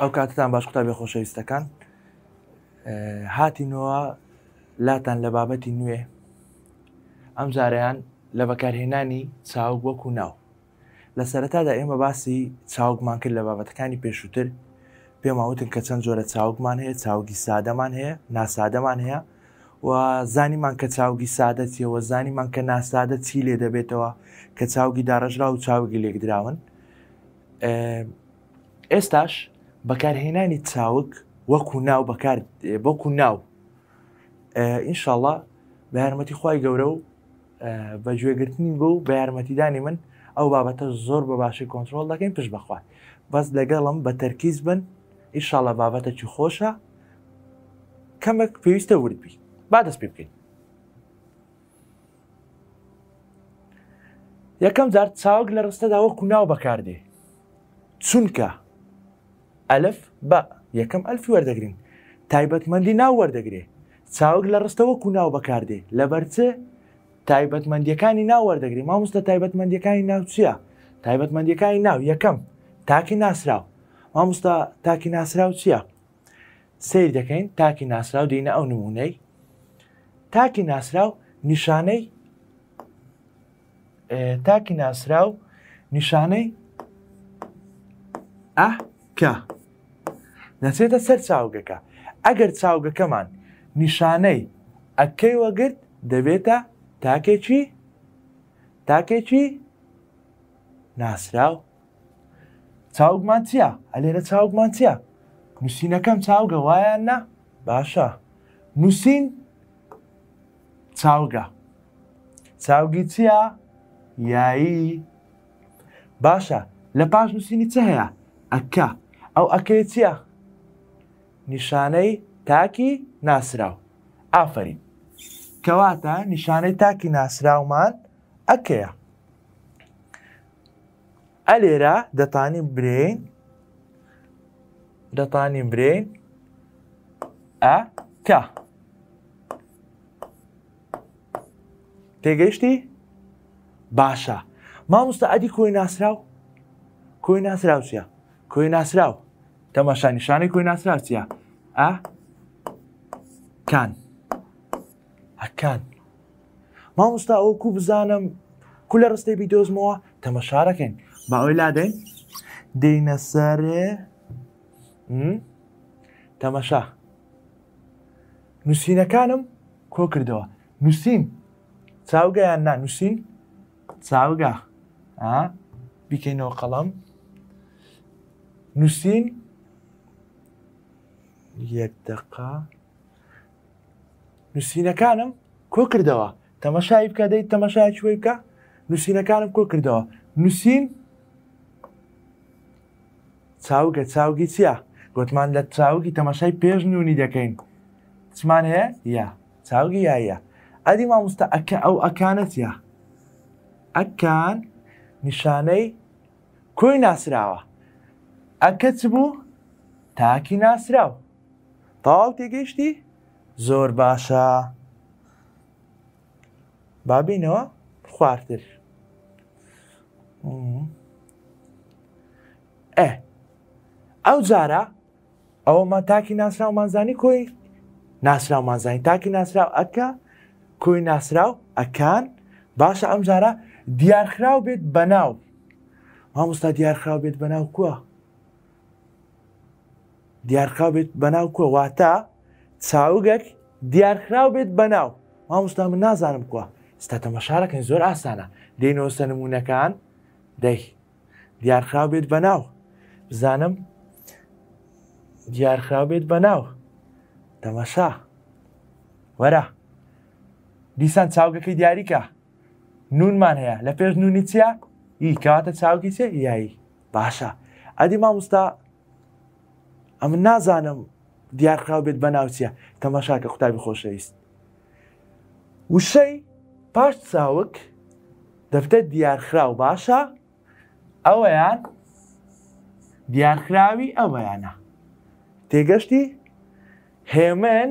ئەو کاتتان باش قوتابی خۆشەویستەکان هاتینەوە لاتان لە بابەتی نوێ ئەم جاریان لە بەکارهێنانی چاوک وەکو ناو لە سەرەتادا ئێمە باسی چاوکمان کرد لە بابەتەکانی پێشووتر پێماوتن کە چەند جۆرە چاوکمان هەیە چاوگی سادەمان هەیە ناسادەمان هەیە و زانیمان کە چاوگی سادە چیەوە زانیمان کە ناسادە چی لێ دەبێتەوە کە چاوگی داڕژرا و چاوگی لێکدراون ئێستاش بەکارهێنانی چاوک وەکو ناو بەکار بۆکو ناو ئینشاءله بە یارمەتی خی گەورە و بە گوێگرتنی بۆ بە یارمەتیدانی من ئەو بابەتە زۆر بە باشی کۆنتترۆل دەکەین پشت بخوات بەس لەگەڵم بە تەرکیز بن ئینشاءله بابەتە چی خۆشە کەمێک پێویستە وردبی با دەست پێ بکەین یەکەم جار چاوک لە ڕستەدا وەکو ناو بەکاردێ چونکە ئەلف بە یەکەم ئەلفی وەردەگرین تایبەتمەندی ناو وەردەگرێ چاوک لە ڕستەوە کوناو بەکاردێ لە بەرچێ تایبەتمەندیەکانی ناو وەردەگری مامۆستە تایبەتمەندیەکانی ناو چییە تایبەتمەندیەکانی ناو یەکەم تاکی ناسراو مامۆستا تاکی ناسراو چییە سیر دەکەین تاکی ناسراو دینە ئەو نمونەی تاکی ناسراو نیشانەی تاکی ناسراو نیشانەی ئەکە نەچێتە سەر چاوگەکە ئەگەر چاوگەکەمان نیشانەی ئەکەی وەگرت دەبێتە تاکێکی تاکێکی ناسرااو چاوگمان چییە ئەلێرە چاوگمان چییە نووسینەکەم چاوگە وایان نا باشە نووسین چاوگە چاوگی چییە یایی باشە لە پاش نووسینی چ هەیە ئەکە ئەو ئەکەی چییە نیشانەی تاکی ناسراو ئافرین کەواتە نیشانەی تاکی ناسراومان ئەکەیە ئەلێرە دەتانی برین دەتانی برین ئە کا تێگەیشتی باشە مامۆستا ئەدی کۆی ناسراو کۆی ناسراوچە کۆی ناسراوە تەماشا نیشانێک کۆی ناسراچە ئا کان هەکان مامۆستا ئەوکو بزانم کو لە ڕستەی بیدۆزمەوە تەمەشارەکەین با ئەوی لادەین دینە سەرێ تەمەشا نووسینەکانم کۆ کردەوە نووسین چاوگەیان نا نووسین چاوگە بکەینەوە قەڵم نووسین یەک دقا نووسینەکانم کۆ کردەوە تەمەشای بکە دەیت تەمەشای شوێ بکە نووسینەکانم کۆ کردەوە نووسین چاوگە چاوگی چییە گوتمان لە چاوگی تەمەشای پێش نوونی دەکەین چمان هەیە یا چاوگی یایە ئەدی مامۆستا ئەکە ئەو ئەکانەتە ئەکان نیشانەی کۆی ناسراوە ئەکە چ بوو تاکی ناسراوە تاو تێگەیشتی زۆر باشە بابینەوە خواردتر ئە ئەو جارە ئەوەمە تاکی ناسرا و مانزانی کۆی ناسرا و مانزانانی تاکی ناسرا و ئەکە کوی ناسرا و ئەکان باشە ئەم جارە دیارخراو بێت بەناو مامۆستا دیارخراو بێت بەناو کووە دیارخرا بێت بەناو کۆواتە چاوگەک دیارخراو بێت بەناو مامۆستا من نازانم کووە ستا تەمەشارەکەن زۆر ئاسانە دێنەوەسە نمونونەکان دەی دیارخرا بێت بەناو بزانم دیارخرا بێت بەناو تەمەشا وەرە دیسان چاوگەکەی دیاریکە نونمان هەیە لە پێش نونی چیە؟ ئی کەواتە چاوکی چێ یایی باشە ئەدی مامۆستا ئەم نازانم دیارخراو بێت بە ناوچە تەماشاکە قوتابی خۆشەویست وشەی پاش چاوک دەفتە دیارخراو باشە ئەوەیان دیارخراوی ئەوەیانە تێگەشتی هێمن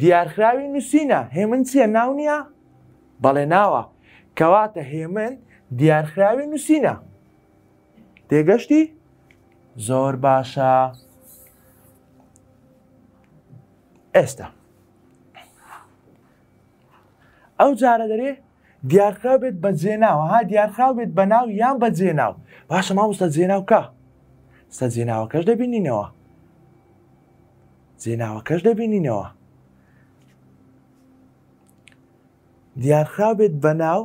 دیارخراوی نووسینە هێمن چیە ناو نییە بەڵێ ناوە کەواتە هێمن دیارخراوی نووسینە تێگەشتی زۆر باشە. ئێستا ئەو جارە دەرێ دیارخرا بێت بە جێناوە ها دیارخرا بێت بە ناو یان بە جێناو باشە مامۆستا جێناو کە ستا جێناوەکەش دەبینینەوە جێناوەکەش دەبینینەوە دیارخرا بێت بە ناو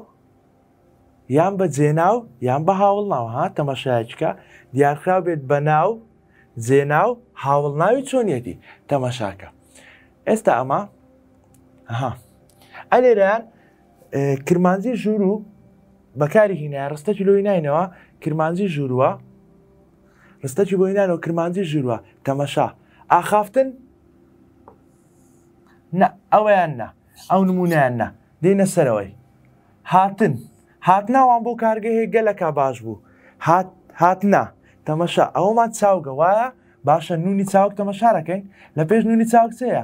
یان بە جێناو یان بە هاوڵ ناو ها تەمەشایکە دیارخرا بێت بە ناو جێناو هاوڵ ناوی چۆنیەتی تەمەشاکە ئێستا ئەمە ها ئەلێرەیان کرمانزی ژوور و بەکاری هینە ڕستەکی لۆی نینەوە کرمانزی ژووروە ڕستەکی بۆ هینانەوە کرمانزی ژووروە تەمەشا ئاخافتن ئەویان نە ئەو نمونیان نە دێنە سەرەوەی هاتن هاتناوان بۆ کارگەهەیە گەلەکە باش بوو هاتنا تەمەشا ئەومان چاوگە وایە باشە نونی چاوک تەمەشارەکەین لە پێش نونی چاوک چەیە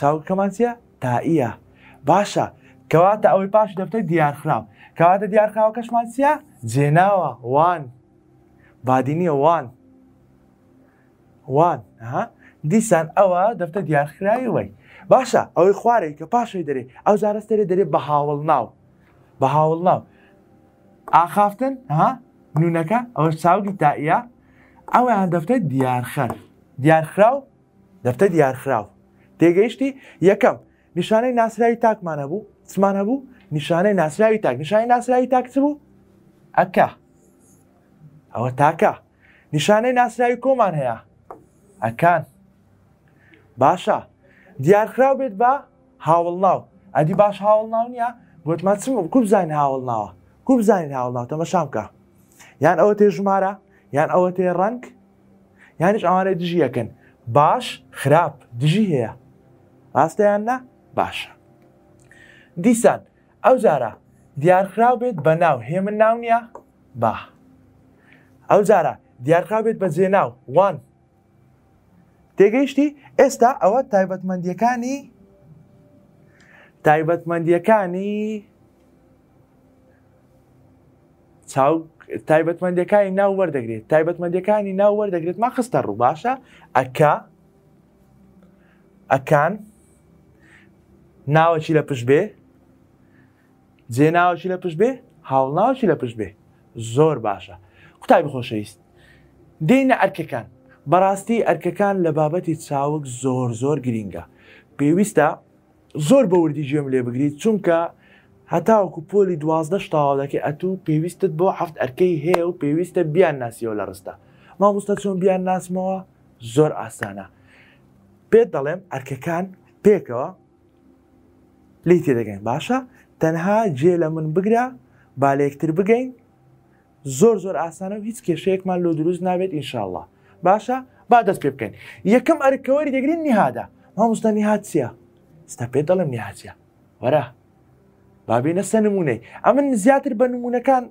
چاوکەمان چیە تائیە باشە کەواتە ئەوەی پاش دەفتەی دیارخراو کەواتە دیارخراوە کەشمان چیە جێناوە وان بادینیە وان وان دیسان ئەوە دەفتە دیارخراوی باشە ئەوەی خوارێک کە پاشەی دەرێ ئەو زارستێرە دەرێ بە هاوڵ ناو بە هاوڵ ناو ئاخافتن ها نونەکە ئەوە چاوگی تائە ئەویان دەفتە دیارخەر دیارخراو دەفتە دیارخراو تێگەیشتی یەکەم نیشانەی ناسراوی تاکمانە بوو چمانە بوو نیشانەی ناسراوی تاک نیشانی ناسراوی تاکچ بوو ئەکە ئەوە تاکە نیشانەی ناسراوی کۆمان هەیە ئەکان باشە دیارخراو بێت بە هاوڵناو ئەدی باش هاوڵناو نیە گوتمان چم کو بزانین هاوڵناوە کو بزانین هاوڵناو تەمەشام بکە یان ئەوە تێژمارە یان ئەوە تێ ڕنگ یانش ئەوانە دژی یەکەن باش خراپ دژی هەیە ڕاستەیان نا باشە دیسان ئەو جارە دیارخراو بێت بە ناو هێمن ناو نییە با ئەو جارە دیارخراو بێت بە جێناو وان تێگەیشتی ئێستا ئەوە تایبەتمەندیەکانی تایبەتمەندیەکانی تایبەتمەندەکانی ناو وەردەگرێت تایبەتمەندەکانی ناو وەردەگرێت ما خستە ڕوو باشە ئەکا ئەکان ناوەکی لە پشت بێ جێ ناوەکی لە پشت بێ هاوڵناوکی لە پشت بێ زۆر باشە قوتای بخۆشەویست دێنە ئەرکەکان بەڕاستی ئەرکەکان لە بابەتی چاوک زۆر زۆر گرینگە پێویستە زۆر بەوردی ژێم لێ بگریت چونکە هەتاوەکو پۆلی دوازدە شتاوەڵەکە ئەتوو پێویستت بۆ هەفت ئەرکەی هەیە و پێویستە بیان ناسیەوە لە ڕستە مامۆستا چۆن بیان ناسمەوە زۆر ئاسانە پێت دەڵێم ئەرکەکان پێکەوە لی تێدەگەین باشە تەنها جێ لە من بگرا با لە یەکتر بگەین زۆر زۆر ئاسانە و هیچ کێشەیەکمان لۆ دروست نابێت ئینشاءله باشە با دەست پێ بکەین یەکەم ئەرکەوەری دەگرین نیهادا مامۆستا نیهاتچیە ستا پێ دەڵم نیهاتچیە وەرە بابینە سە نمونەی ئەمن زیاتر بە نمونونەکان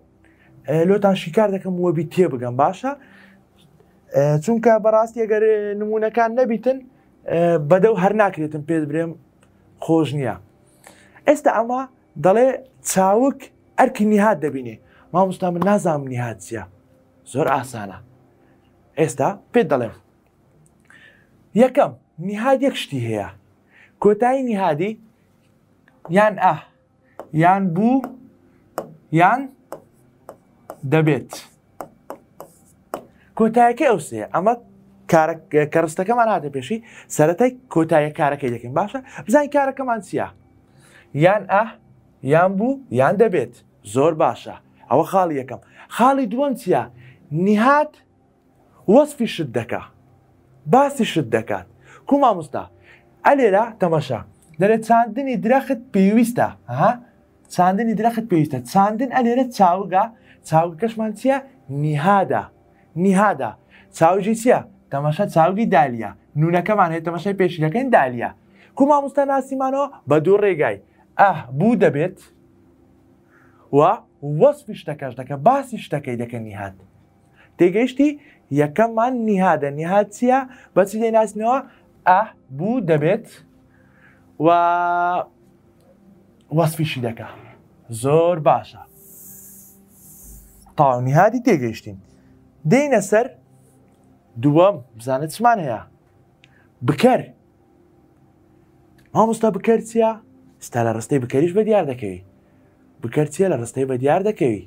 لۆتان شیکار دەکەم وەبی تێ بگەم باشە چونکە بەڕاستی ئەگەر نمونونەکان نەبیتن بەدە و هەر ناکرێتم پێ برێم خۆش نییە ئێستا ئەمە دەڵێ چاوک ئەرکی نیهات دەبینێ مامۆستا من نازام نیهات چیە زۆر ئاسانە ئێستا پێ دەڵێم یەکەم نیهاد یەک شتی هەیە کۆتایی نیهادی یان ئە یان بوو یان دەبێت کۆتایەکە ئەوسەیە ئەمە کەڕستەکەمان هاتە پێشی سەتای کۆتایە کارەکەی دەکەین باشە بزانین کارەکەمان چیە یان ئە یان بوو یان دەبێت زۆر باشە ئەوە خاڵی یەکەم خاڵی دووەم چیە نیهات وەسفی شت دەکا باسی شت دەکات کو مامۆستا ئەلێرا تەمەشە دەرێ چاندنی درەخت پێویستە ها چاندنی درەخت پێویستە چاندن ئەلێرە چاوگا چاوگەکەشمان چییە نیهادا نیهادا چاوجی چییە تەمەشە چاوگی دالیە نونەکەمان هەیە تەمەشای پێشینەکەین دالیە کو مامۆستا ناسیمانەوە بە دوو ڕێگای ئەه بوو دەبێت و وەصفی شتەکەش دەکە باسی شتەکەی دەکە نیهات تێگەیشتی یەکەممان نیهادە نیهات چییە بەچی دەیناسنەوە ئەه بوو دەبێت و وەصفیشی دەکە زۆر باشە تاونیهادی تێگەیشتین دەینە سەر دووەم بزانێت چمان هەیە بکەر مامۆستا بکەر چیە؟ ستا لە ڕستەی بکەریش بە دیار دەکەوی بکەرچێ لە ڕستەی بە دیار دەکەوی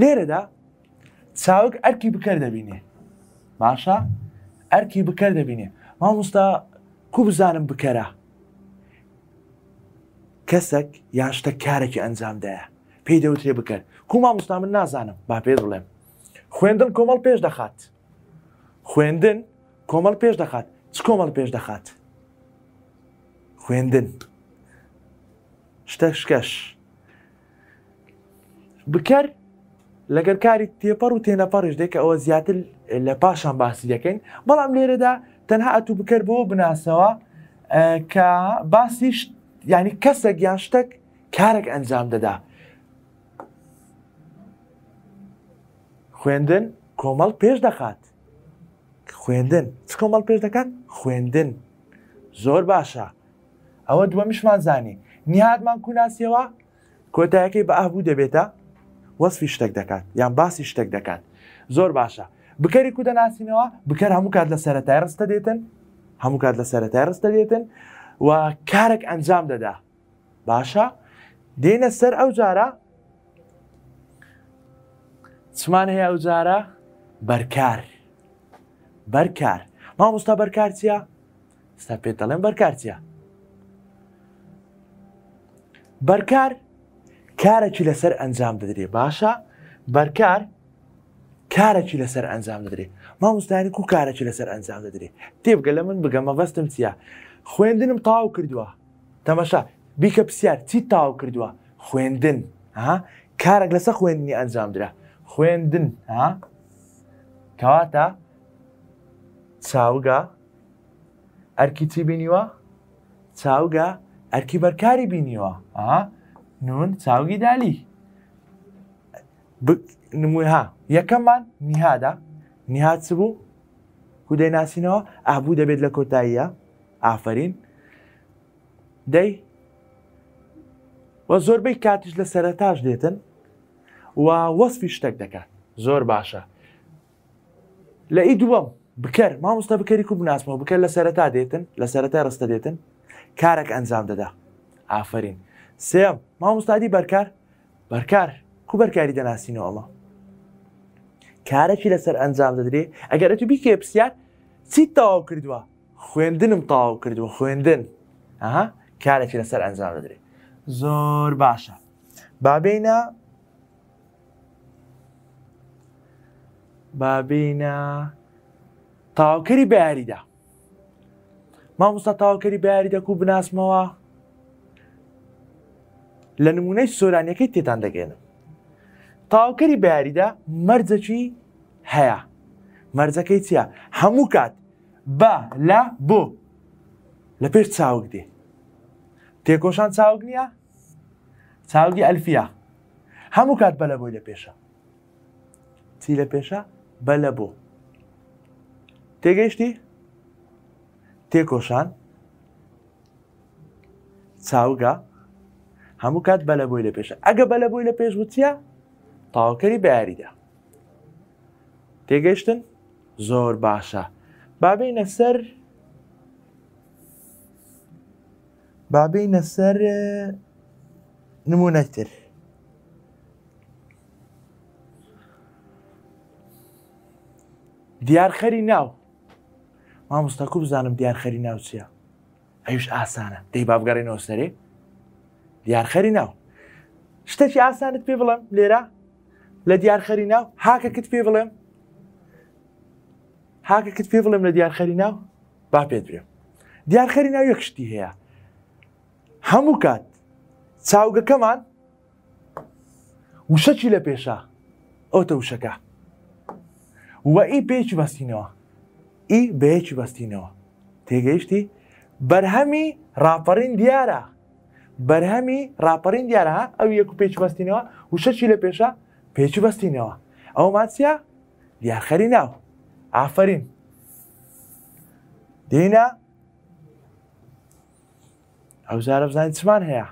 لێرەدا چاوک ئەرکی بکەر دەبینێ باشە ئەرکی بکەر دەبینێ مامۆستا کو بزانم بکەرە کەسێک یان شتە کارێکی ئەنجام دەیە پێی دەوترێ بکەن کوما مستا من نازانم با پێ بڵێم خوێندن کۆمەڵ پێش دەخات خوێندن کۆمەڵ پێش دەخات چ کۆمەڵ پێش دەخات خوێندن شتە شکەش بکەر لەگەر کاری تێپەر و تێنەپەڕش دێککە ئەوە زیاتر لە پاشان باسی دەکەین بەڵام لێرەدا تەنها ئەتو بکەر بۆ بناسەوە کە باسیش ینی کەسێک یان شتێک کارێک ئەنجام دەدا خوێندن کۆمەڵ پێش دەخات خوێندن چ کۆمەڵ پێش دەکات خوێندن زۆر باشە ئەوە دووەمیشمان زانی نیهاتمان کوناسیەوە کۆتایەکەی بە ئاهبوو دەبێتە وەصفی شتێک دەکات یان باسی شتێک دەکات زۆر باشە بکەری کو دەناسینەوە بکەر هەموو کات لە سەرەتای ڕستە دێتن هەموو کات لە سەرەتای ڕستە دێتن و کارێک ئەنجام دەدا باشە دێنە سەر ئەو جارە چمان هەیە ئەو جارە بەرکار بەرکار مامۆستا بەرکارچیە ستا پێ دەڵێن بەرکارچیە بەرکار کارێکی لەسەر ئەنجام دەدرێ باشە بەرکار کارێکی لەسەر ئەنجام دەدرێت مامۆستانی و کارێکی لەسەر ئەنجام دەدرێت تێبگە لە من بگەمە بەستم چیە خوێندنم تاو کردووە تەمەشا بیکە پرسیار چی تاو کردووە خوێندن کارێک لەسەر خوێندنی ئەنجام درا خوێندن کەواتە چاوگە ئەرکی چی بینیوە؟ چاوگە ئەرکی بەرکاری بینیوە نون چاوگی دالی نموها یەکەممان نیهادا نیهات چ بوو هودەی ناسینەوە ئابوو دەبێت لە کۆتاییە ئافرین دەی وە زۆربەی کاتیش لە سەرتاش دێتن و وەسفی شتێک دەکات زۆر باشە لە ئی دووەم بکەر مامۆستا بکەری و بناسمەوە بکە لە سەرەتا دێتن لە سەرەتا ڕستە دێتن کارێک ئەنجام دەدا ئافرین سێم مامۆستادی بەرکار بەرکار کو بەرکاری دەناسینەوەڵە کارێکی لەسەر ئەنجام دەدرێ ئەگەرە تو بیکێ پرسیار چیت تەواو کردووە خوێندنم تاو کردووە خوێندن ئەها کارێکی لەسەر ئەنجام دەدرێ زۆر باشە بابینە بابینە تاواکەری بەیاریدا مامۆستا تاواکەری بەیاری دەکو و بناسمەوە لە نمونەی سۆرانیەکەی تێتان دەگەێنم تاواکەری بەیاریدا مەرجەکی هەیە مەرجەکەی چییە هەموو کات بە لە بۆ لە پێش چاوک دێ تێکۆشان چاوک نییە چاوگی ئەلفیا هەموو کات بە لە بۆی لە پێشە چی لە پێشە بەلە بوو تێگەیشتی تێکۆشان چاوگە هەموو کات بەلە بووی لە پێشە ئەگە بەلە بووی لە پێش وتیە تاواکەری بەیاریدا تێگەشتن زۆر باشە بابینە سەر بابینە سەر نمونەتر دیارخەری ناو مامۆستاکو بزانم دیارخەری ناو چییە ئەوش ئاسانە دەی بابگەڕێنەوە سەرێ دیارخەری ناو شتێکی ئاسانت پێ بڵم لێرە لە دیارخەری ناو هاکەکت پێ بڵێم هاکەکت پێ بڵێم لە دیارخەری ناو با پێت بێم دیارخەری ناو یەک شتی هەیە هەموو کات چاوگەکەمان وشەکی لە پێشە ئەوتە وشەکە و ئی پێکی بەستینەوە ئی بەیەکی بەستینەوە تێگەیشتی بەرهەمی راپەڕین دیارە بەرهەمی راپەڕین دیارە ئەو یەک و پێچ بەستینەوە و شەچی لە پێشە پێچی بەستینەوە ئەو ماچیا دیارخەری ناو ئافرین دینە ئەو زارە بزانانی چمان هەیە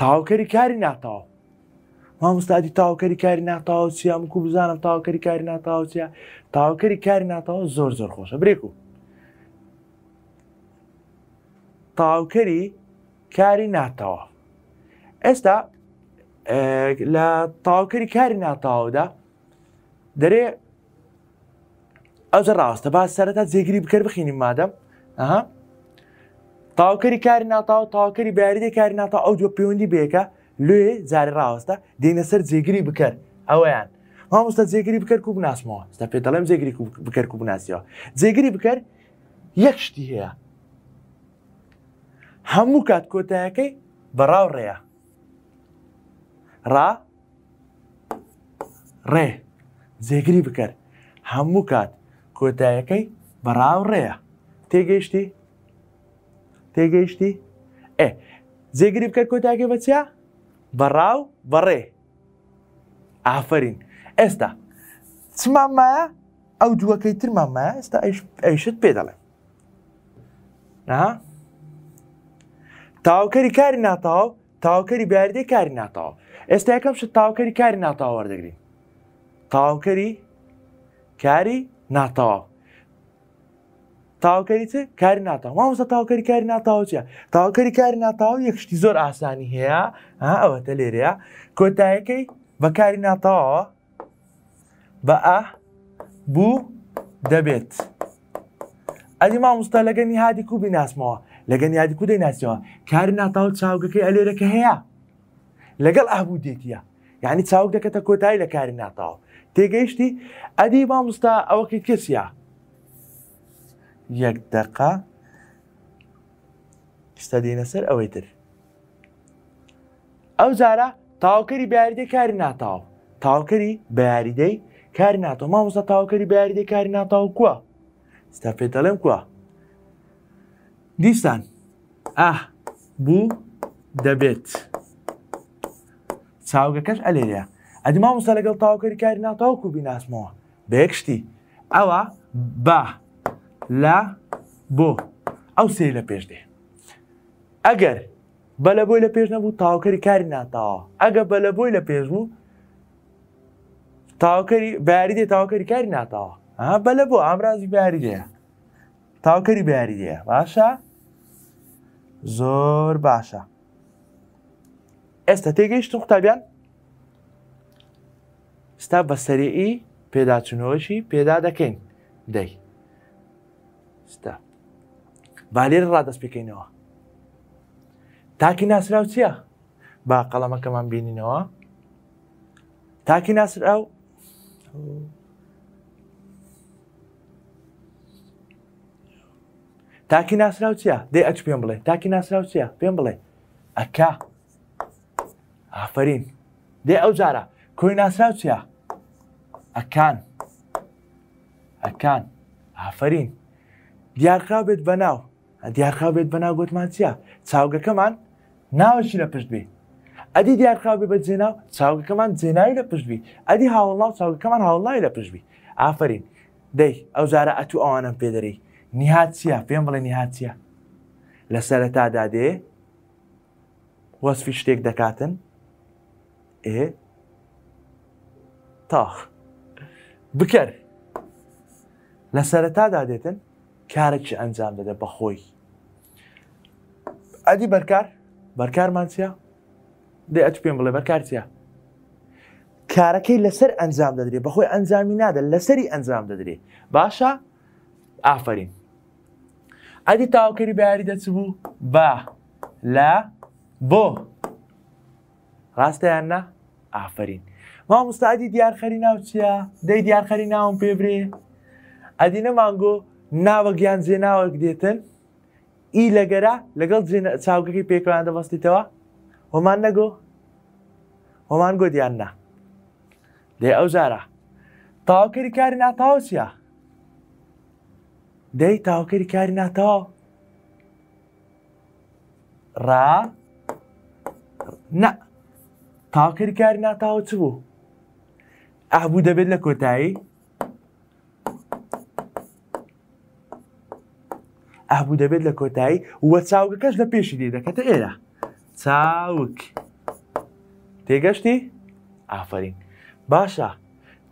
تاوکەری کاری ناتەوە مامۆستادی تاوکەری کاری ناتاوچیە ئەم کو بزانم تاوکەری کاری ناتاوچیە تاوکەری کاری ناتاوە زۆر زۆر خۆشە برێک و تاوکەری کاری ناتەوە ئێستا لە تاوکەری کاری ناتاودا دەرێ ئەوزە ڕاستە با سەرەتا جێگیری بکرد بخینی مادەم ئەها تاوکەری کاری ناتاو تاوکەری بیاریدە کاری ناتا ئەو دو پەیوەندی بێکە لێ جارە ڕاوەستە دێنە سەر جێگیری بکەر ئەویان مامۆستا جێگیری بکەر و بناسمەوە ستا پێ دەڵێم جێگیری بکەر و بناسیەوە جێگیری بکەر یەک شتی هەیە هەموو کات کۆتایەکەی بەڕاو ڕێە ڕا ڕێ جێگیری بکەر هەموو کات کۆتایەکەی بەڕاو ڕێە تێگەیشتی تێگەیشتی ئێ جێگیری بکەر کۆتاکە بەچیا؟ بەڕاو بەڕێ ئافرین ئێستا چمان مایە ئەو دووەکەی ترمان مایە ئێستا ئەیشت پێ دەڵێ تاوکەری کاری ناتاو تاوکەری بیاردەی کاری ناتاو ئێستا یەکەم شت تاوکەری کاری ناتاوەردەگرین تاوکەری کاری ناتاوە تاواکەری چ کاری ناتاو مامۆستا تاواکەری کاری ناتاو چە تاواکەری کاری ناتاو یەکشتی زۆر ئاسانی هەیە ئەوەتە لێرەیە کۆتایەکەی بەکاری ناتاوە بە ئا بوو دەبێت ئەدی مامۆستا لەگەنی هادی و بیناسمەوە لەگەن یادی کو دەیناسیەوە کاری ناتاو چاوگەکەی ئەلێرەکە هەیە لەگەڵ ئابوو دێتە یعنی چاوک دەکەتە کۆتایی لە کاری ناتاو تێگەیشتی ئەدی مامۆستا ئەوەکەی کەسیە یەک دقا شتا دێنە سەر ئەوەی تر ئەو جارە تاوکەری بیاریدە کاری ناتاو تاوکەری بەیاریدەی کاری ناتۆ مامۆستا تاوکەری بیاریدە کاری ناتاو کووە ستا پێ دەڵێم کووە دیستان ئا بوو دەبێت چاوگەکەش ئەلێرە ئەدی مامۆستا لەگەڵ تاوکەری کاری ناتاوکو بیناسمەوە بێکشتی ئەوە بە لا بۆ ئەو سێ لە پێش دێ ئەگەر بە لە بۆی لە پێش نەبوو تاوکەری کاری ناتاوە ئەگە بە لە بۆی لە پێش بوو تاوکەری باری دێ تاوکەری کاری ناتاوە بە لە بۆ ئامرازی باری دێ تاوکەری باری دێ باشە زۆر باشە ئێستا تێگەیشتن قوتابیان ستا بەسەرئی پێداچنەوەشی پێدا دەکەین دەی ستا بالێر ڕادەست بکەینەوە تاکی ناسرااو چییە با قەڵەمەکەمان بینینەوە تاکی ناسر ئەو تاکی ناسرااو چییە دێ ئەچ پێم بڵێ تاکی ناسرااو چییە پێم بڵێ ئەکا ئافرین دێ ئەو جارە کۆی ناسرااو چییە ئەکان ئەکان ئافرین دیارخرا بێت بە ناو دیارخرا بێت بە ناو گوتمان چیە چاوگەکەمان ناوەشی لە پشت بێ ئەدی دیارخرا بێ بە جێناو چاوگەکەمان جێناوی لە پشتبی ئەدی هاوڵاو چاوگەکەمان هاوڵای لە پشتبی ئافرین دەی ئەو جارە ئەتو ئەوانم پێدەری نیهات چیە پێم بڵێ نیهات چیە لە سەرەتادا دێ وەسفی شتێک دەکاتن ئێ تاخ بکەر لە سەرەتادا دێتن کارێکی ئەنجام دەدە بەخۆی ئەدی بەرکار بەرکارمان چە دێ ئەچ پێم بڵێ بەرکار چە کارەکەی لەسەر ئەنجام دەدرێ بەخۆی ئەنجامی نادە لەسەری ئەنجام دەدرێ باشە ئافرین ئەدی تاوکەری بەیاری دەچبوو با لە بۆ ڕاستەیان نە ئافرین ما مستعدی دیارخەری ناو چیە دەی دیارخەری ناوم پێبرێ ئەدی نەمانگۆ ناوە گیان جێناوەک دێتن ئی لەگەرا لەگەڵ چاوکەکی پێکەوان دەبستیتەوە هۆمان نەگۆ هۆمان گۆ دیان نا دێ ئەو جارە تاواکەری کاری ناتاوسیە دەی تاواکەری کاری ناتەوە ڕا نە تاواکەری کاری ناتاوە چ بوو ئەبوو دەبێت لە کۆتایی ئابوو دەبێت لە کۆتایی وە چاوگەکەش لە پێشی دی دەکەتە ئێرە چاوک تێگەشتی ئافرین باشە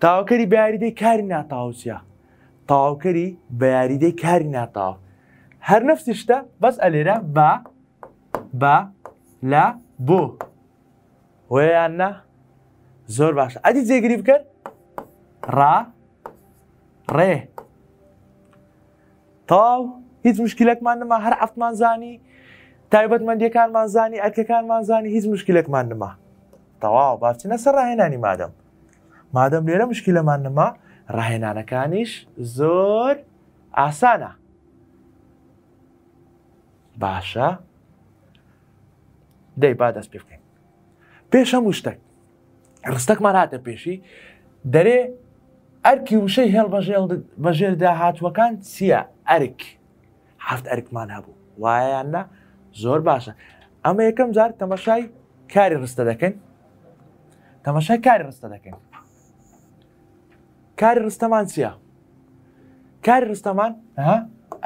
تاوکەری بیاریدەی کاری ناتاوچە تاوکەری بەیاریدەی کاری ناتاو هەر نەفسیشتە بەس ئەلێرە با با لە بۆ ویاننا زۆر باشە ئەدی جێگری بکەن ڕا ڕێ تاو هیچ مشکلەکمان نما هەر ئەفتمان زانی تایبەتمەندیەکانمان زانی ئەرکەکانمان زانی هیچ مشکلەکمان نما تەواو باچینە سەر ڕاهێنانی مادەم مادەم لێرە مشکلەمان نما ڕاهێنانەکانیش زۆر ئاسانە باشە دەی با دەست پێ بکەین پێش هەموو شتێک ڕستەکمان هاتە پێشی دەرێ ئەرکی وشەی هێڵ بەژێر داهاتوەکان چییە ئەرک هەفت ئەرکمان هەبوو وایەیاننا زۆر باشە ئەمە یەکەم جار تەمەشای کاری ڕستە دەکەن تەمەشای کاری ڕستە دەکەن کاری ڕستەمان چییە؟ کاری ڕستەمان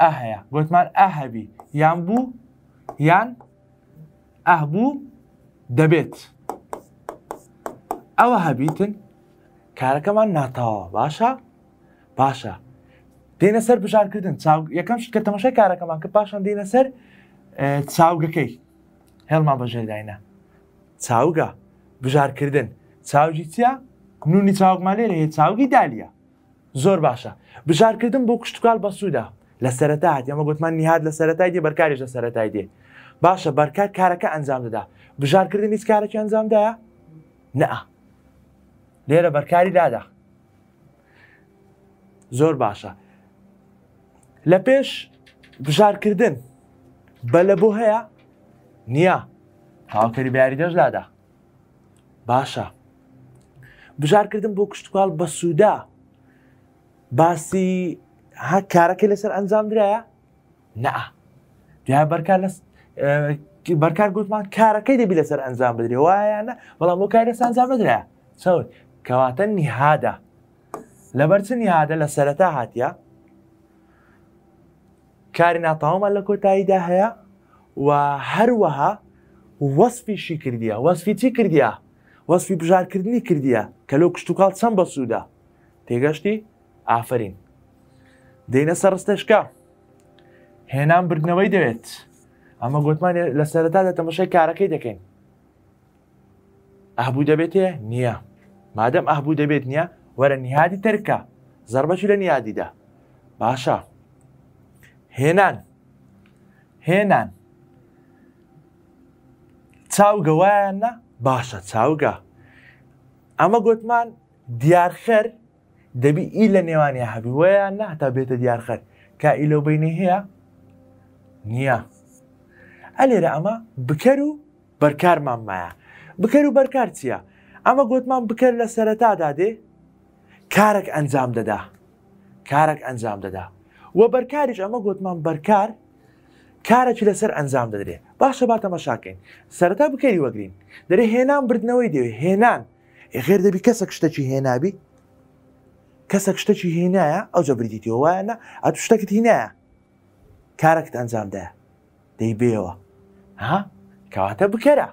ئاهەیە گوتمان ئاهەبی یان بوو یان ئەهبوو دەبێت ئەوە هەبیتن کارەکەمان ناتاوە باشە؟ باشە دێنە سەر بژارکردن یەکەم شکە تەمەشای کارەکەمان کە پاشان دێنە سەر چاوگەکەی هێڵمان بەژێداینە چاوگە بژارکردن چاوجی چیا نونی چاوگمانێ لە هەیە چاوگی دالیە زۆر باشە بژارکردن بۆ کشتتوکال بە سوودا لە سەرەتا ئەمە گوتمان نیهاد لە سەرەتای دێ بەرکاریش لە سەرەتای دێ باشە بەرکار کارەکە ئەنجام دەدا بژارکردن هیچ کارەکی ئەنجامدایە نە لێرە بەرکاری دادا زۆر باشە لە پێش بژارکردن بە لە بۆ هەیە نییە هاوکەری بیاری دەشدادا باشە بژارکردن بۆ کشتتوال بە سوودا باسی ها کارەکە لەسەر ئەنجام درایە نە دوای بەرکار لە بەرکار گوتمان کارەکەی دەبی لەسەر ئەنجام بدرێ وایەنە بەڵام بۆ کاری لەس ئەنجام بدرایە چون کەواتە نیهادا لەبەرچ نیهادا لە سەرەتا هاتیە کاری ناتاومان لە کۆتاییدا هەیە و هەروەها وەسفیشی کردیە وەسفی چی کردیە وەسفی بژارکردنی کردیە کە لەو کشتتوکڵ چەند بە سوودا تێگەشتی ئافرین دەینە سەرستشکە هێنان بردنەوەی دەوێت ئەمە گوتمان لە سەرەتادا تەمەشای کارەکەی دەکەین ئەهبوو دەبێتێ نییە مادەم ئەهبوو دەبێت نییە وەرە نیادی تەرکە زربەشی لە نیادیدا باشە هێنان هێنان چاوگەوایان نە باشە چاوگە ئەمە گوتمان دیارخەر دەبی ئی لە نێوانی هەبیوەیان نە هەتا بێتە دیارخەر کا ئیلۆبینی هەیە نییە ئەلێرە ئەمە بکەر و بەرکارمان مایە بکەر و بەرکار چییە؟ ئەمە گوتمان بکەر لە سەرەتادا دێ کارێک ئەنجام دەدا کارێک ئەنجام دەدا وە بەرکاریش ئەمە گوتمان بەرکار کارەکی لەسەر ئەنجام دەدرێت باشە با تەمەشاکەین سەرتا بکەی وەگرین دەرێ هێنان بردنەوەی دێ هێنان غێر دەبی کەسە شتەکی هێنابی کەسە شتەکی هێنایە ئەو جەبریتیەوە وایە ئەتو شتەکت هینایە کارەکت ئەنجامدایە دەی بێەوە ها کەواتە بکەرە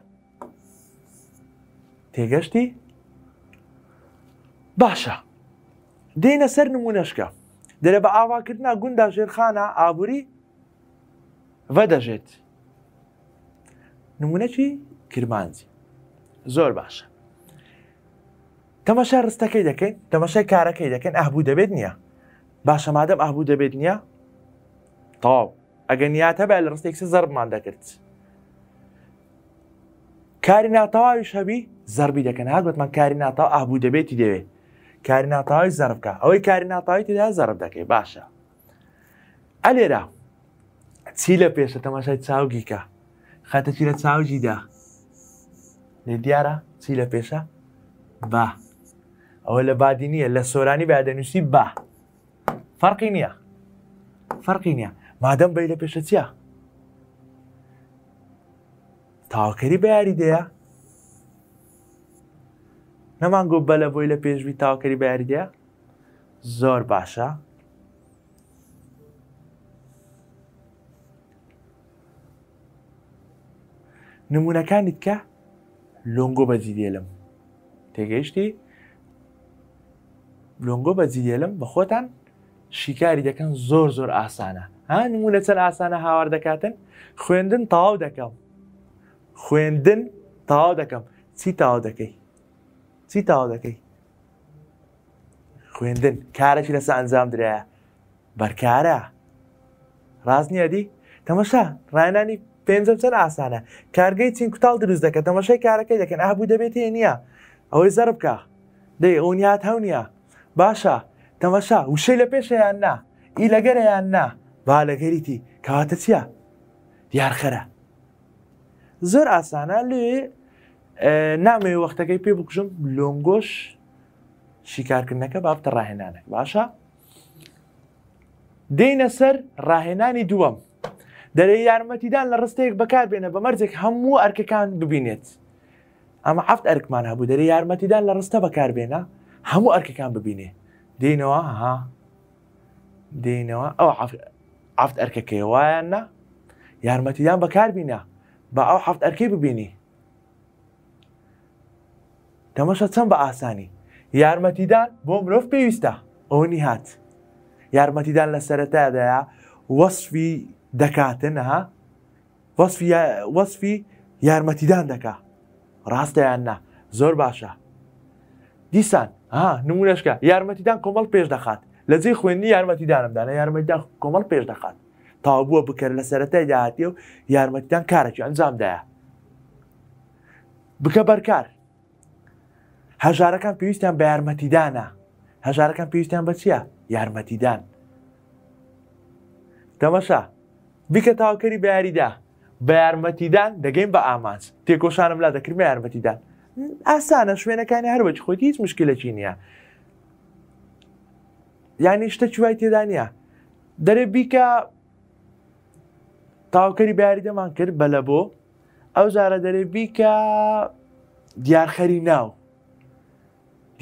تێگەشتی باشە دێنە سەر نمونەشکە دەرە بە ئاواکردنا گوندا ژێرخانە ئابووری بە دەژێت نمونەکی کرمانزی زۆر باشە تەمەشا ڕستەکەی دەکەین تەمەشای کارەکەی دەکەن ئەهبوو دەبێت نییە باشە مادەم ئەهبوو دەبێت نییە تاو ئەگە نیاتە بە لە ڕستێکسی زەرمان دەکرد کاری ناتەواوی شەبی زەربی دەکەن هاگوتمان کاری ناتاو ئابوو دەبێتی دەوێت کاری ناتاوی زەرفکە ئەوەی کاری ناتاوی تدا زەرف دەکەی باشە ئەلێرا چی لە پێشە تەماشای چاوگیکە خەتە چی لە چاوجیدا لێ دیارە چی لە پێشە با ئەوە لە بادی نییە لە سۆرانی بادەنووسی با فەرقی نییە فەرقی نییە مادەم بەی لە پێشە چییە تاواکەری بەیاری دەیە نەمانگۆ بەلە بۆی لە پێشوی تاواکەری بەیاریدە زۆر باشە نمونونەکانیت کە لۆنگۆ بەجیدێلم تێگەیشتی لۆنگۆ بەجیدێلم بە خۆتان شیکاری دەکەن زۆر زۆر ئاسانە ها نمونە چەند ئاسانە هاوار دەکاتن خوێندن تاو دەکەم خوێندن تاو دەکەم چی تاو دەکەی چی تاوا دەکەی خوێندن کارەکی لەسە ئەنجام درایە بەرکارە ڕاز نییە دی تەمەشا ڕایانی پێنجم چەند ئاسانە کارگەی چین کوتال دروست دەکە تەمەشای کارەکەی دەکەن ئابوو دەبێت هێ نییە ئەوەی زەر بکە دەی ئەوونیات هەونیە باشە تەمەشا وشەی لە پێشەیان نا ئی لەگەرەیان نا با لەگەریتی کەواتە چییە دیارخەرە زۆر ئاسانە لێ نامێ وەختەکەی پێ بکوژم لۆنگۆش شیکارکردنەکە بابتە ڕاهێنانە باشە دێنە سەر ڕاهێنانی دووەم دەرێ یارمەتیدان لە ڕستەیەک بەکار بێنە بە مەرجێک هەموو ئەرکەکان ببینێت ئەمە هەفت ئەرکمان هەبوو دەرێ یارمەتیدان لە ڕستە بەکار بێنە هەموو ئەرکەکان ببینێ دێنەوە ها دێنەوە ئەو هەفت ئەرکەکەی وایە یارمەتیدان بەکار بینە بە ئەو هەفت ئەرکەی ببینی کەمەشە چەند بە ئاسانی یارمەتیدان بۆ مرۆڤ پێویستە ئەوەنی هات یارمەتیدان لە سەرەتادایا وەصفی دەکاتنەها وەصفی یارمەتیدان دەکا ڕاستەیان نا زۆر باشە دیسان ها نمونەشکە یارمەتیدان کۆمەڵ پێش دەخات لە جێ خوێنی یارمەتیدانمدانە یارمەتیدان کۆمەڵ پێش دەخات تاوا بووە بکرد لە سەرەتای داهاتی و یارمەتیدان کارێکی ئەنجامدایە بکە بەرکار هەژارەکان پێویستیان بە یارمەتیدانە هەژارەکان پێویستیان بە چییە یارمەتیدان تەمەشا بیکە تاوکەری بەیاریدا بە یارمەتیدان دەگەین بە ئامانج تێکۆشانم لا دەکردمە یارمەتیدان ئاسانە شوێنەکانی هەر بەچ خۆی هیچ مشکلەکی نییە یانی شتە چوای تێدانە دەرێ بیکە تاوکەری بەیاری دەمان کرد بەلە بۆ ئەو زارە دەرێ بیکە دیارخەری ناو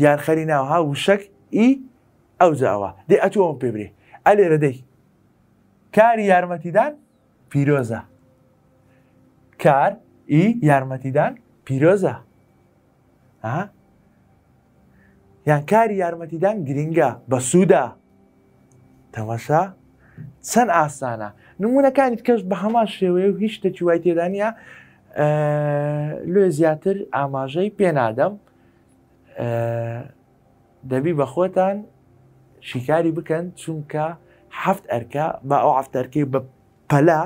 یان خەری ناوها وشک ئی ئەو جاوە دێ ئەچۆم پێبرێ ئەلێرە دەی کاری یارمەتیدان پیرۆزە کار ئی یارمەتیدان پیرۆزە یان کاری یارمەتیدان گرینگە بە سوودا تەمەشا چەند ئاسانە نمونونەکانیت کەس بە هەما شێوەیە و هیچ دەچوای تێدانە لێ زیاتر ئاماژەی پێنادەم دەبی بە خۆتان شیکاری بکەن چونکە هەفت ئەرکە بە ئەو ئەفتەرکەی بە پەلا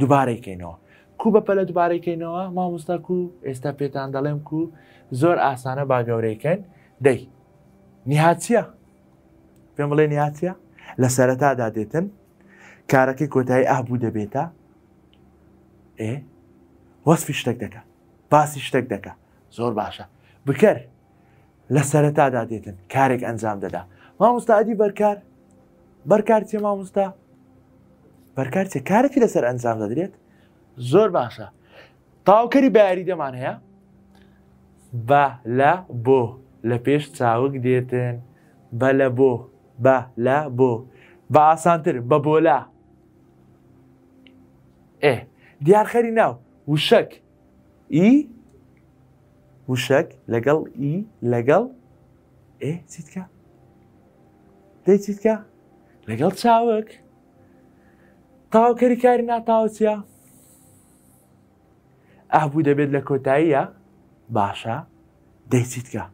دووبارەیکەینەوە کو بە پەلە دووبارەیکەینەوە مامۆستا و ئێستا پێتان دەڵێم و زۆر ئاسانە باگەورەیکەن دەی نیهاچیە پێم بڵێ نیاتە لە سەرەتادا دێتن کارەکەی کۆتایی ئابوو دەبێتە ئێ وەسفی شتێک دەکە باسی شتێک دەکە زۆر باشە بکرد لە سەرەتادا دێتن کارێک ئەنجام دەدا مامۆستادی بەرکار بەرکار چێ مامۆستا بەرکار چێ کارێکی لەسەر ئەنجام دەدرێت زۆر باشە تاوکەری بەیاری دەمان هەیە بە لە بۆ لە پێش چاوک دێتن بە لە بۆ بە لە بۆ بە ئاسانتر بە بۆلا ئێ دیارخەری ناو وشەک ئی وشەك لەگەڵ ئی لەگەڵ ئێ چیتکە دەی چیتکە لەگەڵ چاوک تاواکەری کاری ناتاوچە ئابوو دەبێت لە کۆتاییە باشە دەی چیتکە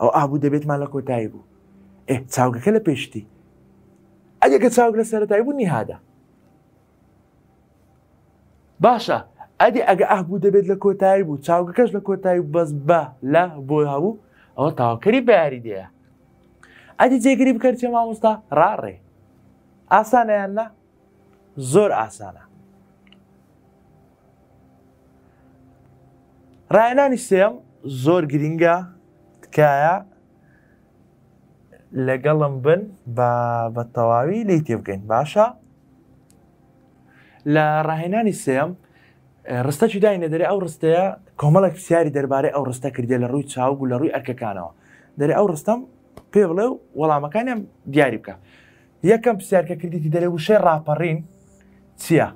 ئەو ئابوو دەبێتمان لە کۆتایی بوو ئێ چاوگەکە لە پێشتی ئەگەکە چاوگ لە سەرەتایی بوو نیهادا باشە ئەدی ئەگە ئەهبوو دەبێت لە کۆتایی بوو چاوکەکەش لە کۆتایی بەس بە لە بۆ هەبوو ئەوە تاوکەری بەیاری دەیە ئەدی جێگری بکەرچێ مامۆستا ڕاڕێ ئاسانەیان نە زۆر ئاسانە ڕایەنانی سێم زۆر گرینگە تکایە لەگەڵم بن بە تەواوی لی تێبگەین باشە لە ڕاهێنانی سێم ڕستە چی داینە دەری ئەو ڕستەیە کۆمەڵک پرسیاری دەربارەی ئەو ڕستە کردێ لە ڕووی چاوگو لە ڕووی ئەرکەکانەوە دەری ئەو ڕستەم پێ بڵێ و وەڵامەکانیان دیاری بکە یەکەم پرسیارکە کردیتی دەرێ وشێ ڕاپەڕین چییە؟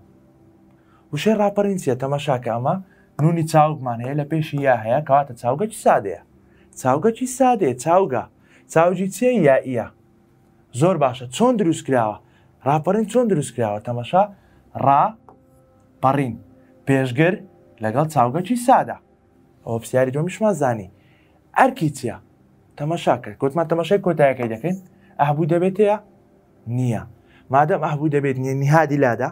وشێ ڕاپەڕین چیە تەمەشاکە ئەمە نونی چاوگمان هەیە لە پێشی یا هەیە کەواتە چاوگە چی سادەیە چاوگە چی سادەیە چاوگە چاوجی چیە یا ئیە زۆر باشە چۆن دروست کراوە ڕاپەڕین چۆن دروست کراوە تەمەشا ڕا پەڕین پێشگر لەگەڵ چاوگەکی سادا ئەو پرسیاری دۆمیشمان زانی ئەرکی چییە تەمەشا کرد کۆتمان تەمەشای کۆتایەکەی دەکەین ئەهبوو دەبێتەیە نییە مادەم ئەهبوو دەبێت نیە نیهادی لادا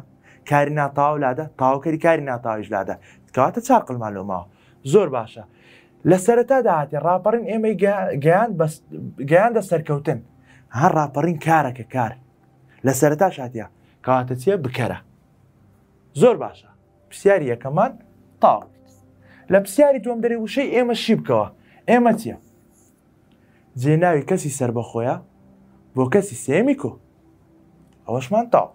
کاری ناتاو لادا تاوکەری کاری ناتاویش لادا کەواتە چار قلمالۆماوە زۆر باشە لە سەرەتا داهاتی ڕاپەڕین ئێمە گەیاندە سەرکەوتن هەر ڕاپەڕین کارەکە کار لە سەرەتا شاتیا کاتە چیە بکەرە زۆر باشە پرسیاری یەکەمان تاڵ لە پرسیاری تۆم دەری وشەی ئێمە شی بکەوە ئێمە چییە جێناوی کەسی سربەخۆیە بۆ کەسی سێمی کۆ ئەوەشمان تاڵ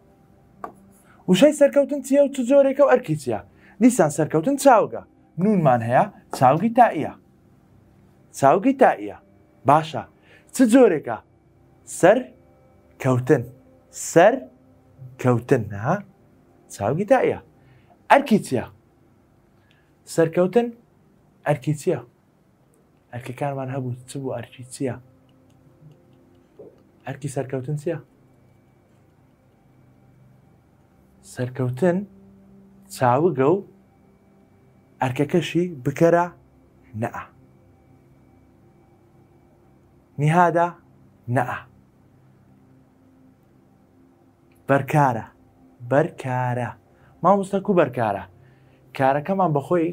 وشەی سەرکەوتن چیە و چ جۆرێکە و ئەرکی چیە دیسان سەرکەوتن چاوگە نونمان هەیە چاوگی تائە چاوگی تائە باشە چ جۆرێکە سەر کەوتن سەر کەوتن ها چاوگی تائە ئەرکی چییە؟ سەرکەوتن ئەرکی چییە؟ ئەرکەکانمان هەبوو چ بوو ئەرکی چییە؟ ئەرکی سەرکەوتن چییە؟ سەرکەوتن چاوگە و ئەرکەکەشی بکەرە نەە. نهادە نەە. بەرکارە بەرکارە. مامۆستا کوبەرکارە کارەکەمان بەخۆی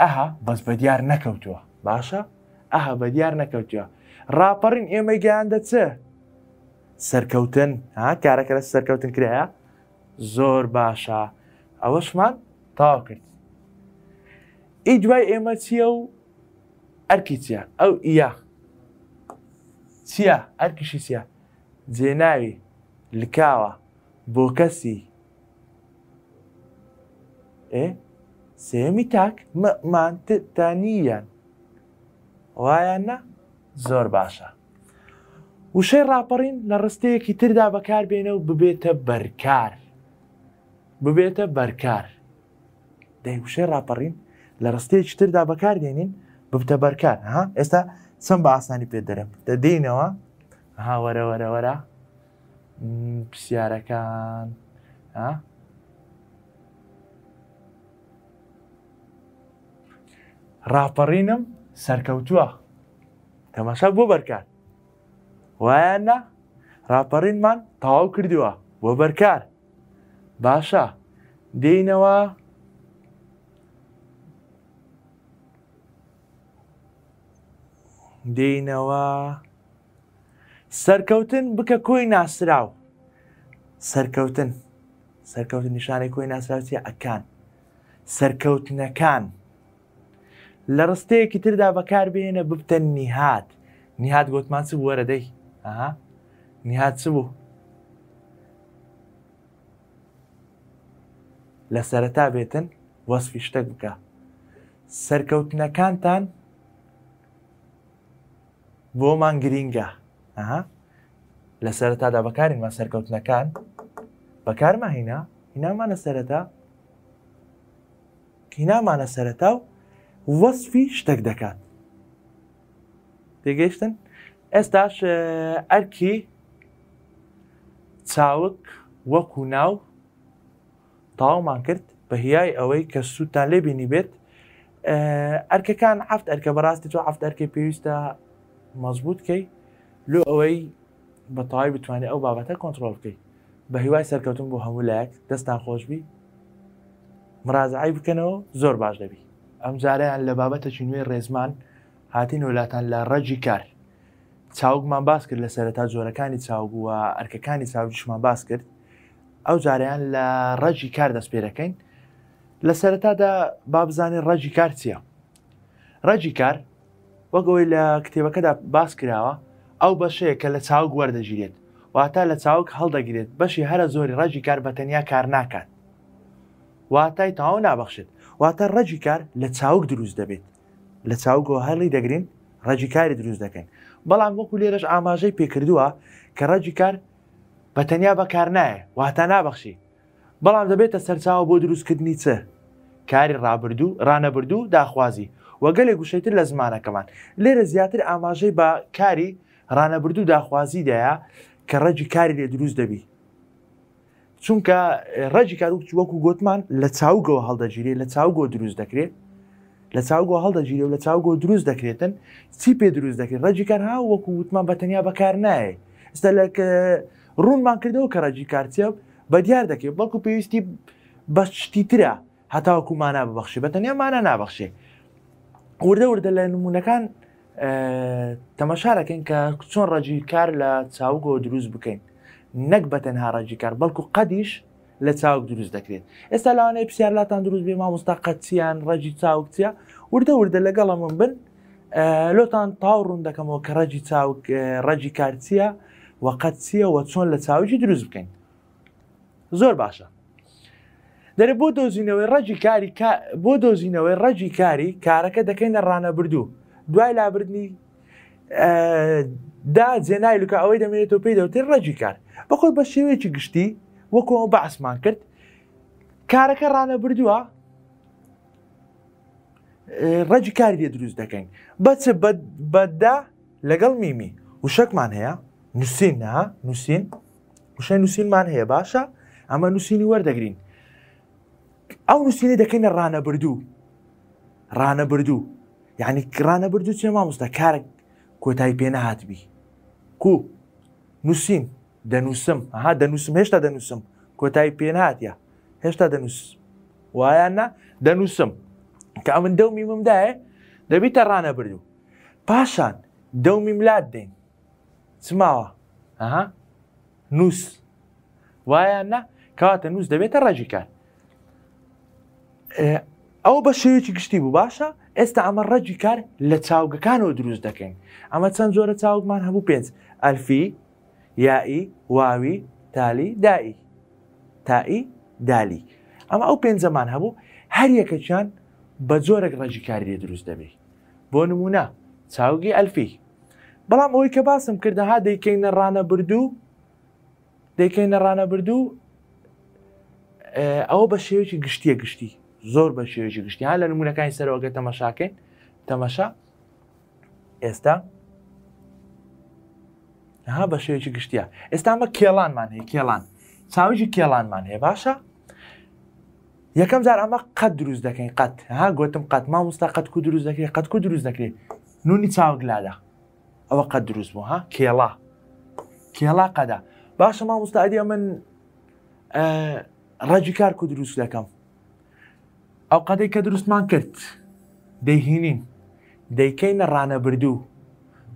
ئەها بەس بە دیار نەکەوتووە باشە ئەها بە دیار نەکەوتووە ڕاپەڕین ئێمە گەیاندە چ سەرکەوتن ها کارەکە لە سەرکەوتن کرایە زۆر باشە ئەوەشمان تاو کرد ئی دوای ئێمە چییە و ئەرکی چیە ئەو ئیا چییە ئەرکیشی چیە جێناوی لکاوە بۆ کەسی ئێ سێمی تاک مانتتانیان وایان نە زۆر باشە وشەی ڕاپەڕین لە ڕستەیەکی تردا بەکار بێنە و ببێتە بەرکار ببێتە بەرکار دەی وشەی ڕاپەڕین لە ڕستەیەکی تردا بەکار دێنین ببتە بەرکار ها ئێستا چەند بە ئاسانی پێ دەرم دەدەینەوە هاوەرەوەرەوەرە پرسیارەکان ها ڕاپەڕینم سەرکەوتووە تەماشا بۆ بەرکار وایەنە ڕاپەڕینمان تەواو کردووە بۆ بەرکار باشە دێینەوە دێینەوە سەرکەوتن بکە کۆی ناسراو سەرکەوتن سەرکەوتن نیشانەی کۆی ناسراوتی ئەکان سەرکەوتنەکان لە ڕستەیەکی تردا بەکار بێنە ببتە نیهات نیهات گوتمان چ وەرەدەی نیهات چ بوو لە سەرەتا بێتن وەسفی شتە بکە سەرکەوتنەکانتان بۆمان گرینگە لە سەرەتادا بەکارین ما سەرکەوتنەکان بەکارمە هینا هینامانە سەرەتا هینامانە سەرەتا و وەصفی شتێک دەکات پێگەیشتن ئێستاش ئەرکی چاوک وەکو ناو تاوامان کرد بە هیای ئەوەی کە سوودتان لێبینی بێت ئەرکەکان هەفت ئەرکە بەڕاستی تۆ هەفت ئەرکە پێویستە مەزبوطکەی لۆ ئەوەی بەتەواوی بتوانێت ئەو بابەتە کۆنتترۆل بکەیت بە هیوای سەرکەوتن بۆ هەمولایەک دەستان خۆشببی مرازعی بکەنەوە زۆر باش دەبی ئەم جاریان لە بابەتەکی نوێ ڕێزمان هاتین وڵاتان لە ڕەجی کار چاوگمان باس کرد لە سەرەتا جۆرەکانی چاوبووە ئەرکەکانی چاوجشمان باس کرد ئەو جاریان لە ڕەجی کار دەست پێەکەین لە سەرەتادا بابزانین ڕەجی کار چییە ڕەجی کار وەگەوەی لە کتێبەکەدا باس کراوە ئەو بەشەیە کە لە چاوک وەردەگیرێت واتە لە چاوک هەڵدەگرێت بەشی هەرە زۆری ڕەجی کار بەتەنیا کار ناکات واتای تەواو نابەخشێت واتە ڕەجی کار لە چاوک دروست دەبێت لە چاوکەوە هەڵی دەگرین ڕەجی کاری دروست دەکەین بەڵام وەکو لێرەش ئاماژەی پێکردووە کە ڕەجی کار بە تەنیا بەکار نایە واتە نابەخشی بەڵام دەبێتە سەرچاوە بۆ دروستکردنی چه کاری ڕابردوو ڕانەبردوو داخوازی وەگەلێک گوشەیتر لە زمانەکەمان لێرە زیاتر ئاماژەی بە کاری ڕانەبردوو داخوازی دەیە کە ڕەجی کاری لێ دروست دەبی چونکە ڕێژی کاروک وەکو گوتمان لە چاوگۆ هەڵدەگیری لە چاوگۆ دروست دەکرێت لە چاوگۆ هەڵدەگیری و لە چاوگۆ دروست دەکرێتن چی پێ دروست دەکرێت ڕێژی کار ها وەکو وتمان بەتەنیا بەکار نایە ئستا لە ڕوونمان کردەوە کە ڕێژی کارتیە بە دیار دەکرێت بەڵکو پێویستی بەشتی ترە هەتاوکومانە ببخشی بەتەنیامانە نابەخشێ وردە وردە لە نمونونەکان تەمەشارەکەن کە چۆن ڕەجی کار لە چاوگۆ دروست بکەین نەک بە تەنها ڕاجیکار بەڵکو قەدیش لە چاوک دروست دەکرێت ئێستا لەوانەیە پرسیارلاتان دروست بێ مامۆستا قەتچیان ڕەجی چاوکچیا وردە وردە لەگەڵە من بن لۆتان تاو ڕوون دەکەمەوە کە ڕەجی چاوک ڕەجی کارچیە و قەتچیەوە چۆن لە چاوکی دروست بکەین زۆر باشە دەرە بۆ دۆزینەوەی ڕەجی کاری بۆ دۆزینەوەی ڕەجی کاری کارەکە دەکەین لە ڕانەبردوو دوای لابردنی دا جێنای لوکە ئەوەی دەمێتەوە پێی دەوتێت ڕەجی کار بەخۆی بە شێوەیەکی گشتی وەکو بەعسمان کرد کارەکە ڕانە بردووە ڕەجی کاری لێ دروست دەکەین بەچ بەدا لەگەڵ میمی وشەکمان هەیە نووسین نا نووسین وشە نووسینمان هەیە باشە ئەمە نووسینی وەردەگرین ئەو نووسینی دەکەینە ڕانە بردوو ڕانە بردوو یعنی ڕانە بردوو چێ مامۆستا کارێک کۆتایی پێ نەهاتبی کو نووسین دەنووسم ها دەنووسم هێشتا دەنووسم کۆتایی پێ نهاتە هێشتا دەنووس وایاننا دەنووسم کە من دەومی ممدایە دەبیتە ڕانە بردو پاشان دەومی ملات دێن چماوە ئەها نووس وایاننا کاتە نووس دەبێتە ڕێژیکان ئەو بە شێوێکی گشتی بوو باشە ئێستا ئەمە ڕەجی کار لە چاوگەکانەوە دروست دەکەین ئەمە چەند زۆرە چاوگمان هەموو پێنج ئەلفی یائی واوی تالی دایی تایی دالی ئەمە ئەو پێنجەمان هەبوو هەر یەکەچیان بە زۆرێک ڕەژیکاری دروست دەبێت بۆ نمونە چاوگی ئەلفی بەڵام ئەوی کە باسم کردەها دەیکەینە ڕانە بردوو دەیکەینە ڕانە بردوو ئەوە بە شێوکی گشتیە گشتی زۆر بە شێوێکی گشتی ها لە نمونونەکانی سەرۆگە تەمەشاکەین تەمەشا ئێستا ها بە شێوێکی گشتیە ئێستا ئەمە کێڵانمان هەیە کێڵان چاویژی کێڵانمان هەیە باشە یەکەم جار ئەمە قەت دروست دەکەین قەت ها گوتم قەت ما مستا قەت کو دروست دەکەی قەت کو دروست دەکرێت نونی چاوگلادا ئەوە قەت دروست بوو ها کێڵا کێڵا قەدا باشە ما مستعدی من ڕەجی کار کو دروست دەکەم ئەو قەدەی کە دروستمان کرد دەیهینین دەیکەینە ڕانەبردوو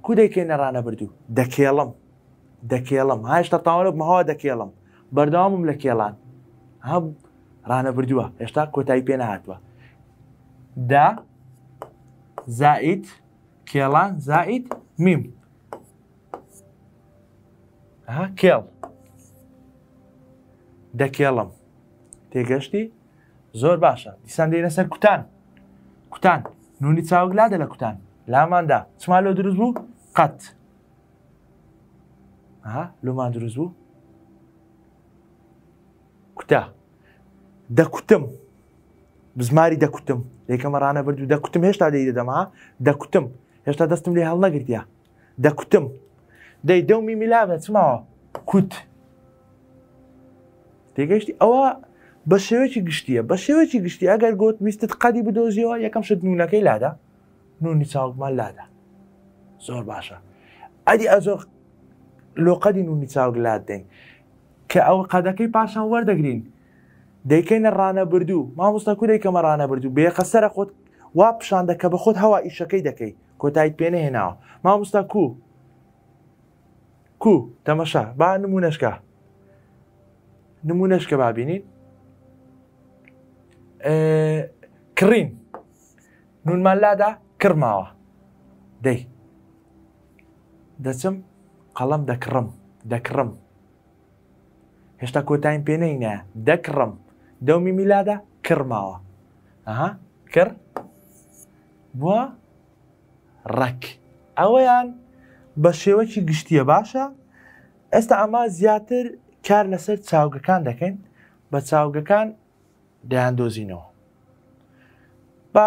کو دەیکەینە ڕانەبردوو دەکێڵم دەکێڵم هاشتا تاوانە مەهاوا دەکێڵم بەرداوامم لە کێڵان هەم ڕانەبردووە هێشتا کۆتایی پێ نهاتوە دا زائیت کێڵان زائیت میم کێڵ دەکێڵم تێگەشتی زۆر باشە دیسان دێنە سەر کوتان کوتان نونی چاوک لادە لە کوتان لاماندا چمالۆ دروست بوو قەت لومان دروست بوو کوتا دەکوتم بزماری دەکوتم لێکەمە ڕانە بردو دەکوتم هێشتا دەی دەدەما دەکوتم هێشتا دەستم لێ هەڵ نەگرتیا دەکوتم دەی دەومی میلاە چماوە کوت تێگەشتی ئەوە بە شێوێکی گشتیە بە شێوێکی گشتی ئەگەر گوت ویستت قەدی بدۆزیەوە یەکەم شت نونەکەی لادا نونی چاڵمان لادا زۆر باشە ئەدی ئەزۆر لۆقەدی نونی چاوگلات دەین کە ئەو قەدەکەی پاشان وەردەگرین دەیکەینە ڕانە بردوو مامۆستا کوی کەمە ڕانە بردوو بێخە سرە خۆت وا پیششاندە کە بە خۆت هەوا ئیشەکەی دەکەی کۆتایت پێ نەهێناوە مامۆستا کو کو تەمەشا با نمونەشکە نمونەشکە بابینین کڕین نونمان لادا کرماوە دەی دەچم قەڵم دەکڕم دەکڕم هێشتا کۆتاین پێنەینە دەکڕم دەومی میلادا کرماوە ئەها کرد بووە ڕەک ئەوەیان بە شێوەکی گشتیە باشە ئێستا ئەما زیاتر کار لەسەر چاوگەکان دەکەین بە چاوگەکان دەیاندۆزینەوە با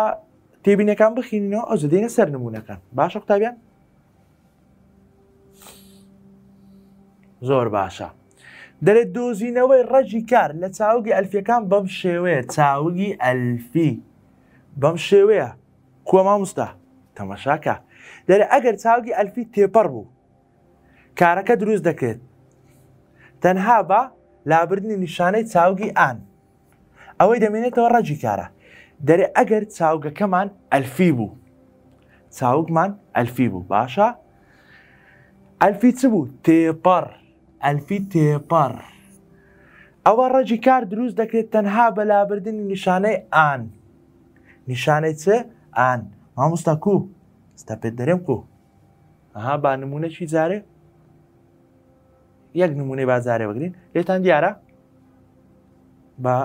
تێبینەکان بخینەوە ئەو زدەینە سەر نمونونەکان باشە قوتابیان زۆر باشە دەرێت دۆزینەوەی ڕەجی کار لە چاوگی ئەلفیەکان بەم شێوەیە چاوگی ئەلفی بەم شێوەیە کۆما مستا تەمەشاکە دەرێ ئەگەر چاوگی ئەلفی تێپەڕ بوو کارەکە دروست دەکرێت تەنها بە لابردنی نیشانەی چاوگی ئان ئەوەی دەمێنێتەوە ڕەجی کارە دەرێ ئەگەر چاوگەکەمان ئەلفی بوو چاوکمان ئەلفی بوو باشە ئەلفی چ بوو تێپەر ئەلفی تێپەر ئەوە ڕەجی کار دروست دەکرێت تەنها بەلابردننی نیشانەی ئان نیشانەی چ ئان مامۆستا کو ستا پێت دەرێم کو ئەها با نمونەی جارێ یەک نمونەی بازارێ بگرین لێتان دیارە با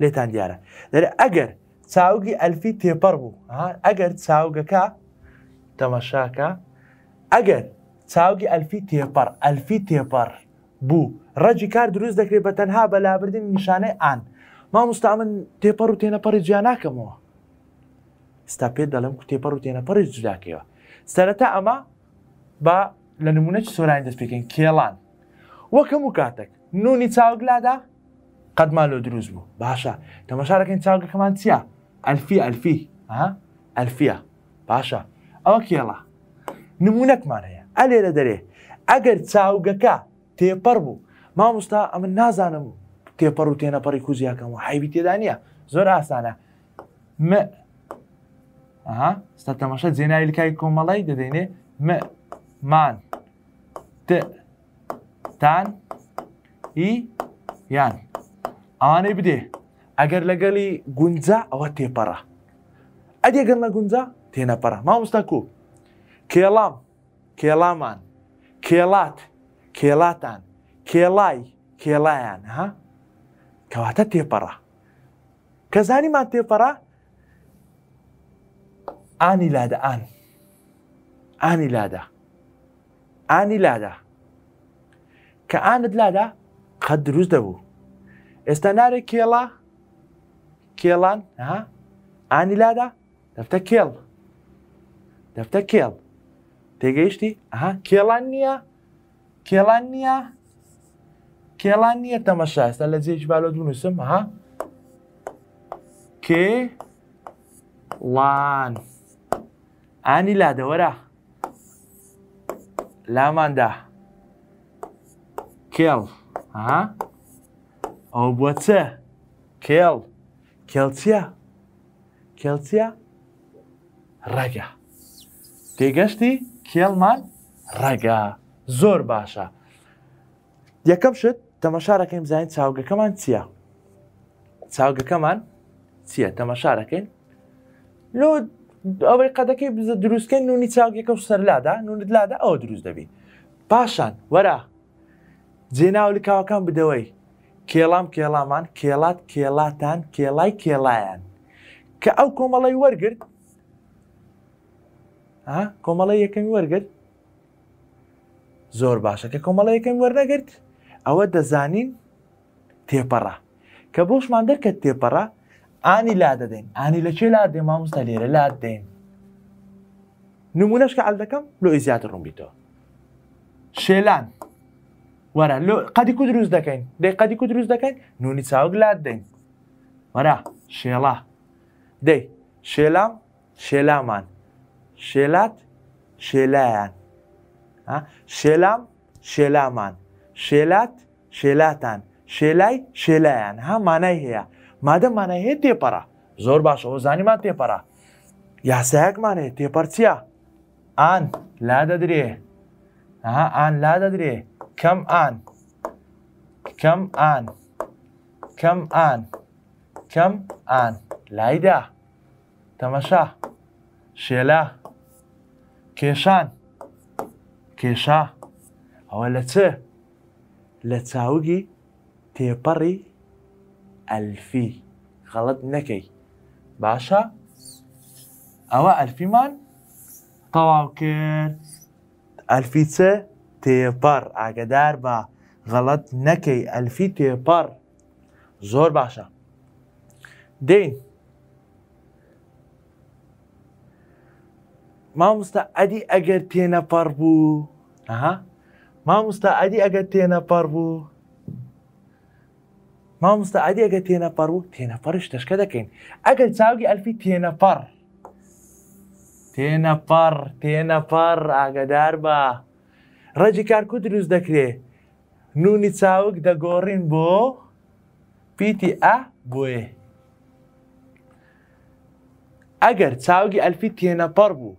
لێتان دیارە دەرێ ئەگەر چاوگی ئەلفی تێپەر بوو ئەگەر چاوگەکە تەمەشاکە ئەگەر چاوگی ئەلفی تێپەر ئەلفی تێپەر بوو ڕەجی کار دروست دەکرێت بە تەنها بەلابردن نیشانەی ئان ما مستا من تێپەر و تێنەپەری جیاناکەمەوە ستا پێ دەڵم کو تێپەر و تێنەپەری جوداکەوە سەرەتا ئەمە بە لە نمونە سۆرانی دەست پێکەین کێڵان وەکەم و کاتێک نونی چاوگلادا قد ما لو دروز بوو باشە تەمەشارەکەین چاوگەکەمان چییە؟ ئەلفی ئەلفی ئەلفیە باشە ئەوە کێڵە نمونونەکمان هەیە ئەلێرە دەرێ ئەگەر چاوگەکە تێپەر بوو مامۆستا ئەمە نازانم تێپەر و تێنەپەڕی کوزیەکەم و حیبی تێدا نیە زۆر ئاسانە ستا تەمەشە جێنایی لکای کۆمەڵی م مان تان ئی يعني. ئانەی بدێ ئەگەر لەگەڵی گونجا ئەوە تێپەڕە ئەدێگەر لە گونجا تێنەپەرە مامۆستا کو کێڵام کێڵامان کێڵات کێڵاتان کێڵای کێڵایان ها کەواتە تێپەڕە کەزانیمان تێپەڕە ئانی لادە ئان ئانی لادە ئانی لادە کە ئانت لادا قەت دروست دەبوو استناري كيلا كيلان ها اني لادا دفتا كيل دفتا كيل تيجيشتي ها كيلانيا كيلانيا كيلانيا تمشى الذي يجبال دون اسم ها كي لان اني لادا ورا لا ماندا كيل ها ئەو بووە چە کێڵ کێڵچیە کێڵچیە ڕەگە تێگەشتی کێڵمان ڕەگە زۆر باشە یەکەم شت تەمەشارەکەیم زانین چاوگەکەمان چییە چاوگەکەمان چییە تەمەشارەکەین لۆ ئەوەی قەدەکەی بزە دروستکە نونی چاوگەکە و سەرلادا نونت لادا ئەو دروست دەبی پاشان وەرە جێناو لکاوەکان بدەوەی کێڵام کێڵامان کێڵات کێڵاتان کێڵای کێڵایەن کە ئەو کۆمەڵی وەرگرت کۆمەڵی یەکەمی وەرگرت زۆر باشە کە کۆمەڵی یەکەم وەرنەگرت ئەوە دەزانین تێپەڕە کە بۆشمان دەرکەت تێپەڕە ئانی لا دەدەین ئانی لە چێ لا دێ مامۆستا لێرە لا دێن نمونەشکە ئەل دەکەم لۆ ئیزیات ڕومبیتەوە شێلان وەرە قەدیک و دروست دەکەین دەی قەدیک و دروست دەکەین نونی چاوک شيلا دەین وەرە شيلا دەی شێلام شێلامان شێلات شێلایان شێلام شێلامان شێلات شێلاتان شێلای شێلایان ها مانای هەیە مادە مانای هەیە تێپەرە زۆر باشەوە زانیمان تێپەرە یاسایەکمان هەیە تێپەرچیە ان لا ها ان لا دەدرێ كم آن كم آن كم آن كم آن العيدة تمشى شيلا كيشان كيشا هو لته لتاوغي تيبري ألفي غلط نكي باشا أو ألفي مان طواوكير ألفي تي تێپەر ئاگدار بە غەڵەت نەکەی ئەلفی تێپەر زۆر باشە دین مامۆستا ئەدی ئەگەر تێنەپەر بوو ئەها مامۆستا ئەدی ئەگەر تێنەپەر بوو مامۆستا ئەدی ئەگە تێنەپەر بوو تێنەپەرش تەشکە دەکەین ئەگەر چاوگی ئەلفی تێنەپەر تێنەپەر تێنەپەر ئاگدار بە ڕەجی کارکو دروست دەکرێ نونی چاوک دەگۆڕین بۆ پیتی ئە بۆێ ئەگەر چاوگی ئەلفی تێنەپەڕ بوو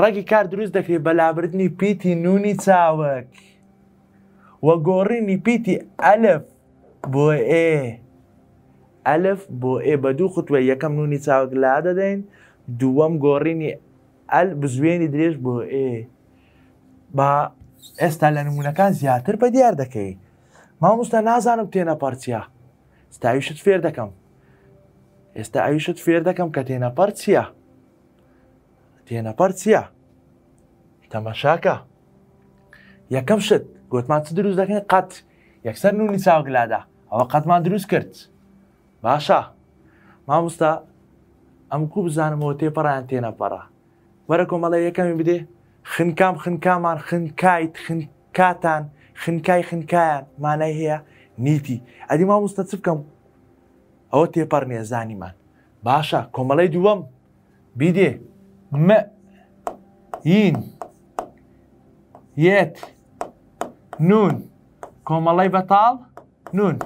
ڕەگی کار دروست دەکرێت بەلابردنی پیتی نونی چاوک وە گۆڕینی پیتی ئەلف بۆ ئێ ئەلف بۆ ئێ بە دوو خوتوە یەکەم نونی چاوک لا دەدەین دووەم گۆڕینی ئەل بزوێنی درێژ بۆ ئێ با ئێستا لە نمونونەکان زیاتر بە دیار دەکەی مامۆستا نازانم تێنە پارچیا ستاویشت فێر دەکەم ئێستا ئاویشت فێر دەکەم کە تێنە پەر چییە تێنە پەر چییە تەمەشاکە یەکەم شت گوتمان چ دروست دەکەین قەت یەکسەر نونی چاوگلادا ئەوە قەتمان دروست کرد باشە مامۆستا ئەم کو بزانمەوە تێپەڕیان تێنە پەڕە وەرە کۆمەڵی یەکەمی بدێ خنكام خنكامان خنكايت خنكاتان خنكاي خنكايان معناه هي نيتي ادي ما او تي بارني زاني ما باشا کۆمەڵی دوام بيدي م ين يت نون کۆمەڵی بطال نون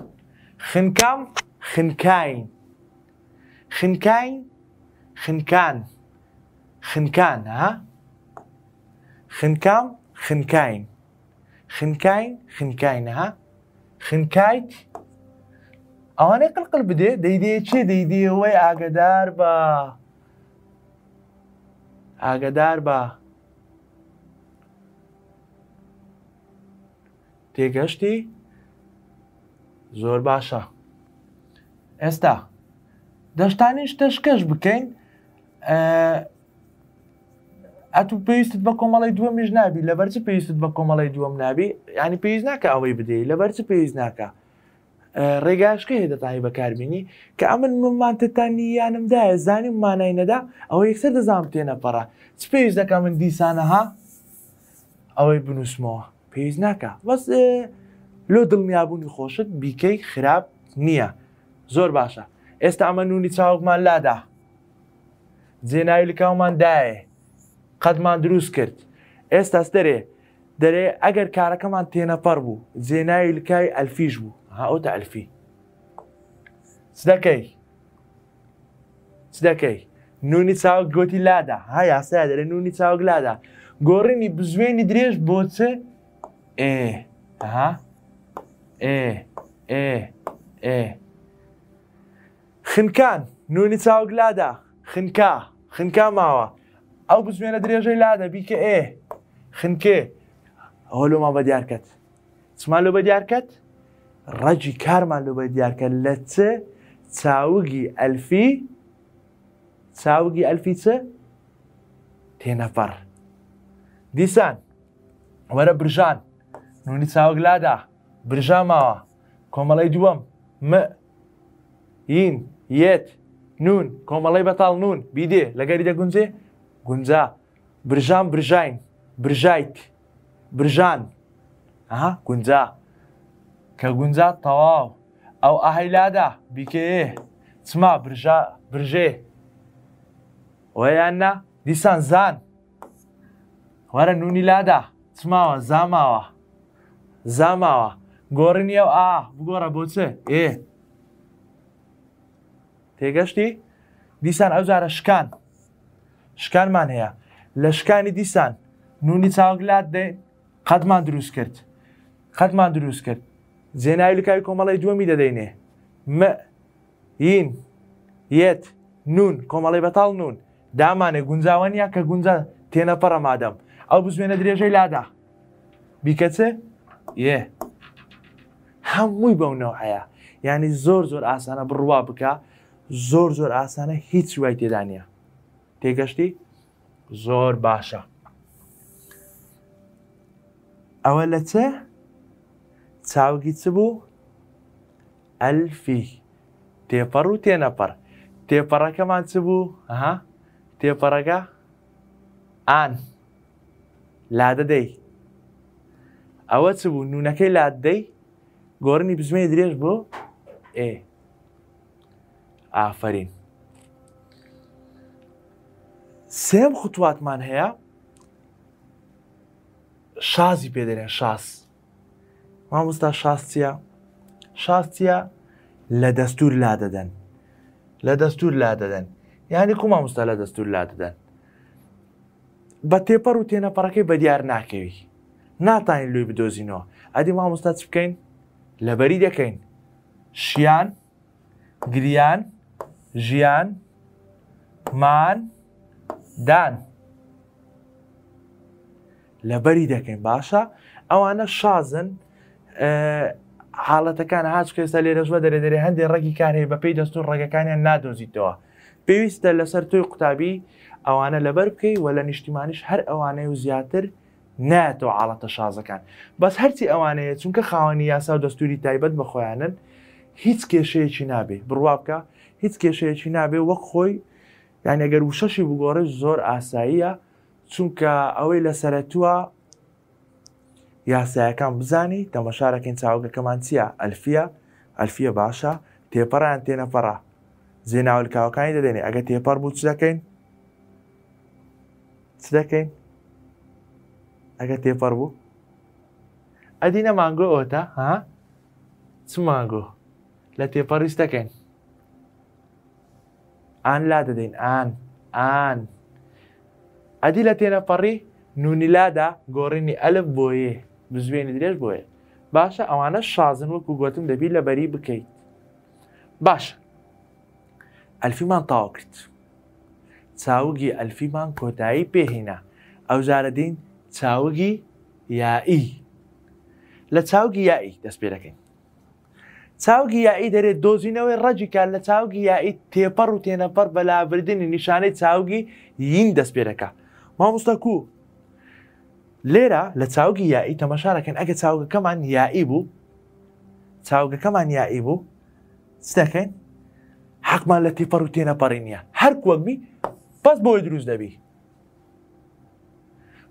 خنكام خنكاين خنكاين خنكان خنكان ها؟ خنکام خنکین خنکین خنکینەها خنکیت ئەوانەی قلقل بدێ دەیدێ چێ دەیدیەوەی ئاگدار بە ئاگدار بە تێگەشتی زۆر باشە ئێستا دەشتانی شتەشکەش بکەین ئەت و پێویستت بە کۆمەڵی دووەمیش نبی لە بەرچ پێویستت بە کۆمەڵی دووەم نبی ینی پێویست ناکە ئەوەی بدێ لە بەرچ پێویست ناکە ڕێگاشکە هێدەتانی بەکاربیینی کە ئەمن ممانتتانی یانمدایە زانی مانای نەدا ئەوە یەکسەر دەزانام تێنە پەڕە چ پێویست دەکە من دیسانەها ئەوەی بنووسمەوە پێویست ناکە بەس لۆ دڵنیابوونی خۆشت بیکەی خراپ نییە زۆر باشە ئێستا ئەمە نونی چاوکمان لادا جێناوی لە کاومان دایە قەدمان دروست کرد ئێستاس دەرێ دەرێ ئەگەر کارەکەمان تێنەپەر بوو جێناوی لکای ئەلفیش بوو هاوتە ئەلفی سدەکەی سدەکەی نونی چاوک گۆتی لادا ها یاسا دەرێ نونی چاوک لادا گۆڕینی بزوێنی درێژ بۆچە ئێ ها ئێ ئێ ئێ خنکان نونی چاوک لادا خنکا خنکا ماوە ئەو بزمێنە درێژەی لا دەبی کە ئێ خنکێ ئەوە لۆما بە دیارکەت چمان لۆ بە دیارکەت ڕەجی کارمان لۆ بە دیارکە لە چ چاوگی ئەلفی چاوگی ئەلفی چ تێنەفەر دیسان وەرە برژان نونی چاوگ لادا برژان ماوە کۆمەڵی دووەم م ین یەت نون کۆمەڵی بەتاڵ نون بیدێ لەگەری دەگونجێ گونجا برژان برژین برژیت برژان ئەها گونجا کە گونجا تەواو ئەو ئاهیلادا بیکێ چما برژێ وەیاننا دیسان زان وەرە نونی لادا چماوە زاماوە زاماوە گۆڕنیە و ئا بگۆڕە بۆچێ ئێ تێگەشتی دیسان ئەو جارە شکان شکانمان هەیە لە شکانی دیسان نونی چاوگلات دێ قەتمان دروست کرد خەتمان دروست کرد جێناوی لکاوی کۆمەڵی دووەمی دەدەینێ ین یەت نون کۆمەڵی بەتاڵ نون دامانێ گونجاوانە کە گونجە تێنە پەڕە مادەم ئەو بزمێنە درێژەی لادا بیکەچێ یێ هەمووی بەونەوە هەیە ینی زۆر زۆر ئاسانە بڕوا بکە زۆر زۆر ئاسانە هیچ وای تێدانە تێگەشتی زۆر باشە ئەوە لە چێ چاوگی چ بوو ئەلفی تێپەڕ و تێنەپەر تێپەڕەکەمان چ بوو ئەها تێپەڕەکە ئان لادەدەی ئەوە چ بوو نونەکەی لادەی گۆرنی بزمەی درێژ بوو ئێ ئافرین سێم خوتواتمان هەیە شازی پێدەێن شاس مامۆستا شاستە شاستە لە دەستور لا دەدەن لە دەستور لا دەدەن یعنی کو مامۆستا لە دەستور لا دەدەن بە تێپەر و تێنەپەڕەکەی بە دیار ناکەوی ناتانی لوی بدۆزینەوە ئەدی مامۆستا چ بکەین لەبەری دەکەین شیان گریان ژیان مان دان لەبەری دەکەین باشە ئەوانە شازن حاڵەتەکان هاچ کەستا لێرەژوە دەرێ دەرێ هەندێک ڕێکی کارەیە بە پێی دەستور ڕێگەکانیان نادۆزیتەوە پێویستە لەسەر توی قوتابی ئەوانە لەبەر بکەی و لە نیشتیمانیش هەر ئەوانەی و زیاتر ناتەوە حاڵەتە شازەکان بەس هەرچی ئەوانەیە چونکە خاوەنی یاسا و دەستوری تایبەت بە خۆیانن هیچ کێشەیەکی نابێ بڕوا بکە هیچ کێشەیەکی نابێ وەک خۆی یانەگەر وشەشی بگۆڕش زۆر ئاساییە چونکە ئەوەی لە سەرەتووە یاسایەکان بزانی تەمەشارەکەین چاوگەکەمان چییە ئەلفە ئەلفە باشە تێپەڕیان تێنەپەڕە زێناولکاوەکانی دەدەێنێ ئەگە تێپەر بوو چ دەکەین چ دەکەین ئەگە تێپەر بوو ئەدینە مانگۆ ئۆتە ها چ مانگۆ لە تێپەڕیست دەکەین ئان لا دەدەین ئان ئان ئەدی لە تێنەپەڕی نونیلادا گۆڕینی ئەلف بۆیە بزوێنی درێژ بۆیە باشە ئەوانە شازن وەکو گوتم دەبی لە بەری بکەیت باشە ئەلفیمان تاو کرد چاوگی ئەلفیمان کۆتایی پێهینا ئەو جارە دین چاوگی یائی لە چاوگی یائی دەست پێ دەکەین چاوگی یائی دەرێت دۆزینەوەی ڕەجیکە لە چاوگی یائی تێپەڕ و تێنەپەر بەلاوردنی نیشانەی چاوگی یین دەستپێرەکە مامۆستاکو لێرە لە چاوگی یائی تەمەشارەکەن ئەگە چاوگەکەمان یائی بوو چاوگەکەمان یائی بوو چدەکەین حەقمان لە تێپەر و تێنەپەڕی نیە هەر کوەکمی بەس بۆی دروست دەبی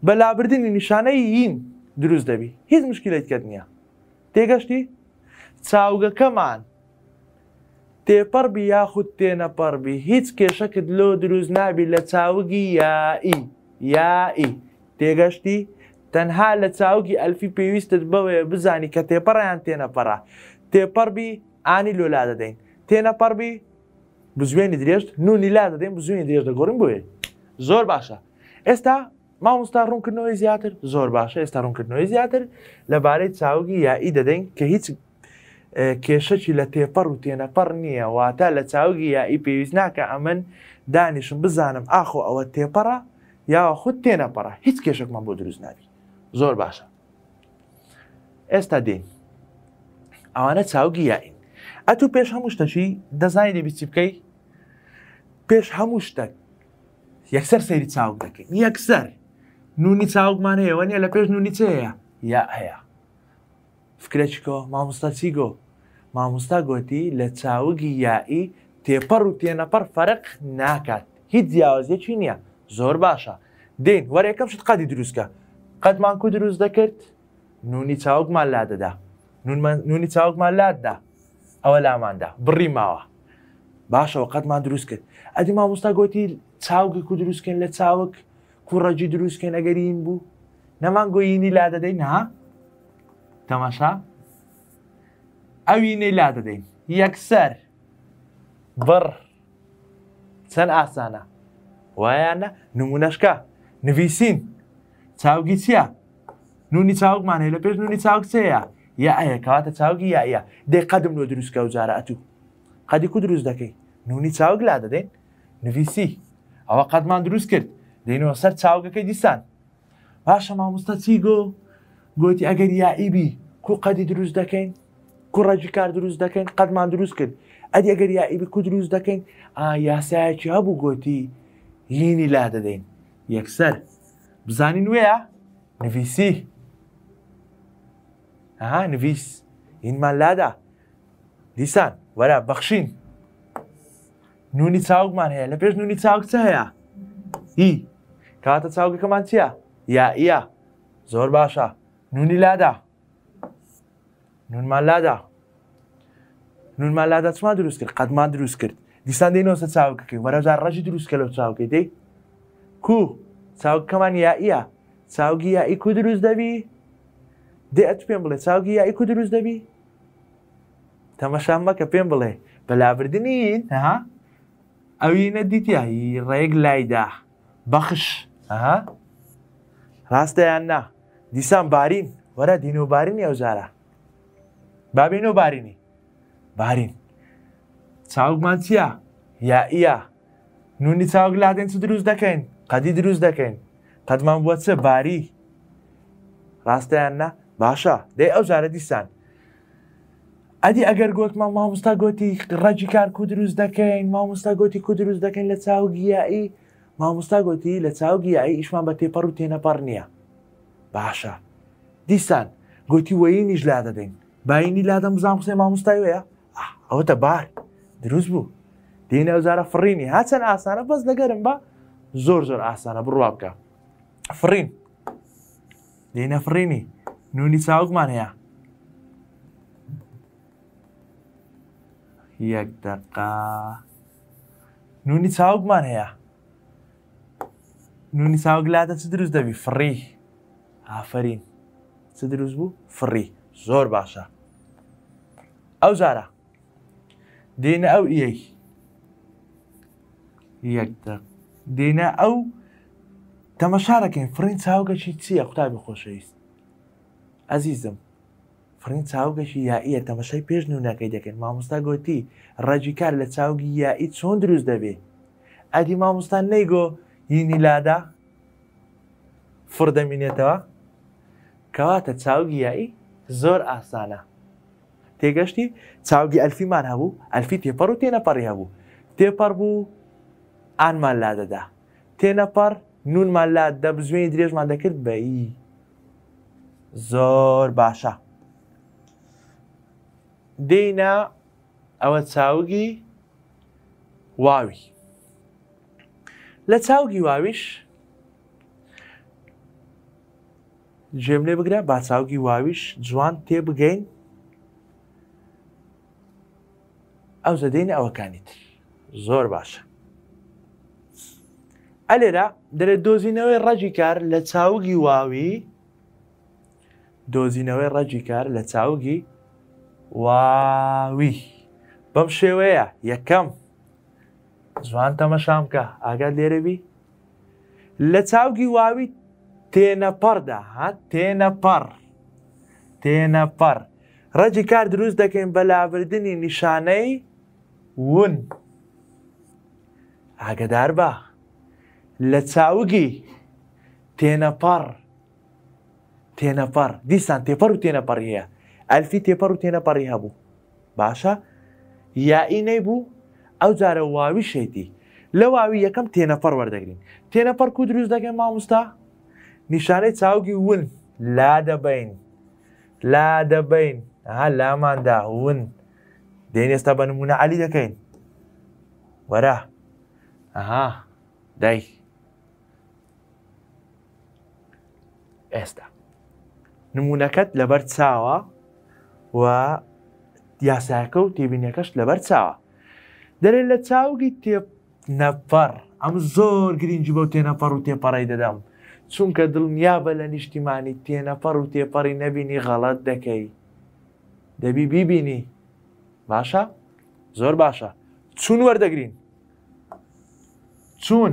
بەلاوردنی نیشانەی یین دروست دەبی هیچ مشکلێت کرد نییە تێگەشتی چاوگەکەمان تێپەربی یاخود تێنەپەربی هیچ کێشەکت لۆ دروست نابی لە چاوگی یائی یائی تێگەشتی تەنها لە چاوگی ئەلفی پێویستت بەوێ بزانی کە تێپەڕیان تێنەپەرا تێپەربی ئانی لۆلا دەدەین تێنەپەربی بزوێنی درێژت نونی لا دەدەین بزوێنی درێژ دەگۆڕم بێ زۆر باشە ئێستا مامۆستا ڕوونکردنەوەی زیاتر زۆر باشە ئێستا ڕوونکردنەوەی زیاتر لەبارەی چاوگی یائی دەدەین کە هیچ کێشەکی لە تێپەر و تێنەپەر نییە واتە لە چاوگی یا ئی پێویست ناکە ئەمن دانیشم بزانم ئاخۆ ئەوە تێپەرە یاوە خود تێنەپەڕە هیچ کێشێکمان بۆ دروست نابی زۆر باشە ئێستا دێن ئەوانە چاوگی یاین ئەتو پێش هەموو شتەشی دەزانی دەبیچی بکەی پێش هەموو شتێک یەکسەر سەیری چاوک دەکەین یەکسەر نونی چاوکمان هەیەوە نیە لە پێش نونی چەیە یا هەیە فکرێکی کۆ مامۆستا چی گۆ مامۆستا گوتی لە چاوگی یائی تێپەڕ و تێنەپەر فەرق ناکات هیچ جیاوازیەکی نییە زۆر باشە دێن وەرەکەم شت قادی دروستکە قەتمانکو دروست دەکرد نونی چاوکمان لا دەدا نونی چاوکمان لاددا ئەوە لاماندا بڕی ماوە باشەوە قەتمان دروست کرد ئەدی مامۆستا گوتی چاوگی کو دروستکەن لە چاوک کوڕەجی دروستکەن ئەگەری این بوو نەمان گۆیینی لا دەدەین ها تەماشا ئەوی نەیلا دەدەین یەکسەر بڕ چەند ئاسانە وایانە نمونەشکە نویسین چاوگی چییە؟ نونی چاوکمان هەیە لە پێش نونی چاوک چەیە یا ئەیە کەواتە چاوگی یاە دێ قەدم لۆ دروستکە و جارە ئەتوو قەدی کو دروست دەکەی نونی چاوک لا دەدەین نویسی ئەوە قەتمان دروست کرد دێنەوە سەر چاوگەکەی دیسان باشە مامۆستا چی گۆ گوتی ئەگەر یائیبی کو قەدی دروست دەکەین کوڕەجی کار دروست دەکەین قەتمان دروست کرد ئەدی ئەگەر یائیبی کو دروست دەکەین یاسایەکی هەبوو گۆتی لینی لا دەدەین یەکسەر بزانین وەیە نویسی ئەها نویس هینمان لادا دیسان وەرە بەخشین نونی چاوکمان هەیە لە پێش نونی چاوکچە هەیە هی کاتە چاوگەکەمان چییە؟ یا ئە زۆر باشە نونی لادا نونمالادا نونمالادا چما دروست کرد قەتمان دروست کرد دیسان دینەوەسە چاوکەکەی وەرەزار ڕەژی دروستکە لەو چاوکەی دەی کو چاوکەمان یائە چاوگی یائی کو دروست دەبی دێت پێم بڵێ چاوگی یائی کو دروست دەبی تەمەشان مەکە پێم بڵێ بەلاوردنین ها ئەوی نەدیتیایی ڕێک لایدا بەخش ڕاستەیان نا دیسان بارین وەرە دین و بارین ئەو جارە بابینەوە بارینی بارین چاوکمان چییە یائە نونی چاوک لادێن چ دروست دەکەین قەدی دروست دەکەین قەتمان بووە چە باری ڕاستەیان نە باشە دەی ئەو جارە دیسان ئەدی ئەگەر گوتمان مامۆستا گوتی ڕەجی کار کو دروست دەکەین مامۆستا گوتی کو دروست دەکەین لە چاوگیایی مامۆستا گوتی لە چاوگیایی ئیشمان بە تێپەڕ و تێنەپەڕ نییە باشە دیسان گوتی وەی نیژلا دەدەین باینی لادەم بزان قسێ مامۆستای وەیە ئەوەتە بار دروست بوو دێنە ئەوزارە فڕینی هاچەند ئاسانە بەس لەگەرم بە زۆر زۆر ئاسانە بڕوا بکە فرین دێنە فڕینی نونی چاوکمان هەیە یەک دقا نونی چاوکمان هەیە نونی چاوک لاتە چ دروست دەبی فڕی ئافرین چ دروست بوو فڕی زۆر باشە ئەو جارە دێنە ئەو ئیەک یەک دێنە ئەو تەمەشارەکەین فرین چاوگەشی چییە قوتابی خۆشەویست ئەزیزم فرین چاوگەشی یائە تەمەشای پێش نوونەکەی دەکەن مامۆستا گوتی ڕەجی کار لە چاوگی یائی چۆن دروست دەبێ ئەدی مامۆستان نەیگۆ یینی لادا فڕ دەمینێتەوە کەواتە چاوگی یایی زۆر ئاسانە تێگەشتی چاوگی ئەلفیمان هەبوو ئەلفی تێپەر و تێنەپەڕی هەبوو تێپەر بوو ئانمان لا دەدا تێنەپەر نونمان لا دەبزوێنی درێژمان دەکرد بەی زۆر باشە دێنا ئەوە چاوگی واوی لە چاوگی واویش ژێم لێ بگرە با چاوگی واویش جوان تێ بگەین ئەو زەدەینە ئەوەکانی تر زۆر باشە ئەلێرا دەرێت دۆزینەوەی ڕەجی کار لە چاوگی واوی دۆزینەوەی ڕەجی کار لە چاوگی واوی بەم شێوەیە یەکەم جوان تەمەشام کە ئاگات لێرەبی لە چاوگی واوی تێنەپەردا هات تێنەپەر تێنەپەر ڕەجی کار دروست دەکەین بەلاوردنی نیشانەی ون ئاگدار بە لە چاوگی تێنەپەڕ تێنەپەڕ دیسان تێپەر و تێنەپەڕ هەیە ئەلفی تێپەر و تێنەپەڕی هەبوو باشە یائینەی بوو ئەو جارە واوی شێتی لە واوی یەکەم تێنەپەر وەردەگرین تێنەپەر کو دروست دەگەن مامۆستا نیشانەی چاوگی ون لا دەبین لا دەبین ها لاماندا ون دێن ئێستا بە نمونە علی دەکەین وەرە ئەها دایک ئێستا نمونونەکەت لەبەر چاوە و دیاساکە و تێبینەکەش لەبەر چاوە دەرێن لە چاوگی تێپ نەفەر ئەم زۆر گرنگجی بەو تێنەفەر و تێپەڕی دەدەم چونکە دڵنیا بە لە نیشتیمانی تێنەفەر و تێپەڕی نەبینی غەڵەت دەکەی دەبی بیبینی باشە زۆر باشە چون وەردەگرین چون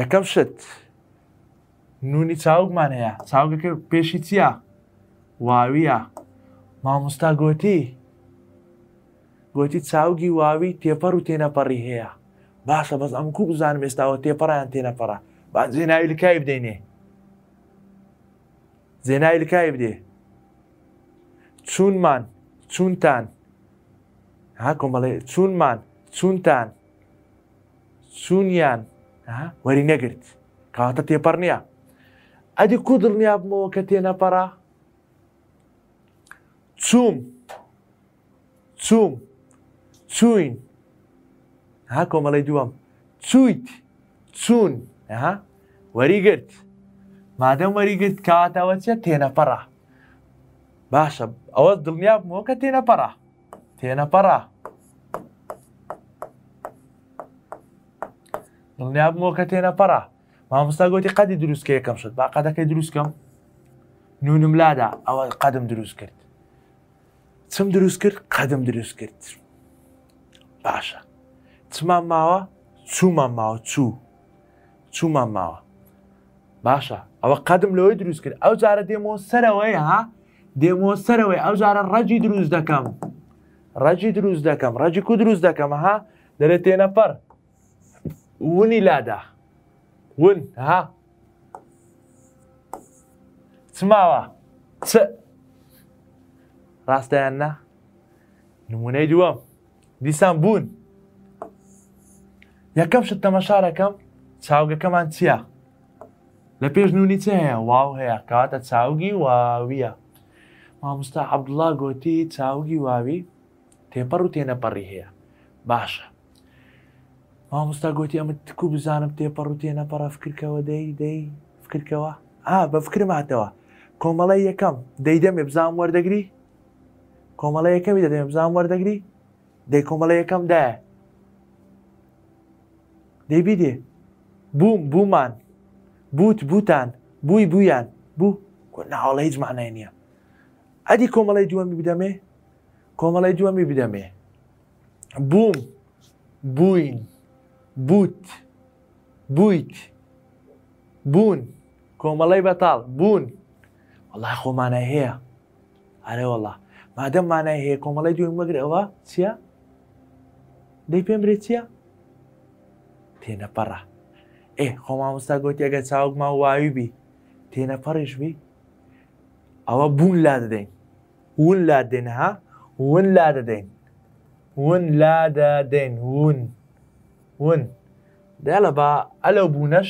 یەکەم شت نونی چاوکمان هەیە چاوگەکە پێشی چییە واویە مامۆستا گۆتی گۆتی چاوگی واوی تێپەر و تێنەپەڕی هەیە باشە بەس ئەم کو بزانم ئێستاوە تێپەڕیان تێنەپەڕە با جێناوی لکای بدەینێ جێناوی لکای بدێ چونمان Tsuntan. Ha, gombale Tsunman, Tsuntan, Sunyan. Ha, wari negrit. Kawata parnia. Ya? Adi mau abmo katena para. Tsum. Tsum. Tsuin. Ha, gombale duam. Tsuit. Tsun. Ha, wari gert. Madam wari gert kata wajah tena para. باشە ئەوە دڵنیا بمەوەکە تێنە پەڕا تێنە پەڕا دڵنیا بمەوە کە تێنە پەڕا مامۆستا گوتی قەدی دروستکە یەکەم شت با قەدەکەی دروستکەم نونم لادا ئەوە قەدم دروست کرد چم دروست کرد قەدم دروست کرد باشە چمان ماوە چوومان ماوە چوو چوومان ماوە باشە ئەوە قەدم لەوەی دروست کرد ئەو جارە دێمەوە سەرەوەی ها دێمۆ سەرەوەی ئەو جارە ڕەجی دروست دەکەم ڕەجی دروست دەکەم ڕەجی کو دروست دەکەمەها دەرێت تێنە پەر ونی لادا ون ها چماوە چ ڕاستەیان نا نمونەی دووەم دیسان بوون یەکەم شت تەمەشارەکەم چاوگەکەمان چییە؟ لە پێش نونی چ هەیە واو هەیە کاتە چاوگی واویە مامۆستا عەبدوڵا گۆتی چاوگی واوی تێپەڕ و تێنەپەڕی هەیە باشە مامۆستا گوتی ئەمە تکو بزانم تێپەڕ و تێنەپەڕ فکردکەوە دەی دەی فکردکەوە ئا بە فکرم هاتەوە کۆمەڵی یەکەم دەیدەمێ بزان وەردەگری کۆمەڵی یەکەمی دەدەێ بزان وەردەگری دەی کۆمەڵی یەکەم دایە دەیبی دێ بووم بوومان بوت بوتان بووی بویان بوو ناوڵە هیچ مانای نییە ئەدی کۆمەڵی دووەمی بدەمێ کۆمەڵی دووەمی بدەمێ بووم بووین بوت بوویت بوون کۆمەڵی بەتاڵ بوون وڵای خۆمانە هەیە ئەرێوەڵە مادەممانە هەیە کۆمەڵی دوێن مەگرەوە چییە؟ دەی پێم برێت چییە؟ تێنەپەڕە ئێ خۆمامۆستا گوتی ئەگە چاوکما واویبی تێنەپەڕیشبی ئەوە بوون لا دەدەین ون لادن ها ون لادن ون لادن ون ون دالبا ألو بونش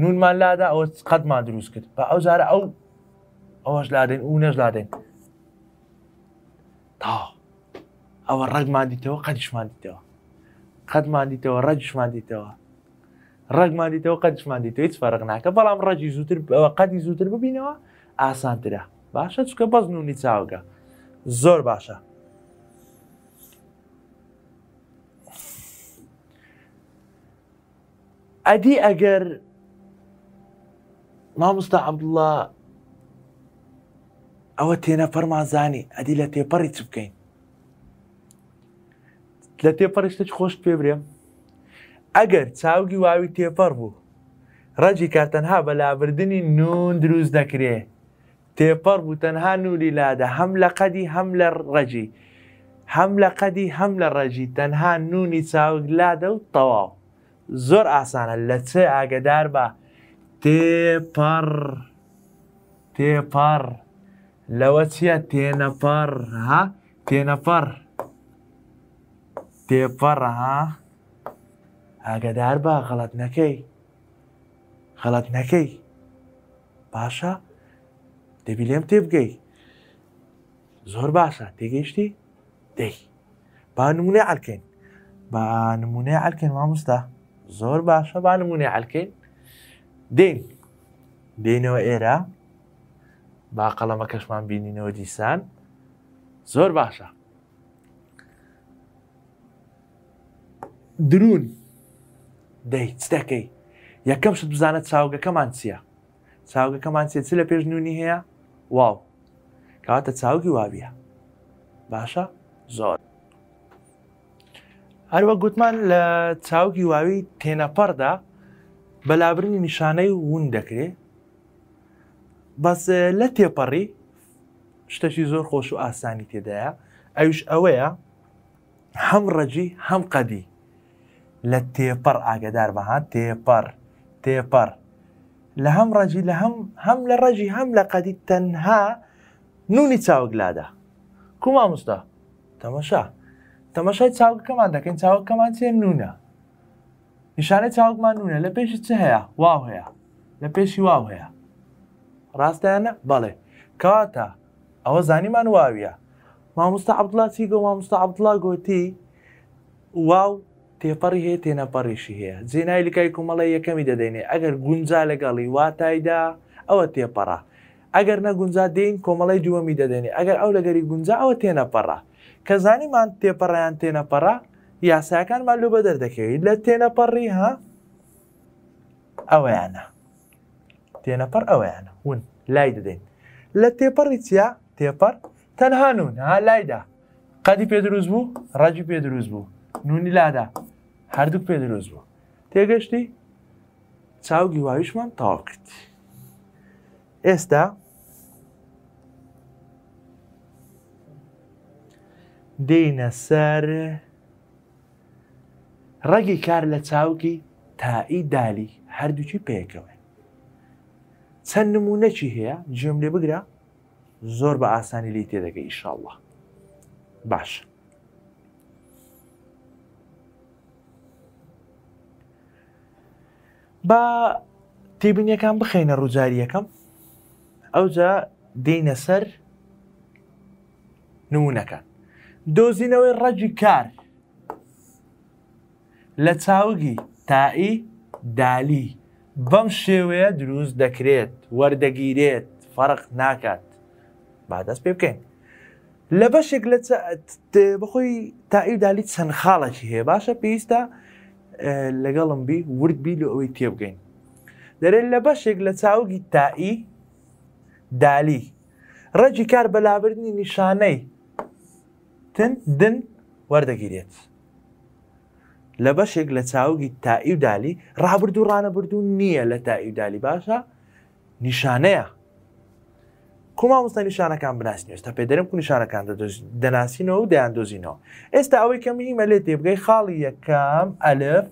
نون ما لادا أو قد ما دروس كت با أو زارة أو أوش لادين ونش لادن تا أو الرق ما ديتوا قدش ما ديتوا قد ما ديتوا رجش ما ديتوا رج ما ديتوا قدش ما ديتوا هیچ فەرق ناکە بەڵام ڕەجی زووتر قەدی زووتر ئاسانترە باشە چکە بەز نونی چاوگە زۆر باشە ئەدی ئەگەر مامۆستا عبدله ئەوە تێنە فەرمازانی ئەدی لە تێپەڕی چ بکەین لە تێپەرشتە خۆش پێ برێم ئەگەر چاوگی واوی تێپەڕ بوو ڕەجی کارتەنها بەلاوردنی نون دروست دەکرێت تێپەڕ بوو تەنها نووری لادە هەم لە قەدی هەم لە ڕەجی هەم لە قەدی هەم لە ڕەجی تەنها نونی چاوگ لادە و تەواو زۆر ئاسانە لە چ ئاگدار بە تێپەڕ تێپەڕ لەوە چییە تێنەپەڕ ها تێنەپەڕ تێپەڕها ئاگدار بە غەڵەت نەکەی غەڵەت نەکەی باشە؟ دەبی لێم تێ بگەی زۆر باشە تێگەیشتی دەی با نمونێ ئەلکەین با نمونێ ئەلکەین مامۆستا زۆر باشە با نمونێ ئەلکەین دین دێنەوە ئێرە با قەڵەمە کەشمان بینینەوە دیسان زۆر باشە درون دەی چدەکەی یەکەم شت بزانە چاوگەکەمان چییە چاوگەکەمان چێ چ لە پێشنوونی هەیە واو کاتە چاوگی وابیە باشە زۆر هەروە گوتمان لە چاوکی واوی تێنەپەردا بەلابرنی نیشانەی ون دەکرێت بەس لە تێپەڕی شتەشی زۆر خۆش و ئاسانی تێدایە ئەوش ئەوەیە هەم ڕەجی هەم قەدی لە تێپەر ئاگدار بەها تێپەر تێپەر لە هەم ڕەجی لە هەم هەم لە ڕەژی هەم لە قەدی تەنها نونی چاوەگلادا کو مامۆستا تەمەشا تەمەشای چاوکەمان دەکەین چاوەکەمان چێ نونە نیشانەی چاوکمان نونە لە پێشی چ هەیە واو هەیە لە پێشی واو هەیە ڕاستیانە بەڵێ کاتە ئەوە زانیمان واویە مامۆستا عبدڵاتی گۆ مامۆستا عبدڵا گۆتی واو تێپەڕی هەیە تێنەپەڕیشی هەیە جێنای لکای کومەڵی یەکەمی دەدەینێ ئەگەر گونجا لەگەڵی واتایدا ئەوە تێپەڕە ئەگەر نەگونجا دین کۆمەڵی دووەمی دەدەێنێ ئەگەر ئەو لەگەری گونجا ئەوە تێنەپەڕە کە زانیمان تێپەڕیان تێنەپەڕە یاساکانمان لوبە دەردەکەوێت لە تێنەپەڕی ها ئەویانە تێنەپەر ئەویانە ون لای دەدەین لە تێپەڕی چیا تێپەر تەنها نون ها لایدا قەدی پێ دروست بوو ڕەجی پێ دروست بوو نونی لادا هەردوو پێ دروست بوو تێگەشتی چاو گیواویشمان تاو کرد ئێستا دینە سەر ڕەگی کار لە چاوکی تائی دالی هەردووچی پێکەوە چەند نمونەچی هەیە جملێ بگرە زۆر بە ئاسانی لی تێدەگەی ئیشاءله باش با تێبینیەکان بخینە ڕووجاریەکەم ئەوجا دینە سەر نمونونەکان دۆزینەوەی ڕەجی کار لە چاوگی تائی دالی بەم شێوەیە دروست دەکرێت وەردەگیرێت فەرق ناکات با دەست پێ بکەین لە بەشێک لە بخۆی تائی دالی چەند خاڵەکی هەیە باشە پێویستە لەگەڵم بی ورد بی لە ئەوەی تێبگەین دەرێن لە بەشێک لە چاوگی تائی دالی ڕەجی کار بەلاوردنی نیشانەی تن دن وەردەگیرێت لە بەشێک لە چاوگی تائی و دالی ڕابرد و ڕانەبرد و نییە لە تائی و دالی باشە نیشانەیە کوما مستە نیشانەکان بناسیێت تا پێدەرم کو نیشانەکان دەناسینەوە و دەیان دۆزینەوە ئێستا ئەوەی کەمی مەلێ تێبگەی خاڵی یەکەم ئەلف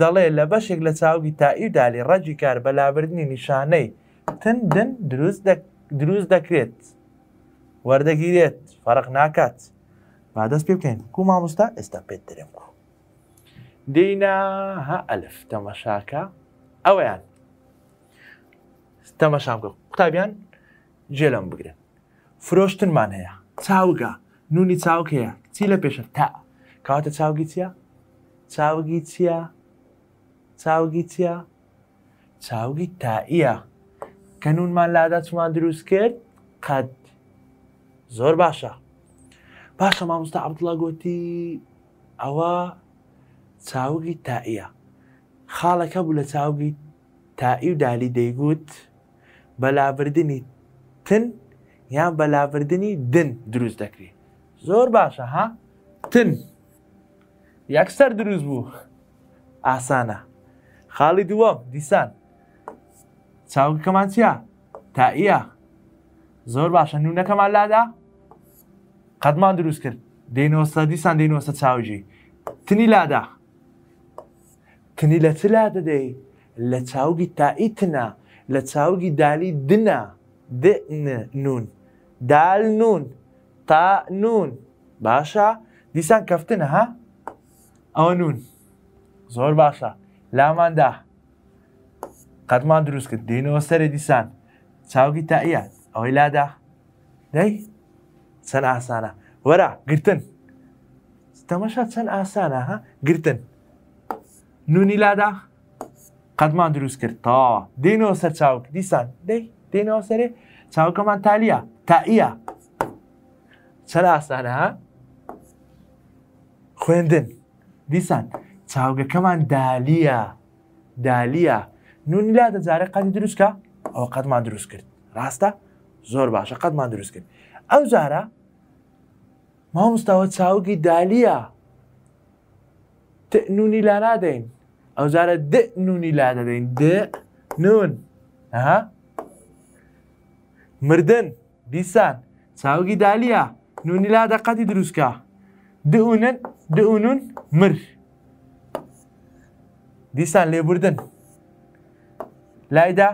دەڵێ لە بەشێک لە چاوگی تائیدالی ڕەجی کار بەلابردنی نیشانەی تندن دروست دەکرێت وەردەگیرێت فەرق ناکات با دەست پێ بکەین کو مامۆستا ئێستا پێت دەرێم کو دینا ها ئەلف تەمەشاکە ئەویان تەمەشام قوتابیان جێلم بگرن فرۆشتنمان هەیە چاوگە نونی چاوک هەیە چی لە پێشە تا کاتە چاوگی چییە؟ چاوگی چییە؟ چاوگی چییە؟ چاوگی تائیە کە نونمان لادا چمان دروست کرد قەت زۆر باشە باشە مامۆستا عبدڵا گوتی ئەوە چاوگی تائیە خاڵەکە بوو لە چاوگی تائی و دالی دەیگوت بەلاوردنی تن یان بەلاوردنی دن دروست دەکرێت زۆر باشە ها تن یەکسەر دروست بوو ئاسانە خاڵی دووەم دیسان چاوکەمان چییە تائە زۆر باشە نونەکەمان لادا قەتمان دروست کرد دینۆستا دیسان دینۆستا چاوجی تنی لادا تنی لە چ لا دەدەی لە چاوگی تائیتنا لە چاوگی دالی دنا دن نون دال نون تا نون باشە دیسان کەفتنە ها ئەوە نون زۆر باشە لاماندا قەتمان دروست کرد دێنەوە سەری دیسان چاوگی تائیات ئەوەی لادا دەی چەند ئاسانە وەرە گرتن تەمەشا چەند ئاسانە ها گرتن نونی لادا قەتمان دروست کرد تا دێنەوە سەر چاوک دیسان دەی تێنەوە سەرێ چاوکەمان تالیە تائە چرا ئاسانە خوێندن دیسان چاوگەکەمان دالیە دالیە نونی لا دەجارە قەتی دروستکە ئەوە قەتمان دروست کرد ڕاستە زۆر باشە قەتمان دروست کرد ئەو جارە مامۆستاوە چاوگی دالیە نونی لا نادەین ئەو جارە د نونی لا دەدەین د نون ئەها مردن بیسان چاوگی دالیە نونیلا دەقەتی دروستکە دونن دونون مر دیسان لێبوردن لایدا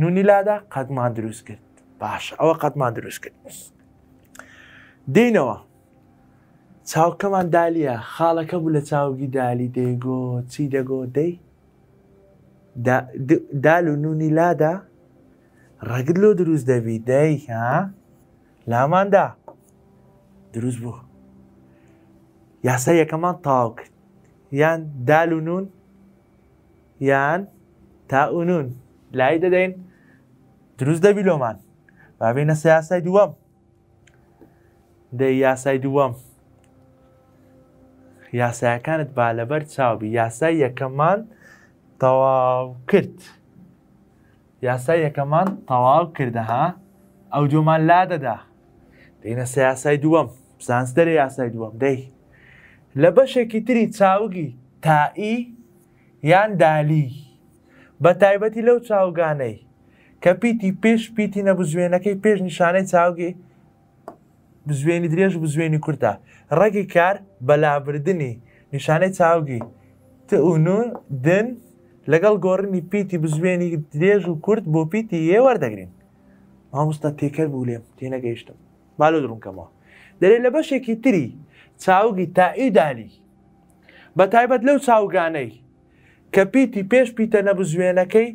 نونیلادا قەتمان دروست کرد باش ئەوە قەتمان دروست کرد دینەوە چاوکەمان دالیە خاڵەکە بوو لە چاوگی دالی دەیگۆ چی دەگۆ دەی دال و نونیلادا ڕگت لۆ دروست دەبی دایک ها لاماندا دروست بوو یاسا یەکەمان تاو کرد یان دال و نون یان تاونون لای دەدەین دروست دەبی لۆمان بابێنە سە یاسای دووەم دەی یاسای دووەم یاسایەکانت با لەبەر چاوبی یاسای یەکەمان تەواو کرد. یاسای یەکەمان تەواو کردەها ئەو دوومان لا دەدا دەینە سیاسای دووەم سانسدەر یاسای دووەم دەی لە بەشێکی تری چاوگی تائی یان دالی بە تایبەتی لەو چاوگانەی کە پیتی پێش پیتی نەبزوێنەکەی پێش نیشانەی چاوگی بزوێنی درێژ بزوێنی کورتا ڕێگی کار بەلابردننی نیشانەی چاوگی تئونون دن لەگەڵ گۆڕنی پیتی بزوێنی درێژ و کورت بۆ پیتی یێ وەردەگرین مامۆستا تێکەر بوو لێم تێنەگەیشتم بالۆ درونکەمەوە دەرێت لە بەشێکی تری چاوگی تائیدانی بە تایبەت لەو چاوگانەی کە پیتی پێش پیتە نەبزوێنەکەی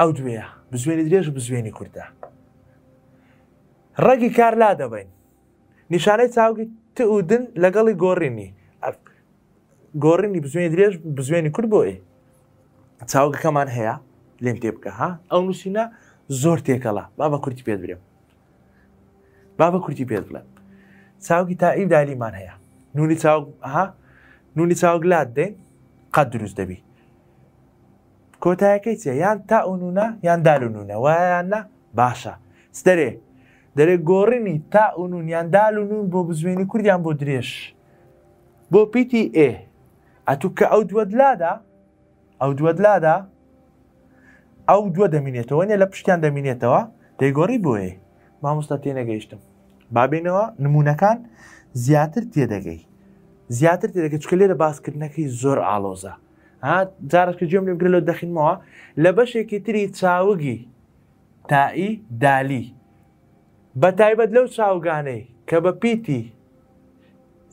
ئەو دوێە بزوێنی درێژ بزوێنی کووردە ڕەگی کار لا دەبین نیشانەی چاوگی تودن لەگەڵی گۆڕینی گۆڕینی بزوێنی درێژ بزوێنی کورد بۆ ئێ چاوگەکەمان هەیە لێم تێ بکە ها ئەو نووسینە زۆر تێکەڵا با بە کورتی پێت برێم با بە کورتی پێت بڵێ چاوکی تائیب دالیمان هەیە نونی چاوها نونی چاوگلات دێن قەت دروست دەبی کۆتایەکەی چێ یان تا ئونونە یان دالونونە وایانە باشە سدەرێ دەرێ گۆڕینی تا ئونونیان دالونون بۆ بزوێنی کوردیان بۆ درێژ بۆ پیتی ئێ ئەتو کە ئەو دووەد لادا ئەو دووەد لادا ئەو دووە دەمینێتەوە نیە لە پشتیان دەمینێتەوە دەیگۆڕی بۆیە مامۆستا تێنەگەیشتم بابینەوە نمونونەکان زیاتر تێدەگەی زیاتر تێدەکە چکە لێرە باسکردنەکەی زۆر ئالۆزە جارەکە جێم لێ بگرێت لە دەخینمەوە لە بەشێکی تری چاوگی تائی دالی بە تایبەت لەو چاوگانەی کە بە پیتی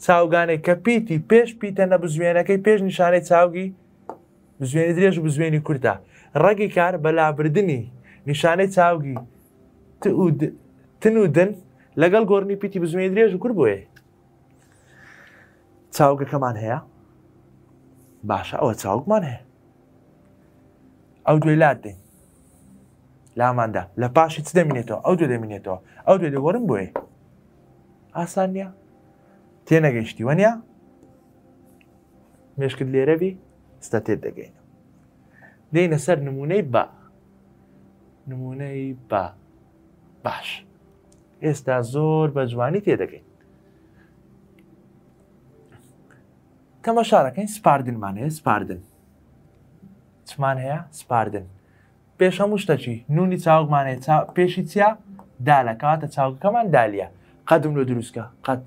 چاوگانێک کە پیتی پێش پیتە نە بزوێنەکەی پێش نیشانەی چاوگی بزوێنی درێژ و بزوێنی کورتا ڕەگی کار بەلابردننی نیشانەی چاوگی تن و دن لەگەڵ گۆرنی پیتی بزوێنی درێژ و کورد بۆیە چاوگەکەمان هەیە باشە ئەوە چاوکمان هەیە ئەو دوێ لات دێن لاماندا لە پاشی چ دەمینێتەوە ئەو دوێ دەمینێتەوە ئەو دوێ دەوەرم بۆیە ئاسان نیە تێنەگەیشتی وەنیا مێشکت لێرەبی ستە تێ دەگەینە دێنە سەر نمونەی با نمونەی با باش ئێستا زۆر بە جوانی تێدەگەین تەمە شارەکەین سپاردنمان هەیە سپاردن چمان هەیە سپاردن پێش هەموو شتەچی نونی چاوکمانێ پێشی چیا دالە کاتە چاوکەمان دالیە قەدم لە دروستکە قەت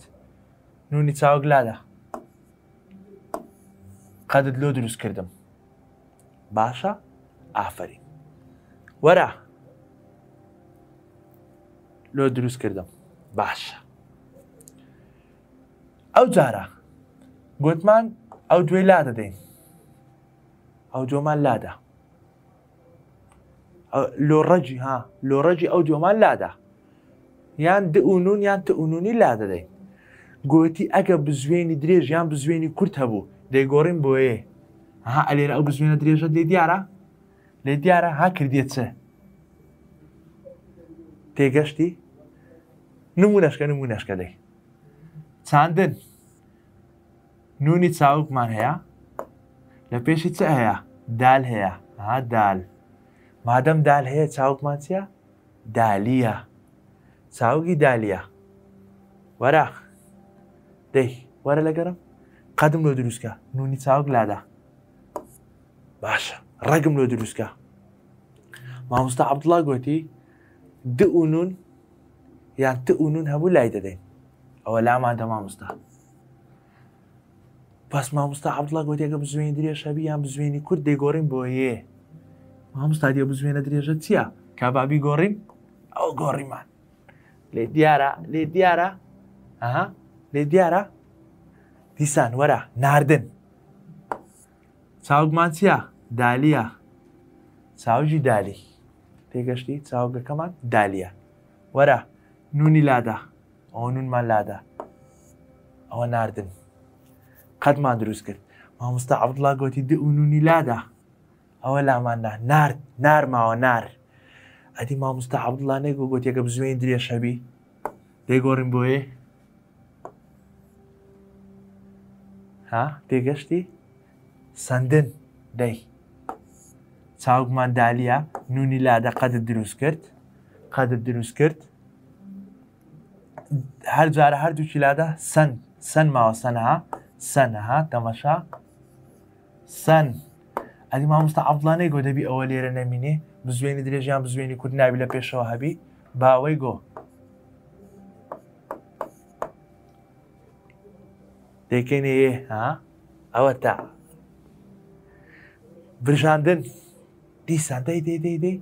نونی چاوە گلادا قەدت لۆ دروست کردم باشە ئافرین وەرە لۆ دروست کردم باشە ئەو جارە گوتمان ئەو دوێ لا دەدەین ئەو جۆمان لادا لۆڕەجی ها لۆڕەجی ئەو جۆمان لادا یان دونون یان تئونونی لا دەدەین گوتی ئەگە بزوێنی درێژیان بزوێنی کورت هەبوو دەیگۆڕین بۆیە ها ئەلێرە ئەو بزوێنە درێژە لێ دیارە لێ دیارە ها کردێتچە تێگەشتی نمونەشکە نمونەشکە دەی چاندن نونی چاوکمان هەیە لە پێشی چ هەیە دال هەیە ها دال مادەم دال هەیە چاوکمان چیە دالیە چاوکی دالیە وەراخ دەی وەرە لەگەرم قەدم لۆ دروستکە نونی چاوک لادا باشە ڕێگم لۆ دروستکە مامۆستا عبدڵا گوتی دون یان تئونون هەبوو لای دەدەین ئەوە لامادە مامۆستا پس مامۆستا عبدڵا گوتیەکە بزوێن درێ شەبی یان بزوێنی کورد دەیگۆڕین بۆ یێ مامۆستا دیە بزوێنە درێژە چییە کابابی گۆڕین ئەو گۆڕیمان لێ دیارە لێ دیارە ئەها لێت بیارە دیسان وەرە ناردن چاوگمان چیە دالیە چاوژی دالی تێگەشتی چاوگەکەمان دالیە وەرە نونی لادا ئەو نونمان لادا ئەوە ناردن قەتمان دروست کرد مامۆستا عبدڵا گوتی د ئونونی لادا ئەوە لاماندا نرد نارماوە نار ئەدی مامۆستا عبدڵانێک گوتیەکە بزوێن درێ شەبی دەیگۆڕین بۆیە ها تێگەشتی سندن دەی چاوگومان دالیە نونی لادە قەدە دروست کرد قەدە دروست کرد هەر جارە هەردووکی لادە سند سند ماوە سەنها سەنەها تەمەشا سند ئەدی مامۆستا عبدڵانەی گۆ دەبی ئەوە لێرە نەمینێ بزوێنی درێژیان بزوێنی کورد نابی لە پێشەوە هەبی باوەی گۆ دەکەێنێ ئەوە تا برژاندن دیسان دەی دەی دەی دەی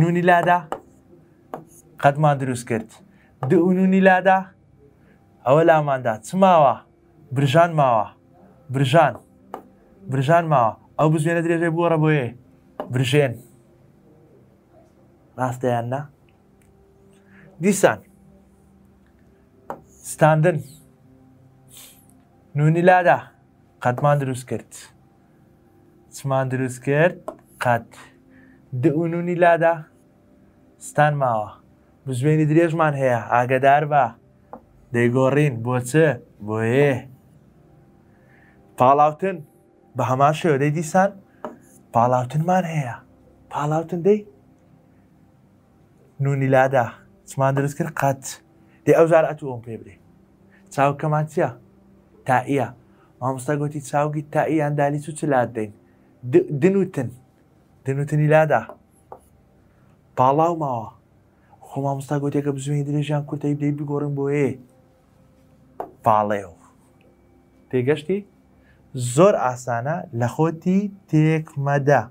نونی لادا قەتمان دروست کرد دوونی لادا ئەوە لاماندا چماوە برژان ماوە برژان برژان ماوە ئەو بزوێنە درێژێ بۆڕە بۆیێ برژێن ڕاستەیان نا دیسان ستاندن نونی لادا قەتمان دروست کرد چمان دروست کرد قەت دونونی لادا ستان ماوە بزوێنی درێژمان هەیە ئاگدار بە دەیگۆڕین بۆچە بۆیێ پاڵاوتن بە هەما شێودەی دیسان پاڵاوتنمان هەیە پاڵاوتن دەی نونی لادا چمان دروست کرد قەت دێ ئەو زار ئەتو ئەوم پێ برێ چاوکەمان چییە؟ تائە مامۆستا گوتی چاوگی تائیان دالی و چ لادەین دنوتن دنوتنی لادا پاڵاو ماوە خۆ مامۆستا گوتێکە بزوێنی درێژیان کورتایی بدەی بگۆڕن بۆ ێ پاڵێەوە تێگەشتی زۆر ئاسانە لە خۆتی تێکمەدا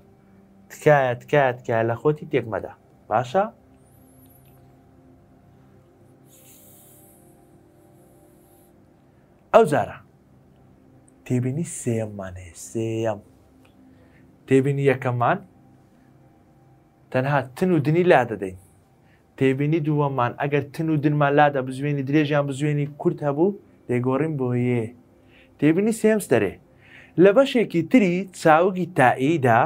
تکایە تکایە تکایە لە خۆتی تێکمەدا باشە؟ ئەو جارە تێبینی سێممان هەیە سێم تێبینی یەکەممان تەنها تن و دنی لا دەدەین تێبینی دووەمان ئەگەر تن و دنمان لادا بزوێنی درێژیان بزوێنی کورت هەبوو دەگۆڕین بۆ یێ تێبینی سێمس دەرێ لە بەشێکی تری چاوگی تائیدا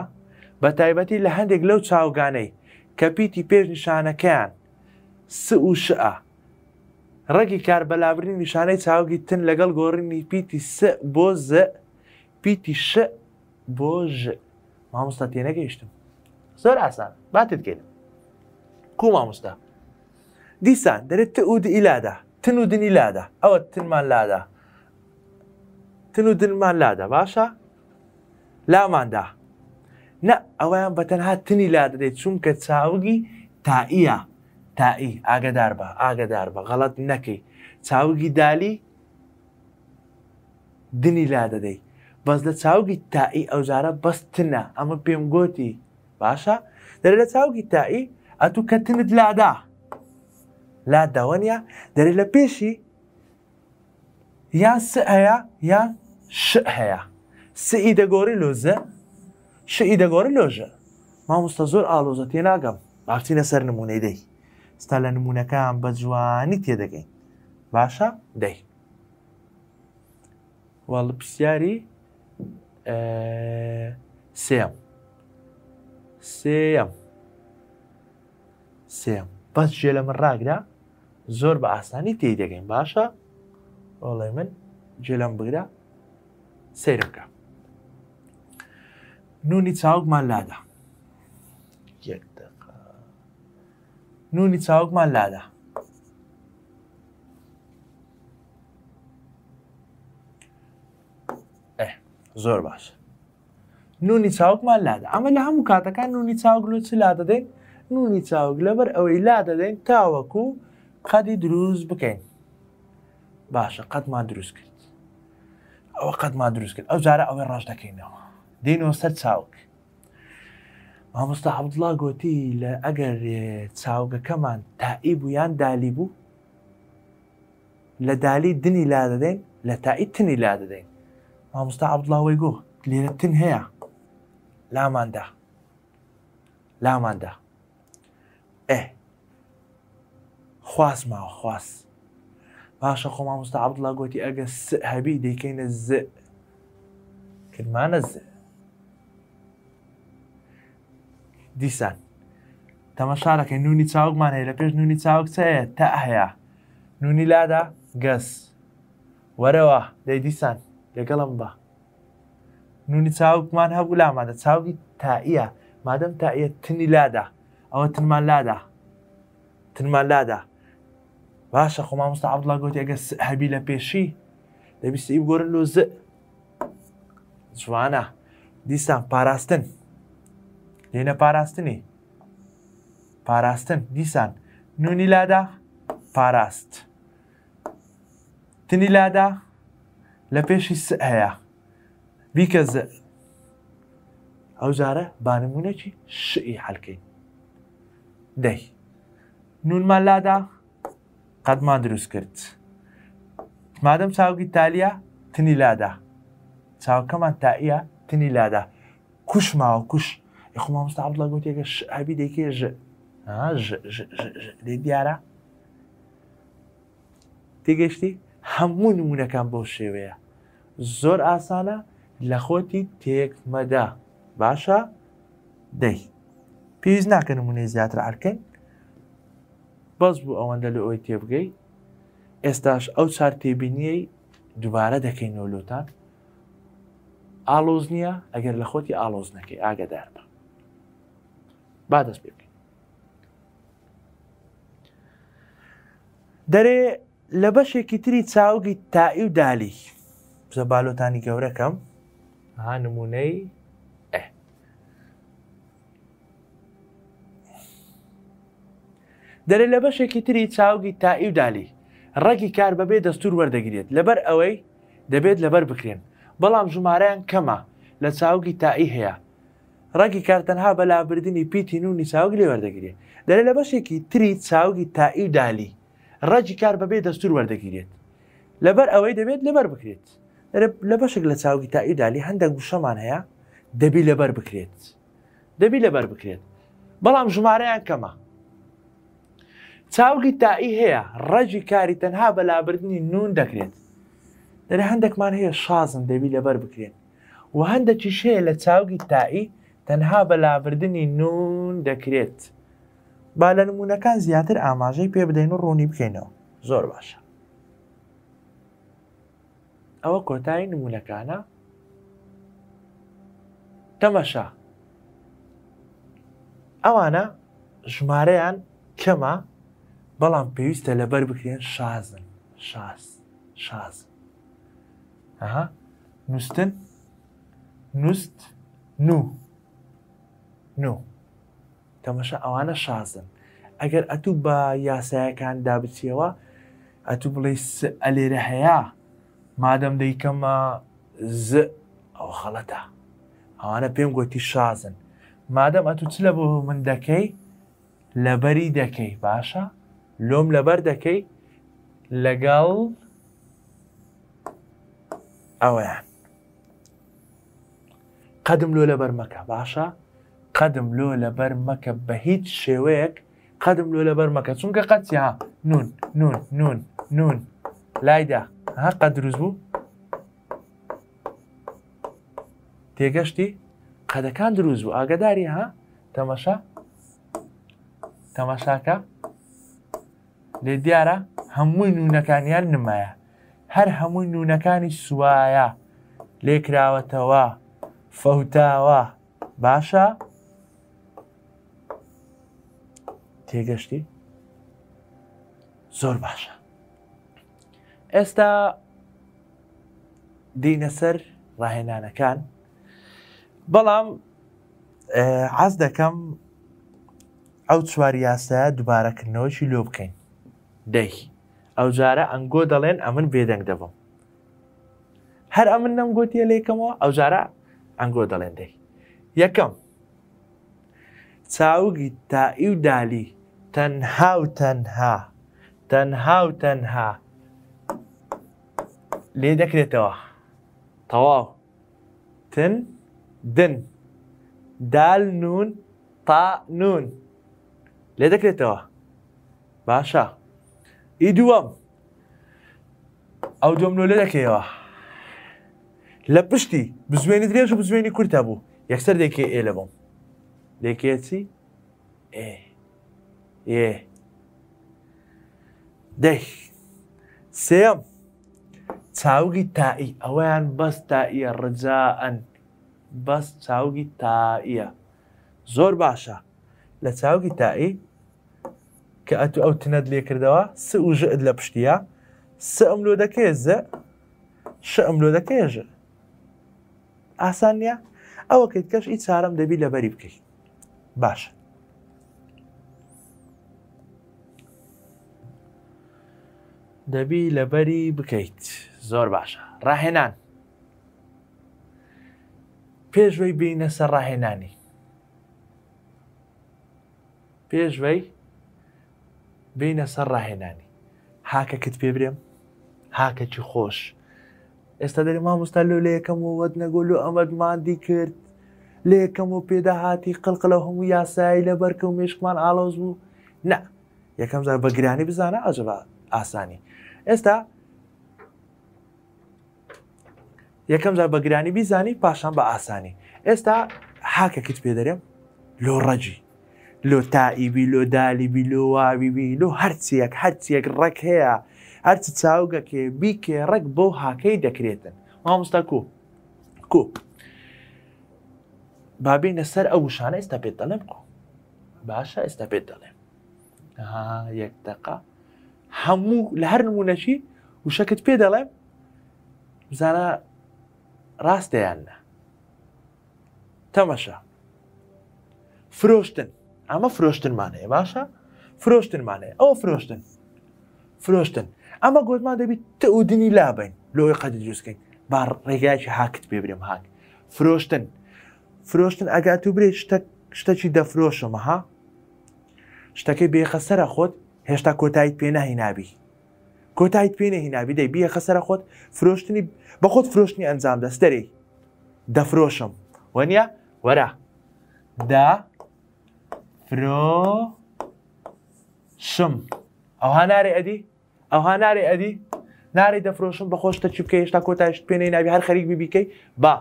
بە تایبەتی لە هەندێک لەو چاوگانەی کە پیتی پێش نیشانەکەیان س و شە ڕێکی کاربەلاورین نیشانەی چاوگی تن لەگەڵ گۆڕینی پیتی س بۆ ز پیتی ش بۆ ژ مامۆستا تێنەگەیشتم زۆر ئاسان باتت کردم کو مامۆستا دیسان دەرێت ت ئود ئیلادا تن و دنی لادا ئەوە تنمان لادا تن و دنمان لادا باشە لاماندا نە ئەویان بەتەنها تنی لا دەدەیت چونکە چاوگی تائە تائی ئاگدار بە ئاگدار بە غەڵت نەکەی چاوگی دالی دنی لا دەدەی بەس لە چاوگی تائی ئەوزارە بەستنە ئەمە پێم گوتی باشە دەرێ لە چاوگی تائی ئەتو کەتنت لادا لا داوەنیا دەرێ لە پێشی یا س هەیە یا ش هەیە سئی دەگۆری لۆزە شئی دەگۆری لۆژە مامۆستا زۆر ئالۆزە تێناگەم باچینە سەر نمونەی دەی ستا لە نمونونەکان بە جوانی تێدەگەین باشە دەی وڵ پرسیاری سێم سێم سێم بەس ژێ لە من ڕاگرا زۆر بە ئاسانی تێی دەگەین باشە وڵێ من جێلم بگرا سیرەکە نونی چاوکمان لادا یەک نونی چاوکمان لادا زۆر باش نونی چاوکمان لادا ئەمە لە هەموو کاتەکان نونی چاوگلو چ لا دەدەین نونی چاوگ لەبەر ئەوەی لا دەدەین تاوەکو قەدی دروست بکەین باشە قەتمان دروست کرد ئەوە قەتمان دروست کرد ئەو جارە ئەوەی ڕاش دەکەینەوە دینەوە سەر چاوک مامۆستا عبدڵا گوتی لە ئەگەر چاوگەکەمان تائی بوویان دالی بوو لە دالی دنی لا دەدەین لە تائی تنی لا دەدەین مامۆستا عبدڵاوی گۆ لێرە تن هەیە لاماندا إيه. لاماندا ئێ خواست ماوە خواست باشە خۆ مامۆستا عبدڵا گوتی ئەگە هەبی دەیکەینە ز کرمانە زە دیسان تەمەشا دەکەین نونی چاوکمان هەیە لە پێش نونی چاوک چەیە تا هەیە نونی لادا گەس وەرەوە دەی دیسان لەگەڵم بە نونی چاوکمان هەبوو لامادە چاوکی تائیە مادەم تائە تنی لادا ئەوە تنمان لادا تنمان لادا باشە خۆما مستا عبدڵا گوتی ئەگە هەبی لە پێشی دەبیستی بگۆرن لۆ زە جوانە دیسان پاراستن لێنە پاراستنی پاراستن دیسان نونی لادا پاراست تنی لادا لە پێشی س هەیە بیکە ز ئەو جارە بانمونەکی شئی هەلکەین دەی نونمان لادا قەتمان دروست کرد مادەم چاوگی تالیا تنی لادا چاوکەمان تائە تنی لادا کوش ماوە کوش یخ مامۆستا عبدڵ گوتێکە ئابی دەیکێژ لێ دیارە تێگەشتی هەموو نمونونەکان بۆ شێوەیە زۆر ئاسانە لە خۆتی تێکمەدا باشە دەی پێویست ناکە نمونەی زیاتر ئەرکەین بەس بوو ئەوەندە لە ئەوی تێبگەی ئێستاش ئەو چار تێبینیەی دووبارە دەکەین نۆلوتان ئالۆز نییە ئەگەر لە خۆتی ئالۆز نەکەی ئاگەدار بە با دەست پێ بکەین دەرێ لە بەشێکی تری چاوگی تائی و دالی بزە بالۆتانی گەورەکەم ها نمونەی دەرێ لە بەشێکی تری چاوگی تائی و دالی ڕێکی کار بەبێ دەستور وەردەگرێت لەبەر ئەوەی دەبێت لەبەر بکرێن بەڵام ژمارەیان کەمە لە چاوگی تائی هەیە ڕگی کارتەنها بەلابردننی پیتی نونی چاوگ لێ وەردەگرێت دەرێ لە بەشێکی تری چاوگی تائی دالی ڕەجی کار بەبێ دەستور وەردەگیرێت لەبەر ئەوەی دەبێت لەبەر بکرێت لە بەشێک لە چاوگی تائی دالی هەندێک گوشەمان هەیە دەبی لەبەر بکرێت دەبی لەبەر بکرێت بەڵام ژمارەیان کەمە چاوگی تائی هەیە ڕەجی کاری تەنها بەلابردننی نون دەکرێت دەرە هەندێکمان هەیە شازن دەبی لەبەر بکرێن و هەندێکی شەیە لە چاوگی تائی تەنها بەلاوردنی نون دەکرێت با لە نمونونەکان زیاتر ئاماژەی پێ بدەین و ڕوونی بکەینەوە زۆر باشە ئەوە کۆتایی نمونونەکانە تەمەشا ئەوانە ژمارەیان کەمە بەڵام پێویستە لەبەر بکرێن شازن شاز شاز نووسن نووست نوو نۆ تەمەشە ئەوانە شازن ئەگەر ئەتوو بە یاسایەکان دابچیەوە ئەتوو بڵێ ئەلێرە هەیە مادەم دەیکەمە ز ئەو خەڵەتە ئەوانە پێم گوتی شازن مادەم ئەتوو چ لە بۆ من دەکەی لەبەری دەکەی باشە لۆم لەبەر دەکەی لەگەڵ ئەوەیان قەدم لۆ لەبەر مەکە باشە قەدم لۆ لەبەر مەکە بە هیچ شێوەیەک قەدم لۆ لەبەر مەکە چونکە قەتیا نون نون نون نون لایدا ها قەت دروست بوو تێگەشتی قەدەکان دروست بوو ئاگداری ها تەمەشا تەمەشاکە لێ دیارە هەمووی نونەکانیان نمایە هەر هەمووی نونەکانی سوایە لێکراوەتەوە فەوتاوە باشە تێگەشتی زۆر باشە ئێستا دینە سەر ڕاهێنانەکان بەڵام حەز دەکەم ئەو چواری یاسە دووبارەکردنەوەشی لۆ بکەین دەی ئەو جارە ئەنگۆ دەڵێن ئەمن بێدەنگ دەبم هەر ئەمن نەم گوتیە لێکەمەوە ئەو جارە ئەنگۆ دەڵێن دەی یەکەم چاوگی تائی و دالی تەنها و تەنها تەنها و تەنها لێ دەکرێتەوە تەواو تن دن دال نون تا نون لێ دەکرێتەوە باشە ئی دووەم ئەو دۆم لۆ لێ دەکەیەوە لە پشتی بزوێنی درێژ و بزوێنی کورتە بوو یەکسەر دێکی ئێ لە بم دێکێتی ئێ ئێ دەی سێم چاوگی تائی ئەویان بەس تائە ڕجاەن بەس چاوگی تائە زۆر باشە لە چاوگی تائی کە ئەتو ئەو تنەت لێکردەوە س وژت لە پشتیە س ئەملۆ دەکێزە ش ئەملۆ دەکێژە ئاسان نیە ئەوە کەیت کەش ئی چارەم دەبی لەبەری بکەیت باشە دەبی لەبەری بکەیت زۆر باشە ڕاهێنان پێشوەی بینە سەر ڕاهێنانی پێشوەی بینە سەر ڕاهێنانی هاکەکت پێ برێم هاکەکی خۆش ئێستا دەری مامۆستا لۆ لە یەکەم وەت نەگۆل و ئەمەدماندی کرد لە یەکەم و پێداهاتی قلق لە هەموو یاسایی لە بەرکە و مێشکمان ئاڵۆز بوو نە یەکەم زار بەگرانی بزانە ئەجبات ئاسانی ئێستا یەکەم جار بەگرانی بیزانی پاشان بە ئاسانی ئێستا حاکەکت پێ دەرێم لۆ ڕەجی لۆ تائیبی لۆ دالیبی لۆ واویبی لۆ هەرچیەک هەرچیەک ڕێک هەیە هەرچی چاوگەکێ بیکێ ڕێک بۆ هاکەی دەکرێتن مامۆستا کو کو بابینە سەر ئەو شانە ئێستا پێت دەڵێم کو باشە ئێستا پێت دەڵێم یەک دقا هەموو لە هەر نمونەشی وشەکەت پێ دەڵێ بزانە ڕاستەیان لە تەمەشە فرۆشتن ئەمە فرۆشتنمانەیە باشە فرۆشتنمانەیە ئەو فرۆشتن فرۆشتن ئەمە گۆتمان دەبیت تەودنی لابین لۆی قەت دروستکەین با ڕێگایکی هاکت پێ برێم هاک فرۆشتن فرۆشتن ئەگات و برێ شتێکی دەفرۆشمەها شتەکەی بێخە سرە خۆت هێشتا کۆتاییت پێ نهینابی کۆتاییت پێ نهینابی دەی بیە خەسرە خۆت فرۆشتنی بە خۆت فرۆشتنی ئەنجام دەستەری دەفرۆشم وەنیە وەرە دا فرۆ شم ئەوها نارێ ئەدی ئەوها نارێ ئەدی نارێ دەفرۆشم بە خۆشتە چی بکە هێشتا کۆتایشت پێێنەی ناوی هەر خەریک بیبیکەی با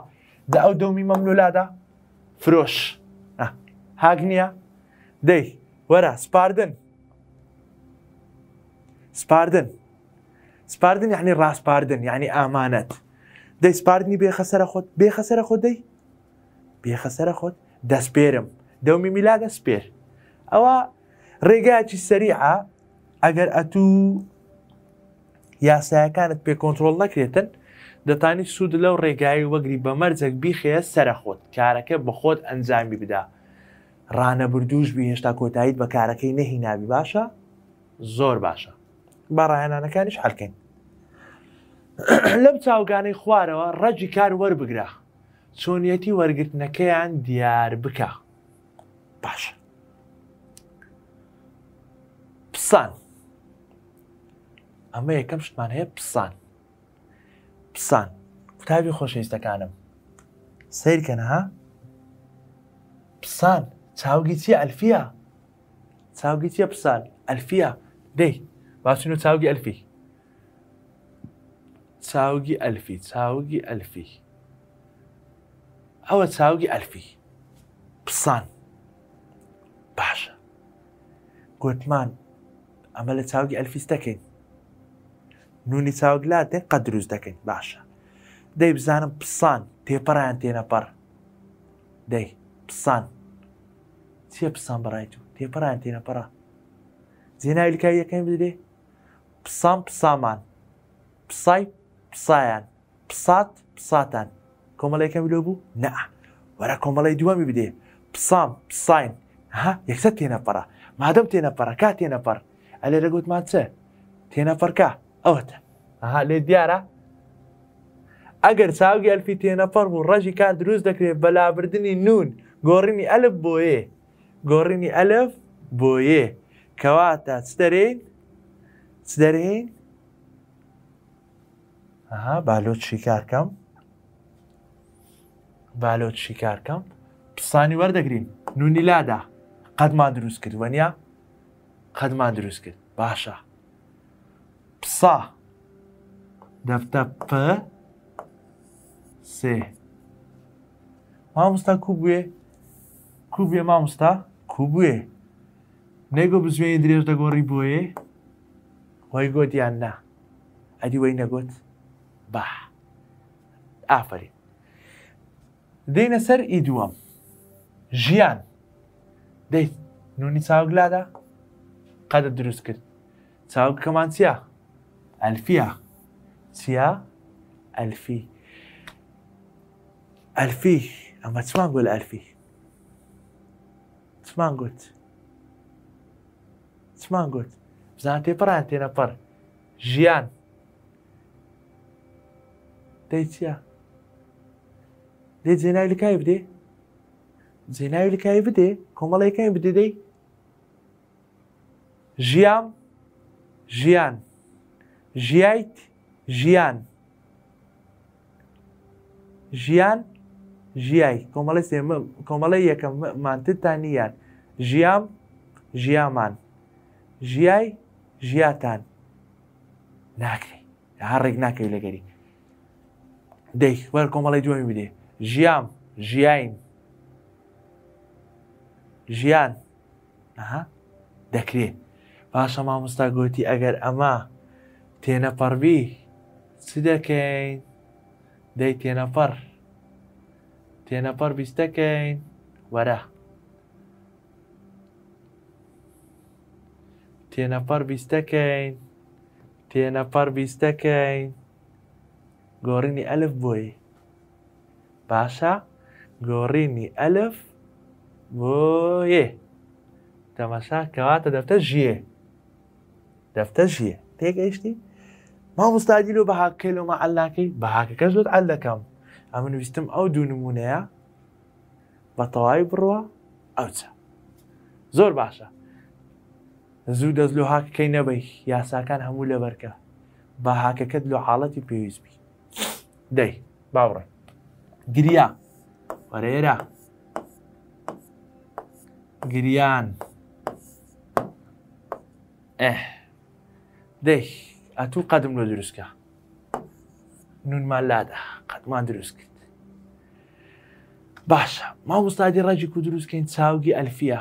دا ئەو دەومی مەملولادا فرۆش هاگ نییە دەی وەرە سپاردن سپاردن سپاردن یعنی ڕاستپاردن یعنی ئامانەت دەی سپاردنی بێخەسەرە خۆت بێخەسەرە خۆ دەی بێخەسەرە خۆت دەستپێرم دەومی میلا دەستپێر ئەوە ڕێگایکی سەریعە ئەگەر ئەتوو یاسایەکانت پێ کۆنتترۆل نەکرێتن دەتانی سوود لەو ڕێگایی وەگری بە مەرجێک بیخەیە سەرەخۆت کارەکە بە خۆت ئەنجامی بدا ڕانە بردوش بی هێشتا کۆتاییت بە کارەکەی نەهی نابی باشە زۆر باشە باڕایەنانەکانیش هەلکەین لەم چاوگانەی خوارەوە ڕەجی کار وەربگرە چۆنیەتی وەرگرتنەکەیان دیار بکە باشە پسان ئەمە یەکەم شتمان هەیە پسان پسان قوتابی خۆشەویستەکانم سیرکەنەها پسان چاوگی چی ئەلفە چاوگی چیە پسان ئەلفە دەی بس شنو تساوي ألفي تساوي ألفي تساوي ألفي أو تساوي ألفي بصان باشا قلت مان عمل تساوي ألفي استكين نوني تساوي لا تين قدرو ستكين باشا دي بزانم بصان تي بران تينا بر دي بصان تي بصان برايتو تي بران تينا برا زينا الكاية كان بدي پسام پسامان پسای پسایان پسات پساتان کۆمەڵێکەکە ویلۆ بوو نە وەرە کۆمەڵی دووەمی بدێ پسام پساین ها یەکسەر تێنەپەڕە مادەم تێنەپەڕە کا تێنەپەر ئەلێ لە گوتمان چە تێنەپەرکە ئەوەتە ئەها لێ دیارە ئەگەر چاوگە ئەلفی تێنەپەر بوو ڕەژی کار دروست دەکرێت بەلابردننی نون گۆڕینی ئەلف بۆیێ گۆڕینی ئەلف بۆیێ کەواتە چدەرێن چ دەرەیە ئەها بالۆت شیکارکەم بالۆت شیکارکەم پسانی وەردەگرین نونیلادا قەتمان دروست کرد وەنیا قەتمان دروست کرد باشە پسا دەفتە پ سێ مامۆستا کو بووێ کو بێ مامۆستا کو بووێ نێگۆ بزوێنی درێژ دەگۆڕی بۆیە هۆی گۆتیان نا ئەدی وەی نەگوت با ئافرین دێنە سر ئی دووەم ژیان دەیت نونی لادا قد دروست کرد چاوگ کەمان چیا ئەلفیا چیا ئەلفی ئەلفی ئەمە چمان گوێ لە ئەلفی چمان گوت چمان بزان تێپەران تێنەپەر ژیان دەی چییە؟ دێ جێنای لکای بدێ؟ جێناوی لکای بدێ کۆمەڵێکەکەی بدەدەی ژیام ژیان ژیایت ژیان ژیان ژیای کۆمەڵی کۆمەڵی یەکەم مانتتان نیان ژیام ژیامان ژیای ژیاتان ناکری هەر ڕێک ناکەوی لەگەری دەیک وەر کۆمەڵی دومی بدێ ژیام ژیاین ژیان دەکرێت پاشە مامۆستا گوتی ئەگەر ئەمە تێنە پەڕبی چ دەکەین دەی تێنەپەر تێنەپەر بیستەکەین وەرە تێنەپەر بیستەکەین تێنەپەر بیستەکەین الف ئەلف باشا باشە الف ئەلف تماشا تەمەشا کەواتە دەفتە ژیە دەفتە ژیە تێگەیشتی ما مستعدیل و بەهاکەی لەمە ئەلاکەی بەهاکەکە زۆر ئەل دەکەم ئەم نوویستم ئەو دوو نمونەیە بە تەواوی او ئەوچە زور باشە زوو دەست لە هاکەی نەبی یاساکان هەموو لە بەرکە بە هاکەکەت لە حاڵەتی پێویستبی دەی باوڕێ گریا وەرێرە گریان ئەه دەی ئەتوو قەدم لە دروستکە نونمان لادا قەتمان دروست کرد باشە ماوەستادی ڕەجی و دروستکەین چاوگی ئەلفە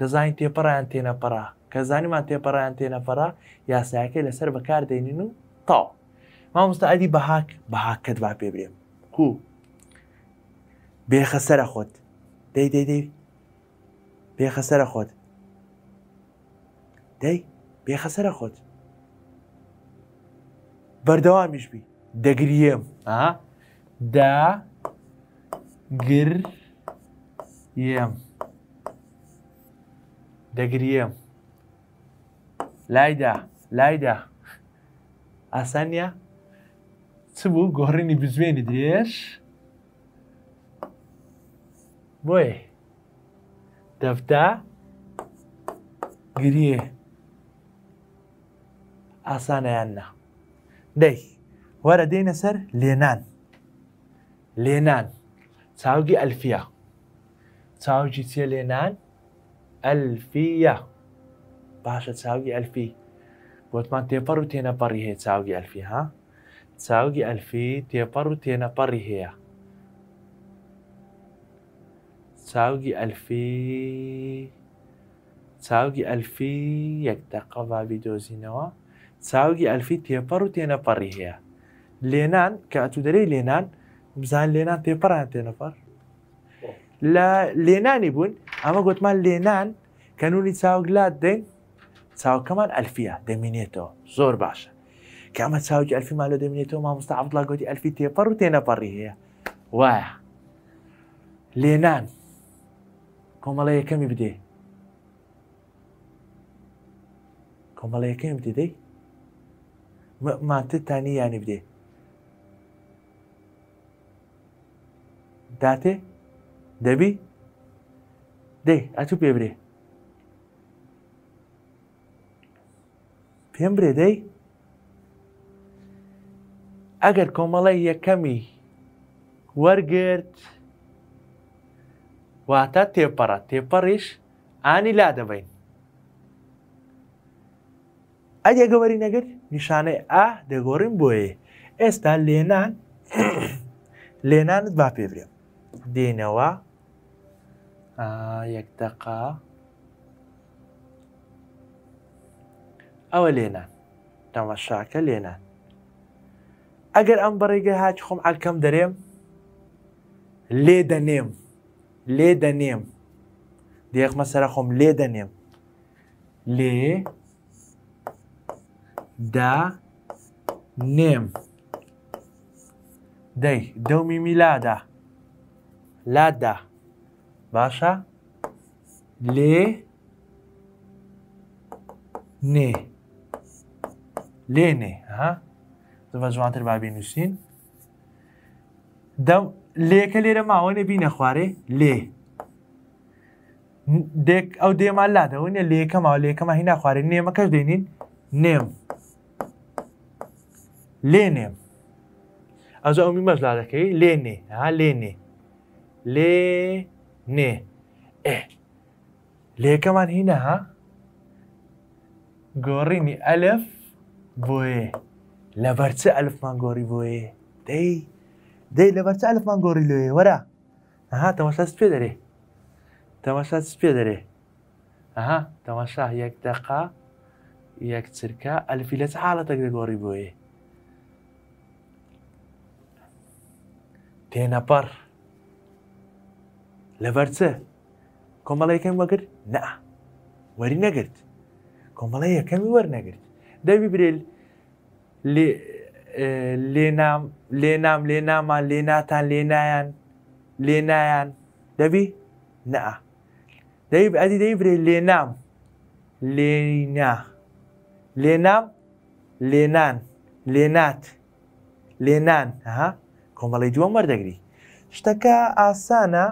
دەزانین تێپەڕیان تێنەپەڕە کە زانیمان تێپەڕیان تێنەفەرا یاسایەکەی لەسەر بەکار دێنین و تاو مامۆستاعادی بەهاک بەهاکەت با پێ برێم کو بێخە سرە خۆت دەی دەی دەی بێخە سرە خۆت دەی بێخە سرە خۆت بەردەوامیشبی دەگریم دا گر یم دەگریم لایدا لایدا ئاسانیا چ بوو گۆڕینی بزوێنی درێژ بۆی دەفتا گریێ ئاسانەیاننا دەی وەرە دێنە سەر لێنان لێنان چاوگی ئەلفیا چاوجی چێ لێنان ئەلفە باشە چاوگی ئەلفی گوتمان تێپەر و تێنەپەڕی هەیە چاوگی ئەلفی ها چاوگی ئەلفی تێپەڕ و تێنەپەڕی هەیە چاوگی ئەلفی چاوگی ئەلفی یەک دەقە بابی دۆزینەوە چاوگی ئەلفی تێپەڕ و تێنەپەڕی هەیە لێنان کە ئەتودەرەی لێنان بزان لێنان تێپەڕان تێنەپەر لە لێنانی بوون ئەمە گوتمان لێنان کەنونی چاوگلات دێن تساوي كمان ألفية دمينيتو زور باشا كما تساوي ألفي مالو دمينيتو ما الله لاقودي ألفي تي برو تينا بري هي واه لينان كم الله يكمي بدي كم بدي دي ما انت يعني بدي داتي دبي دي أتوبي بدي پێم برێدەی ئەگەر کۆمەڵی یەکەمی وەرگرت واتە تێپەڕە تێپەڕیش ئانی لا دەبین ئەگەگەوەری نەگەر نیشانەی ئا دەگۆڕین بۆیە ئێستا لێنان لێنانت با پێبرێم دێنەوە یەک دقا ئەوە لێنە تەماشاکە لێنە ئەگەر ئەم بەڕێگە هاچ خۆم ئەلکەم دەرێم لێ دەنێم لێ دەنێم دێخمە سرە خۆم لێ دەنێم لێ دا نێم دەی دەومی میلادا لادا باشە لێ نێ لێنێ بە جوانتر بابی نووسین لێکە لێرە ماوەێ بینە خوارێ لێ دێک ئەو دێمان لادەونە لێکە ماوە لێکەمە هینا خوارێ نێمە کەس دێنین نێم لێ نێم ئەز ئەومی مەش لادەکەی لێ نێ ها لێ نێ لێ نێ ئێ لێکەمان هینەها گۆڕینی ئەلف بۆیێ لە بەرچە ئەلفمان گۆری بۆیێ دەی دەی لە بەرچە ئەلفمان گۆری لێ وەرە ئەها تەماشاس پێ دەرێ تەماشات پێ دەرێ ئەها تەماشا یەک دەقا یەک چرکە ئەلفی لە حالڵەتەک دەگۆڕی بۆیێ تێنەپەر لە بەرچە کۆمەڵی یەکەم وەگرت نە وەری نەگرت کۆمەڵی یەکەمی وەرنەگرت دەبی برێل لێنام لێنام لێنامان لێناتان لێنایان لێنایان دەبی نە دەیب ئەدی دەیبرێ لێنام لێنا لێنام لێنان لێنات لێنان ها کۆمەڵی دووە وەردەگری شتەکە ئاسانە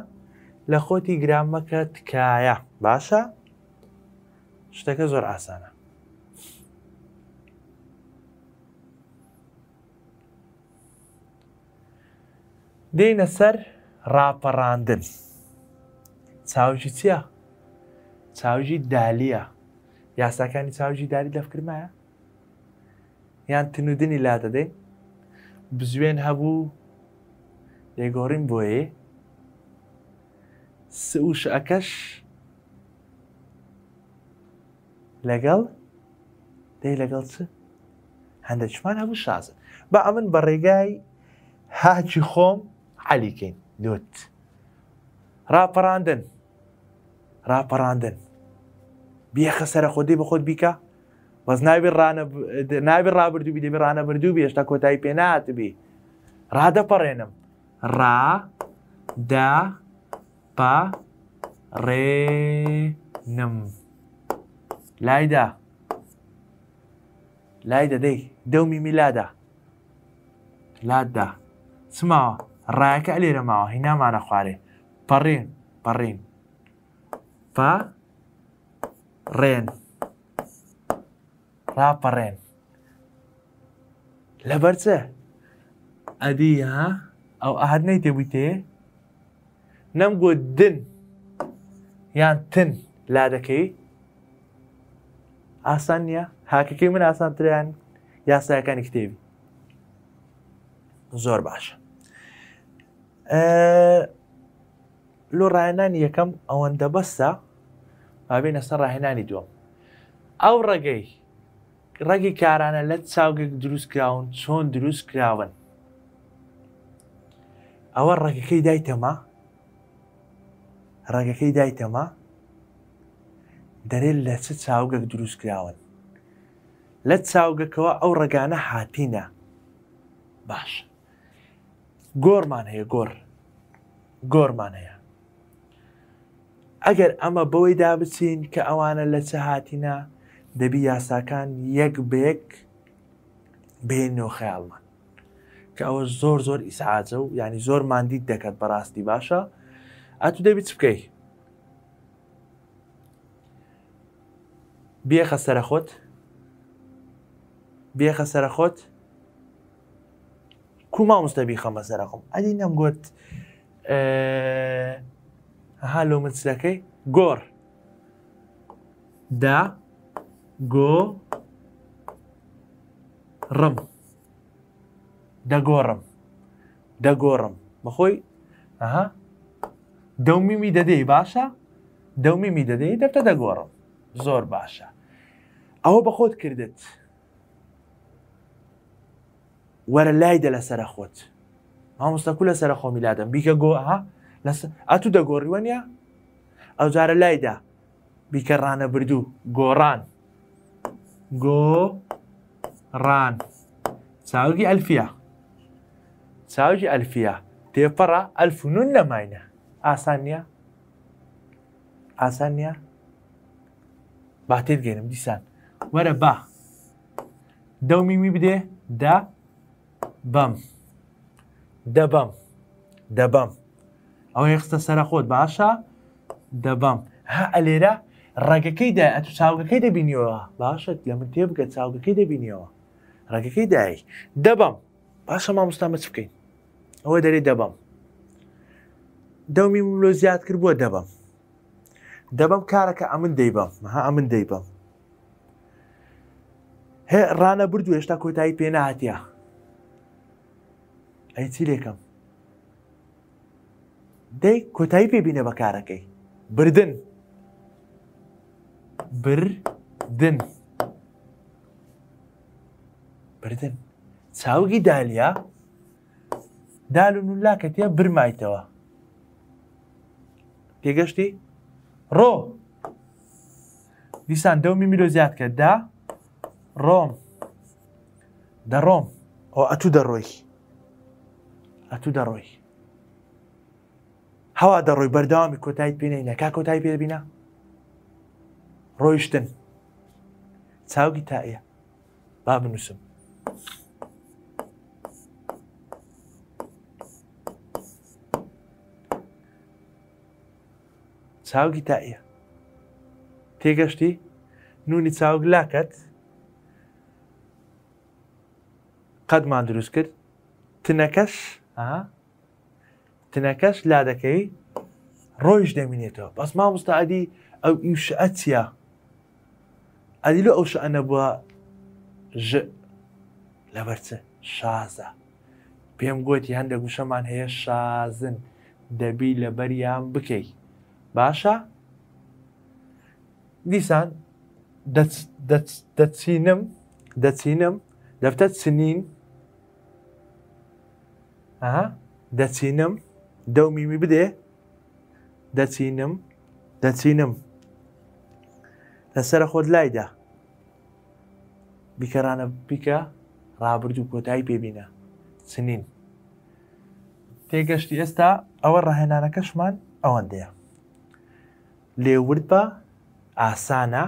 لە خۆتی گرامەکە تکایە باشە شتەکە زۆر ئاسانە دێنە سەر ڕاپەڕاندن چاوژی چییە؟ چاوژی دالیە یاساکانی چاوژی داری لەفکرمایە؟ یان تنودنی لا دەدەین بزوێن هەبوو لێگۆڕین بۆیێ سوش ئەکەش لەگەڵ دەی لەگەڵ چ هەندە چمان هەبوو شازە بە ئەمن بە ڕێگای هاچی خۆم علي كين alikin nut. راپراندن راپراندن بیا خسرە خودی بە خۆت بیکە بەس ناوی ڕابردوبی دەبی ڕانە بردوبی هێشتا کۆتایی پێناتبی ڕدەپەڕێنم را دا پا ڕێنم لایدا لای دەدەی دەومی میلادا لادا سماوە ڕایەکە ئەلێرە ماوە هینامانە خوارێ پەڕین پەڕین پا ڕێن ڕاپەڕێن لەبەرچە ئەدی ها ئەو ئاهر نەی تێبووی نم نەم گۆ دن یان تن لا دەکەی ئاسان نییە هاکەکەی من ئاسانتریان یاساەکانی کتێبی زۆر باشە لۆ ڕایەنانی یەکەم ئەوەندە بەستە بابێنە سەر ڕاهێنانی دووەم ئەو ڕێگەی ڕێگی کارانە لە چاوگەک دروست کراون چۆن دروست کراون ئەوە ڕێگەکەی دایتەما ڕێگەکەی دایتەما دەرێت لە چ چاوگەک دروست کراون لە چاوگەکەوە ئەو ڕێگانە هاتینە باشە گۆرمان هەیە گۆر گۆرمان هەیە ئەگەر ئەمە بەوەی دابچین کە ئەوانە لە چە هاتیە دەبی یاساکان یەک بێک بێنەوە خەیاڵمان کە ئەوە زۆر زۆر ئیسعاجە و ینی زۆر مادیت دەکات بەڕاستی باشە ئەتو دەبیت بکەی بێخە سەرە خۆت بێخە سەرە خۆت کو مامۆستا بیخەمە سەرخم ئەدی نم گوت ها لۆ مچەکەی گۆڕ دا دا دا ڕم دەگۆڕم دەگۆڕم بەخۆی ئەها دەومیمی دەدەی باشە دەومیمی دەدەی دەبتە دا زۆر باشە ئەوە بە خۆت کردت وەرە لای دە لەسرە خۆت مامۆستەکو لەسرە خۆمیلادەم بیکە گۆها ئەتو دەگۆڕیوەنە ئەو جارە لایدا بیکە ڕانە بردوو گۆڕان گۆڕان چاوگی ئەلفیا چاوجی ئەلفیا تێپەڕ ئەلفونون نەماینە ئاسان نیە ئاسان نیە با تێت گەێنم دیسان وەرە با دەومیمی بدێ دا بەم دەبم دەبم ئەو هێخستە سەر خۆت باشە دەبم ها ئەلێرە ڕێگەکەیدا ئە تو چاوگەکەی دەبینیەوە باشت لە من تێ بگە چاوگەکەی دەبینیەوە ڕێگەکەی دایک دەبم باشە مامۆستامە چ بکەین ئەوە دەرێ دەبم دەومی ملۆ زیاد کرد بووە دەبم دەبم کارەکە ئە من دەیبم ها ئە من دەیبم هێ ڕانە بردو هێشتا کۆتایی پێ نهاتە ئەی چی لێکم دەی کۆتایی پێبینە بە کارەکەی بردن بردن بردن چاوگی دالیا دال و نولاکە تێ برمایتەوە تێگەشتی ڕۆ دیسان دەومی میلۆ زیاد کە دا ڕۆم دەڕۆم ئەو ئەتوو دەڕۆی ئەتو دەڕۆی هەوا دەڕۆی بەرداوامی کۆتایی پێێنەی نەکا کۆتایی پێبینا ڕۆیشتن چاوگی تایە با بنووسم چاوگی تایە تێگەشتی نونی چاوگ لاکەت قەدمان دروست کرد تنەکەش تنەکەش لا دەکەی ڕۆیش دەمینێتەوە بەس مامۆستاعادی ئەو ئیشعەتە ئەدی لە ئەو شعەنە بووە ژ لەبەرچە شازە پێم گوتی هەندێک گوشەمان هەیە شازن دەبی لە بەریان بکەی باشە دیسان دەچینم دەچینم دەفتە چنین دەچینم دەومیمی بدێ دەچینم دەچینم لەسرە خۆت لایدا بیکەرانە بیکە ڕابرد و کۆتایی پێبینە سنین تێگەشتی ئێستا ئەوە ڕاهێنانەکەشمان ئەوەندەیە لێورد بە ئاسانە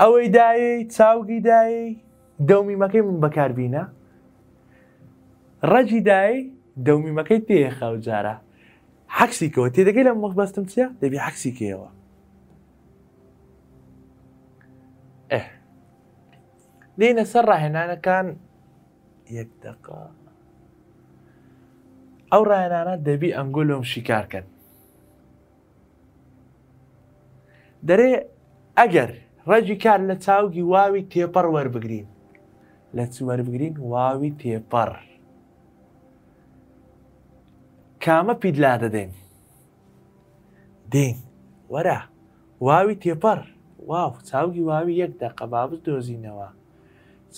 ئەوەی دایە چاوگی دایە دەومیمەکەی من بەکاربینە ڕەجی دای دەومیمەکەی پێخاو جارە حەکسیکەوە تێدەگەی لە مەخ بەستم چە دەبی حەکسی کێەوە دێنە سەر ڕاهێنانەکان یەک دقا ئەو ڕایانانە دەبی ئەنگۆلۆم شیکارکەن دەرێ ئەگەر ڕەجی کار لە چاوگی واوی تێپەڕ وەربگرین لە چوەربگرین واوی تێپەڕ کامە پیدلا دەدەین دین وەرە واوی تێپەر واو چاوگی واوی یەک دەقە بابز دۆزینەوە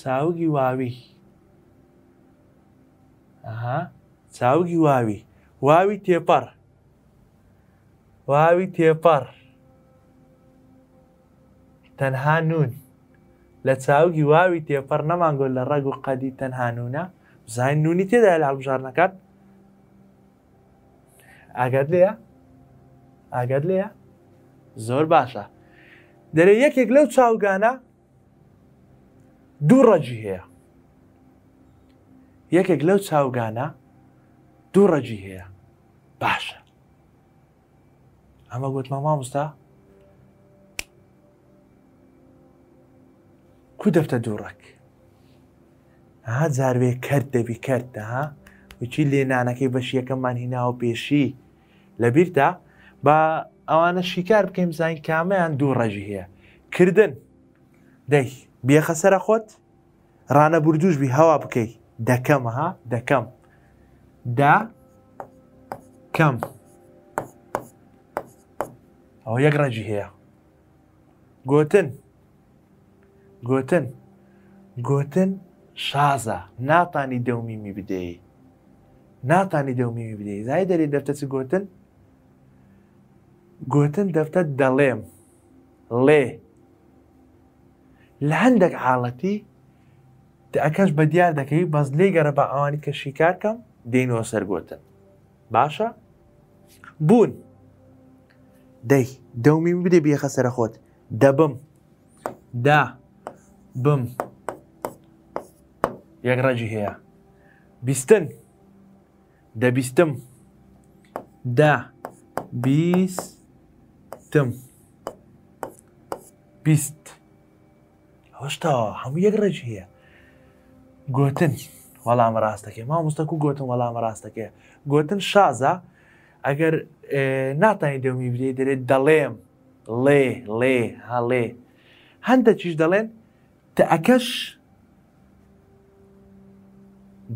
چاوگی واوی چاوگی واوی واوی تێپەر واوی تێپەر تەنها نون لە چاوگی واوی تێپەر نەمانگۆ لە ڕەگ و قەدی تەنها نونە زای نونی تێدا لە هەڵبژار نەکات ئاگات لێە ئاگات لێە زۆر باشە دەرێ یەکێک لەو چاوگانە دوو ڕەجی هەیە یەکێک لەو چاوگانە دوو ڕەجی هەیە باشە ئەمە گوتمە مامۆستا کو دەفتە دووڕک ها جاربێ کرد دەبی کردها وچی لێنانەکەی بەش یەکەممان هیناوە پێشی لەبییردا بە ئەوانە شیکار بکەیم زین کامیان دوو ڕێژی هەیە کردن دەی بێخە سرە خۆت ڕانە بردوشبی هەوا بکەی دەکەمەها دەکەم دا کەم ئەو یەک ڕێژی هەیە گوتن گوتن گوتن شازە ناتانی دەومیمی بدەی ناتانی دەومیمی بدەی زای دەری دەفتەچ گوتن گوتن دەفتە دەڵێم لێ لە هەندێک حاڵەتی ئەکەش بە دیار دەکەوی بەس لێ گەرە بە ئەوانی کە شیکارکەم دێنەوە سەرگوتن باشە بوون دەی دەومی بدێ بیەخە سەرە خۆت دەبم دا بم یەک ڕەجی هەیە بیستن دەبیستم دا بیست بیستم بیست هەشتا هەموو یەک ڕێژ هەیە گوتن وەڵام ڕاستەکە ما مستەکو گوتن وەڵام ڕاستەکە گوتن شازە ئەگەر ناتانی دەمی بدێ دەرێت دەڵێم لێ لێ هەڵێ هەندە چیش دەڵێن تە ئەکەش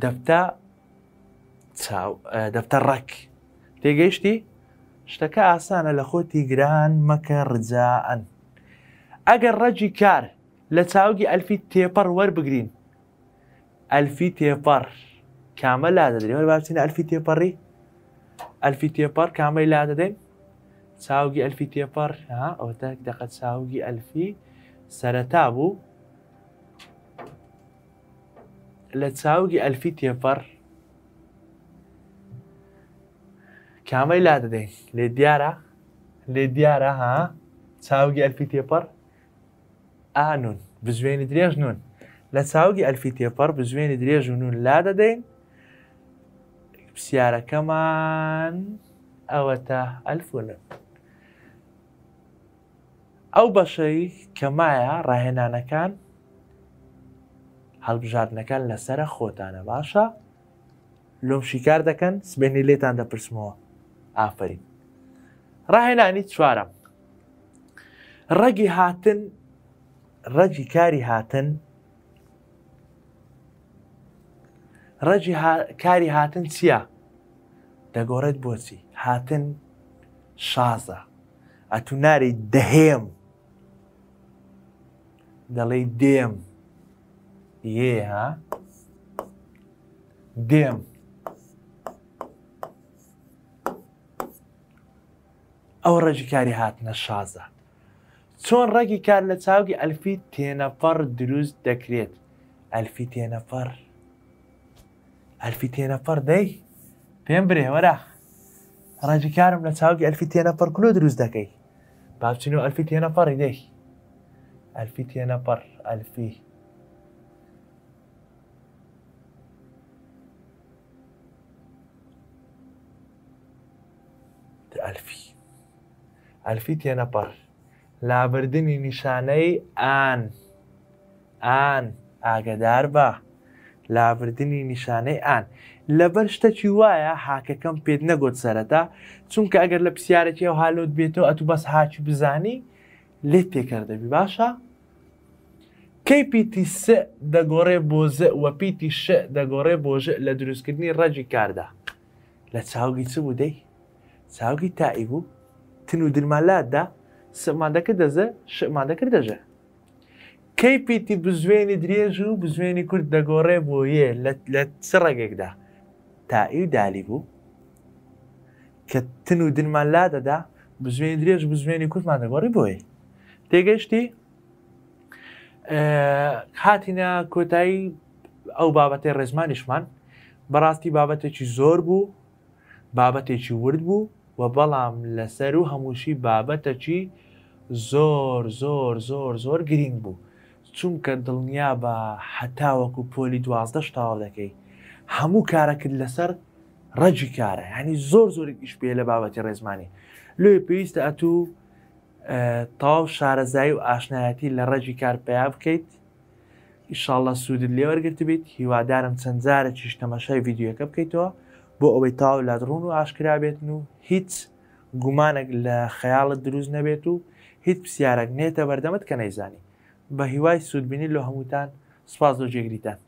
دەفتە دەفتە ڕەک تێگەیشتی؟ شتەکە ئاسانە لخوتي جران مكر مەکە أجر رجي كار لتاوجي ألفي تيبر ور بجرين ألفي تيبر كامل لا تدري ولا باچینە ألفي تێپەڕی ألفي تيبر كامل لا تدري تاوجي ألفي تيبر ها أو چاوگی ئەلفی تاوجي ألفي سرتابو لتاوجي ألفي تيبر کامەی لا دەدەین لێ دیارە لێ دیارە ها چاوگی ئەلفی تێپەر ئانون بزوێنی درێژ نون لە چاوگی ئەلفی تێپەر بزوێنی درێژ و نون لا دەدەین پرسیارەکەمان ئەوە تا ئەلفونن ئەو بەشەی کەمایە ڕاهێنانەکان هەڵبژاردنەکان لەسرە خۆتانە باشە لۆم شیکار دەکەن سبێنی لێتان دەپرسمەوە ئافرین ڕاهێنانی چوارە ڕەگی هاتن ڕەجی کاری هاتن ڕەجی کاری هاتن چییە دەگۆڕێت بۆچی هاتن شازە ئەتوناری دەهێم دەڵێ دێم یێ دێم ئەو ڕێژیکاری هاتنە شازە چۆن ڕێکی کار لە چاوگی ئەلفی تێنەفەر دروست دەکرێت ئەلفی تێنەفەر ئەلفی تێنەفەر دەی پێم برێوەرە ڕێژیکارم لە چاوگی ئەلفی تێنەفەر کللو دروست دەکەی بابچین و ئەلفی تێنەفەڕی دەی ئەلفی تێنەپەر ئەلفی ألفي ئەلفی تێنەپەڕ لابردنی نیشانەی ئان ئان ئاگدار بە لابردنی نیشانەی ئان لەبەر شتەکی وایە حاکەکەم پێت نەگۆت سەرەتا چونکە ئەگەر لە پرسیارێکی ئەو هالۆت بێتەوە ئەتو بەس هاچی بزانی لێت پێکردەبی باشە؟ کەی پیتی س دەگۆڕێ بۆ ز وە پیتی ش دەگۆڕێ بۆژ لە دروستکردنی ڕەجی کاردا لە چاوگی چ بوو دەی؟ چاوگی تائی بوو؟ تن و درمالادا سەمادەکە دەزە شەمادەکرد دەژە کەی پیتی بزوێنی درێژ و بزوێنی کورد دەگۆڕێ بۆ یە لە چ ڕێگێکدا تائی و دالی بوو کە تن و دنمان لا دەدا بزوێنی درێژ بزوێنی کورتمان دەگۆڕی بۆی تێگەشتی هاتیە کۆتایی ئەو بابەتی ڕێزمانیشمان بەڕاستی بابەتێکی زۆر بوو بابەتێکی ورد بوو و بەڵام لەسەر و هەمووشی بابەتە چی زۆر زۆر زۆر زۆر گرنگ بوو چونکە دڵنیا بە حتاوەکو پۆلی دوازدە شتاوە دەکەی هەموو کارەکرد لەسەر ڕەجی کارە هەنی زۆر زۆرێکیش پێ لە بابەتی ڕێزمانی لێ پێویستە ئەتوو تاو شارەزایی و ئاشنایەتی لە ڕەجی کار پیا بکەیت ئیشاڵە سوودت لێوەرگرت بیت هیوادارم چەندجارە چیشتەمەشای یددیوەکە بکەیتەوە بۆ ئەوەی تاو لە درون و ئاشکرا بێتن و هیچ گومانێک لە خەیاڵت دروست نەبێت و هیچ پرسیارەك نێتە بەردەمت کە نەیزانی بە هیوای سوودبینی لە هەمووتان سپاس و جێگریتان